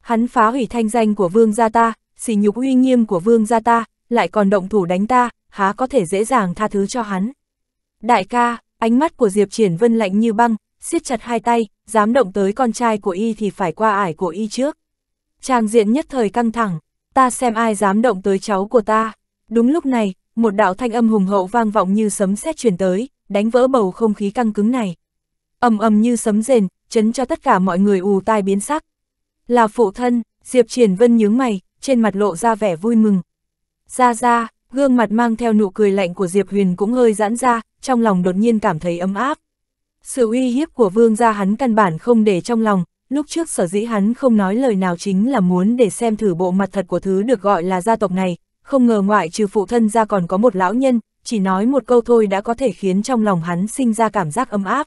Hắn phá hủy thanh danh của vương gia ta, xỉ nhục uy nghiêm của vương gia ta, lại còn động thủ đánh ta, há có thể dễ dàng tha thứ cho hắn. Đại ca, ánh mắt của Diệp Triển Vân lạnh như băng, siết chặt hai tay, dám động tới con trai của y thì phải qua ải của y trước. Trang diện nhất thời căng thẳng, ta xem ai dám động tới cháu của ta. Đúng lúc này, một đạo thanh âm hùng hậu vang vọng như sấm sét truyền tới, đánh vỡ bầu không khí căng cứng này. Ầm ầm như sấm rền, chấn cho tất cả mọi người ù tai biến sắc. Là phụ thân, Diệp Triển Vân nhướng mày, trên mặt lộ ra vẻ vui mừng. Ra ra, gương mặt mang theo nụ cười lạnh của Diệp Huyền cũng hơi giãn ra, trong lòng đột nhiên cảm thấy ấm áp. Sự uy hiếp của vương gia hắn căn bản không để trong lòng, lúc trước sở dĩ hắn không nói lời nào chính là muốn để xem thử bộ mặt thật của thứ được gọi là gia tộc này, không ngờ ngoại trừ phụ thân ra còn có một lão nhân, chỉ nói một câu thôi đã có thể khiến trong lòng hắn sinh ra cảm giác ấm áp.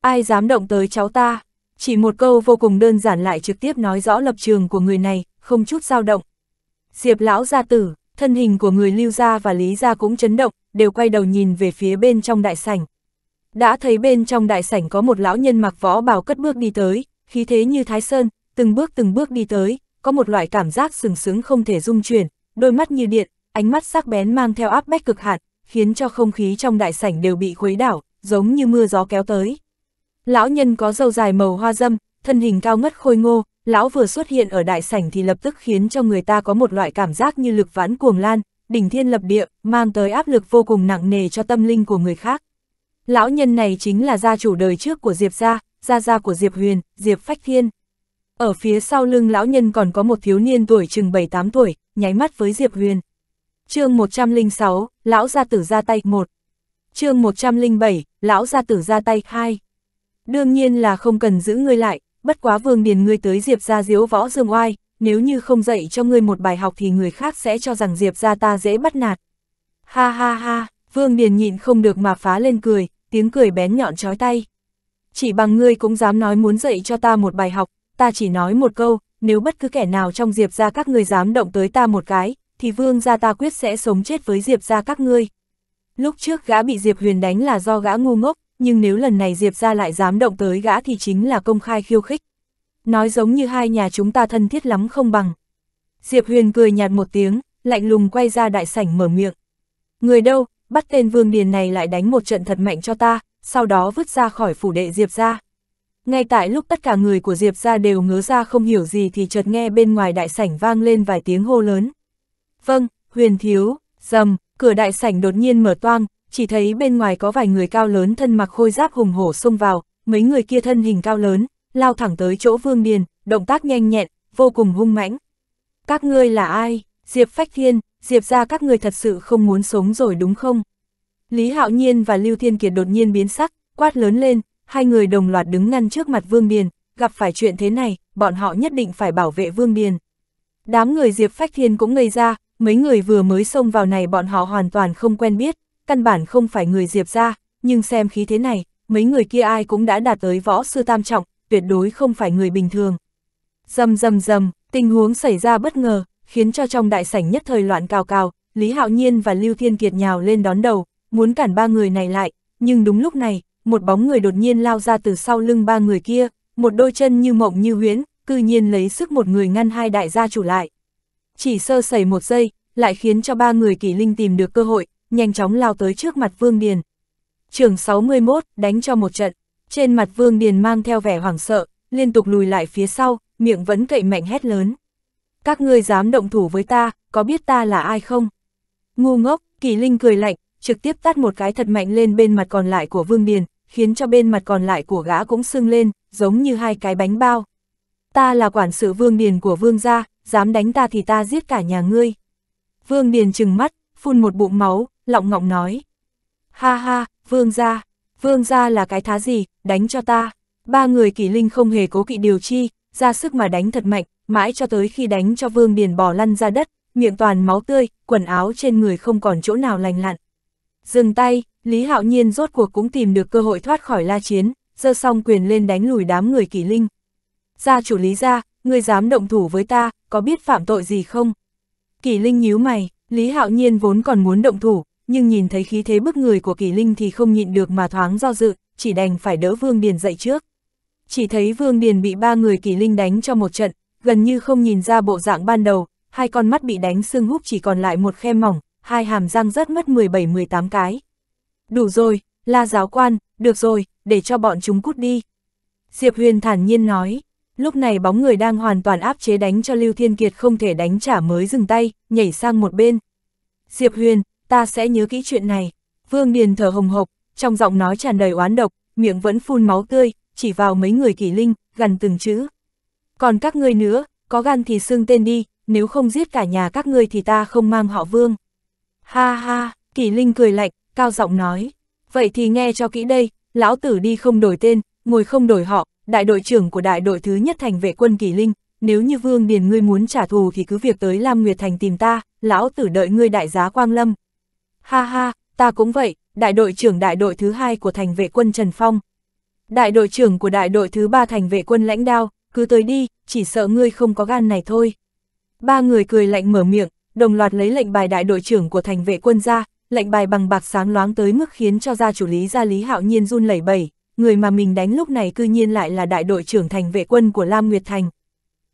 Ai dám động tới cháu ta? Chỉ một câu vô cùng đơn giản lại trực tiếp nói rõ lập trường của người này, không chút dao động. Diệp lão gia tử, thân hình của người lưu gia và lý gia cũng chấn động, đều quay đầu nhìn về phía bên trong đại sảnh. Đã thấy bên trong đại sảnh có một lão nhân mặc võ bào cất bước đi tới, khí thế như thái sơn, từng bước từng bước đi tới, có một loại cảm giác sừng sững không thể dung chuyển, đôi mắt như điện, ánh mắt sắc bén mang theo áp bách cực hạn, khiến cho không khí trong đại sảnh đều bị khuấy đảo, giống như mưa gió kéo tới. Lão nhân có râu dài màu hoa dâm, thân hình cao ngất khôi ngô, lão vừa xuất hiện ở đại sảnh thì lập tức khiến cho người ta có một loại cảm giác như lực vãn cuồng lan, đỉnh thiên lập địa, mang tới áp lực vô cùng nặng nề cho tâm linh của người khác. Lão nhân này chính là gia chủ đời trước của Diệp gia, gia gia của Diệp Huyền, Diệp Phách Thiên. Ở phía sau lưng lão nhân còn có một thiếu niên tuổi chừng 7-8 tuổi, nháy mắt với Diệp Huyền. chương 106, Lão Gia Tử ra tay 1. chương 107, Lão Gia Tử ra tay 2. Đương nhiên là không cần giữ ngươi lại, bất quá vương điền ngươi tới Diệp gia diếu võ dương oai, nếu như không dạy cho ngươi một bài học thì người khác sẽ cho rằng Diệp gia ta dễ bắt nạt. Ha ha ha, vương điền nhịn không được mà phá lên cười, tiếng cười bén nhọn chói tay. Chỉ bằng ngươi cũng dám nói muốn dạy cho ta một bài học, ta chỉ nói một câu, nếu bất cứ kẻ nào trong Diệp gia các ngươi dám động tới ta một cái, thì vương gia ta quyết sẽ sống chết với Diệp gia các ngươi. Lúc trước gã bị Diệp Huyền đánh là do gã ngu ngốc, nhưng nếu lần này Diệp gia lại dám động tới gã thì chính là công khai khiêu khích. Nói giống như hai nhà chúng ta thân thiết lắm không bằng. Diệp Huyền cười nhạt một tiếng, lạnh lùng quay ra đại sảnh mở miệng. Người đâu, bắt tên vương điền này lại đánh một trận thật mạnh cho ta, sau đó vứt ra khỏi phủ đệ Diệp gia. Ngay tại lúc tất cả người của Diệp ra đều ngớ ra không hiểu gì thì chợt nghe bên ngoài đại sảnh vang lên vài tiếng hô lớn. Vâng, huyền thiếu, dầm, cửa đại sảnh đột nhiên mở toang, chỉ thấy bên ngoài có vài người cao lớn thân mặc khôi giáp hùng hổ xông vào, mấy người kia thân hình cao lớn, lao thẳng tới chỗ Vương Điền, động tác nhanh nhẹn, vô cùng hung mãnh. Các ngươi là ai? Diệp Phách Thiên, Diệp ra các ngươi thật sự không muốn sống rồi đúng không? Lý Hạo Nhiên và Lưu Thiên Kiệt đột nhiên biến sắc, quát lớn lên, hai người đồng loạt đứng ngăn trước mặt Vương Điền, gặp phải chuyện thế này, bọn họ nhất định phải bảo vệ Vương Điền. Đám người Diệp Phách Thiên cũng ngây ra, mấy người vừa mới xông vào này bọn họ hoàn toàn không quen biết, căn bản không phải người Diệp ra, nhưng xem khí thế này, mấy người kia ai cũng đã đạt tới võ sư tam trọng, tuyệt đối không phải người bình thường. Dầm dầm dầm, tình huống xảy ra bất ngờ, khiến cho trong đại sảnh nhất thời loạn cào cào, Lý Hạo Nhiên và Lưu Thiên Kiệt nhào lên đón đầu, muốn cản ba người này lại, nhưng đúng lúc này, một bóng người đột nhiên lao ra từ sau lưng ba người kia, một đôi chân như mộng như huyễn, cư nhiên lấy sức một người ngăn hai đại gia chủ lại. Chỉ sơ sẩy một giây, lại khiến cho ba người kỳ linh tìm được cơ hội, nhanh chóng lao tới trước mặt Vương Điền. Trường 61, đánh cho một trận, trên mặt Vương Điền mang theo vẻ hoảng sợ, liên tục lùi lại phía sau, miệng vẫn cậy mạnh hét lớn. Các ngươi dám động thủ với ta, có biết ta là ai không? Ngu ngốc, Kỳ Linh cười lạnh, trực tiếp tát một cái thật mạnh lên bên mặt còn lại của Vương Điền, khiến cho bên mặt còn lại của gã cũng sưng lên, giống như hai cái bánh bao. Ta là quản sự Vương Điền của Vương gia, dám đánh ta thì ta giết cả nhà ngươi. Vương Điền trừng mắt, phun một bụng máu, lọng ngọng nói. Ha ha, Vương gia, Vương gia là cái thá gì, đánh cho ta. Ba người kỷ linh không hề cố kỵ điều chi, ra sức mà đánh thật mạnh, mãi cho tới khi đánh cho Vương Điền bò lăn ra đất, miệng toàn máu tươi, quần áo trên người không còn chỗ nào lành lặn. Dừng tay, Lý Hạo Nhiên rốt cuộc cũng tìm được cơ hội thoát khỏi la chiến, giơ song quyền lên đánh lùi đám người kỳ linh. Gia chủ Lý gia, ngươi dám động thủ với ta, có biết phạm tội gì không? Kỳ linh nhíu mày, Lý Hạo Nhiên vốn còn muốn động thủ, nhưng nhìn thấy khí thế bức người của kỳ linh thì không nhịn được mà thoáng do dự, chỉ đành phải đỡ Vương Điền dậy trước. Chỉ thấy Vương Điền bị ba người kỳ linh đánh cho một trận, gần như không nhìn ra bộ dạng ban đầu, hai con mắt bị đánh sưng húp chỉ còn lại một khe mỏng, hai hàm răng rất mất 17-18 cái. Đủ rồi, la giáo quan, được rồi, để cho bọn chúng cút đi. Diệp Huyền thản nhiên nói, lúc này bóng người đang hoàn toàn áp chế đánh cho Lưu Thiên Kiệt không thể đánh trả mới dừng tay, nhảy sang một bên. Diệp Huyền, ta sẽ nhớ kỹ chuyện này. Vương Điền thở hồng hộc, trong giọng nói tràn đầy oán độc, miệng vẫn phun máu tươi, chỉ vào mấy người kỳ linh, gần từng chữ. Còn các ngươi nữa, có gan thì xưng tên đi, nếu không giết cả nhà các ngươi thì ta không mang họ Vương. Ha ha, Kỳ Linh cười lạnh, cao giọng nói. Vậy thì nghe cho kỹ đây, lão tử đi không đổi tên, ngồi không đổi họ, đại đội trưởng của đại đội thứ nhất thành vệ quân Kỳ Linh. Nếu như Vương Điền ngươi muốn trả thù thì cứ việc tới Lam Nguyệt Thành tìm ta, lão tử đợi ngươi đại giá quang lâm. Ha ha, ta cũng vậy, đại đội trưởng đại đội thứ hai của thành vệ quân Trần Phong. Đại đội trưởng của đại đội thứ ba thành vệ quân lãnh đao, cứ tới đi, chỉ sợ ngươi không có gan này thôi. Ba người cười lạnh mở miệng, đồng loạt lấy lệnh bài đại đội trưởng của thành vệ quân ra, lệnh bài bằng bạc sáng loáng tới mức khiến cho gia chủ lý gia lý hạo nhiên run lẩy bẩy, người mà mình đánh lúc này cư nhiên lại là đại đội trưởng thành vệ quân của Lam Nguyệt Thành.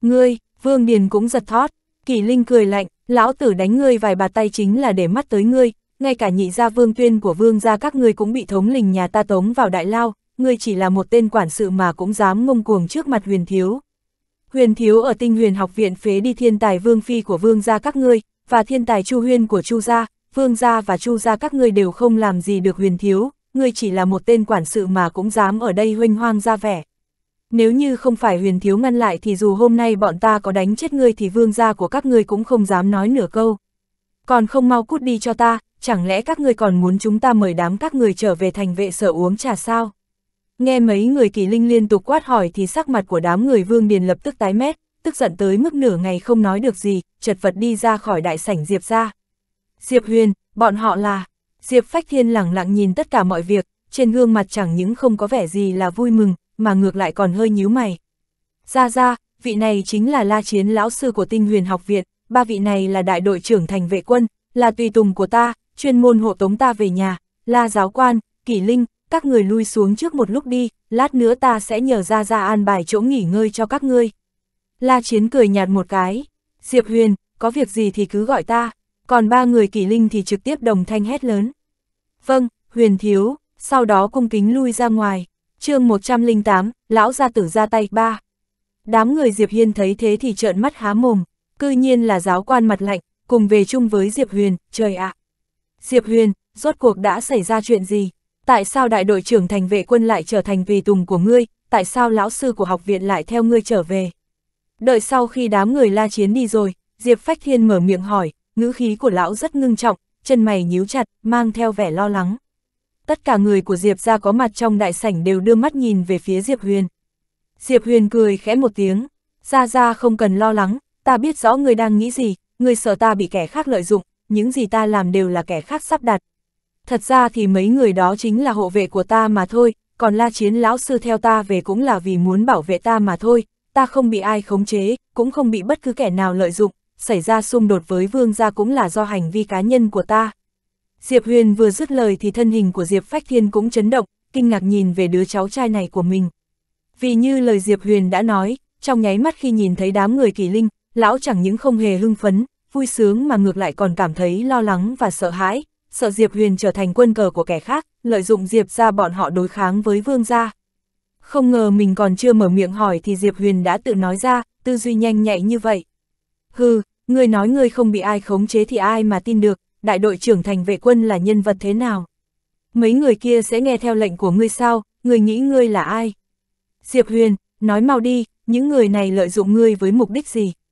Ngươi, Vương Điền cũng giật thót, Kỳ Linh cười lạnh, lão tử đánh ngươi vài bà tay chính là để mắt tới ngươi, ngay cả nhị gia Vương Tuyên của Vương gia các ngươi cũng bị thống lình nhà ta tống vào đại lao, ngươi chỉ là một tên quản sự mà cũng dám ngông cuồng trước mặt Huyền Thiếu. Huyền Thiếu ở Tinh Huyền Học viện phế đi thiên tài Vương Phi của Vương gia các ngươi, và thiên tài Chu Huyên của Chu gia, Vương gia và Chu gia các ngươi đều không làm gì được Huyền thiếu, ngươi chỉ là một tên quản sự mà cũng dám ở đây huynh hoang ra vẻ. Nếu như không phải Huyền thiếu ngăn lại thì dù hôm nay bọn ta có đánh chết ngươi thì Vương gia của các ngươi cũng không dám nói nửa câu. Còn không mau cút đi cho ta, chẳng lẽ các ngươi còn muốn chúng ta mời đám các người trở về thành vệ sở uống trà sao? Nghe mấy người kỳ linh liên tục quát hỏi thì sắc mặt của đám người Vương Điền lập tức tái mét, tức giận tới mức nửa ngày không nói được gì, chật vật đi ra khỏi đại sảnh Diệp ra. Diệp Huyền, bọn họ là... Diệp Phách Thiên lẳng lặng nhìn tất cả mọi việc, trên gương mặt chẳng những không có vẻ gì là vui mừng, mà ngược lại còn hơi nhíu mày. Ra ra, vị này chính là la chiến lão sư của tinh huyền học viện, ba vị này là đại đội trưởng thành vệ quân, là tùy tùng của ta, chuyên môn hộ tống ta về nhà, la giáo quan, kỷ linh, các người lui xuống trước một lúc đi, lát nữa ta sẽ nhờ ra ra an bài chỗ nghỉ ngơi cho các ngươi. La Chiến cười nhạt một cái. Diệp Huyền, có việc gì thì cứ gọi ta, còn ba người kỷ linh thì trực tiếp đồng thanh hét lớn. Vâng, Huyền Thiếu, sau đó cung kính lui ra ngoài. chương 108, lão gia tử ra tay ba. Đám người Diệp Hiên thấy thế thì trợn mắt há mồm, cư nhiên là giáo quan mặt lạnh, cùng về chung với Diệp Huyền, trời ạ. À. Diệp Huyền, rốt cuộc đã xảy ra chuyện gì? Tại sao đại đội trưởng thành vệ quân lại trở thành vì tùng của ngươi? Tại sao lão sư của học viện lại theo ngươi trở về? Đợi sau khi đám người la chiến đi rồi, Diệp Phách Thiên mở miệng hỏi, ngữ khí của lão rất ngưng trọng, chân mày nhíu chặt, mang theo vẻ lo lắng. Tất cả người của Diệp ra có mặt trong đại sảnh đều đưa mắt nhìn về phía Diệp Huyền. Diệp Huyền cười khẽ một tiếng, ra ra không cần lo lắng, ta biết rõ người đang nghĩ gì, người sợ ta bị kẻ khác lợi dụng, những gì ta làm đều là kẻ khác sắp đặt. Thật ra thì mấy người đó chính là hộ vệ của ta mà thôi, còn la chiến lão sư theo ta về cũng là vì muốn bảo vệ ta mà thôi, ta không bị ai khống chế, cũng không bị bất cứ kẻ nào lợi dụng, xảy ra xung đột với vương gia cũng là do hành vi cá nhân của ta. Diệp Huyền vừa dứt lời thì thân hình của Diệp Phách Thiên cũng chấn động, kinh ngạc nhìn về đứa cháu trai này của mình. Vì như lời Diệp Huyền đã nói, trong nháy mắt khi nhìn thấy đám người kỳ linh, lão chẳng những không hề hưng phấn, vui sướng mà ngược lại còn cảm thấy lo lắng và sợ hãi, sợ Diệp Huyền trở thành quân cờ của kẻ khác, lợi dụng Diệp ra bọn họ đối kháng với vương gia. Không ngờ mình còn chưa mở miệng hỏi thì Diệp Huyền đã tự nói ra, tư duy nhanh nhạy như vậy. Hừ, người nói người không bị ai khống chế thì ai mà tin được, đại đội trưởng thành vệ quân là nhân vật thế nào? Mấy người kia sẽ nghe theo lệnh của ngươi sao, người nghĩ ngươi là ai? Diệp Huyền, nói mau đi, những người này lợi dụng ngươi với mục đích gì?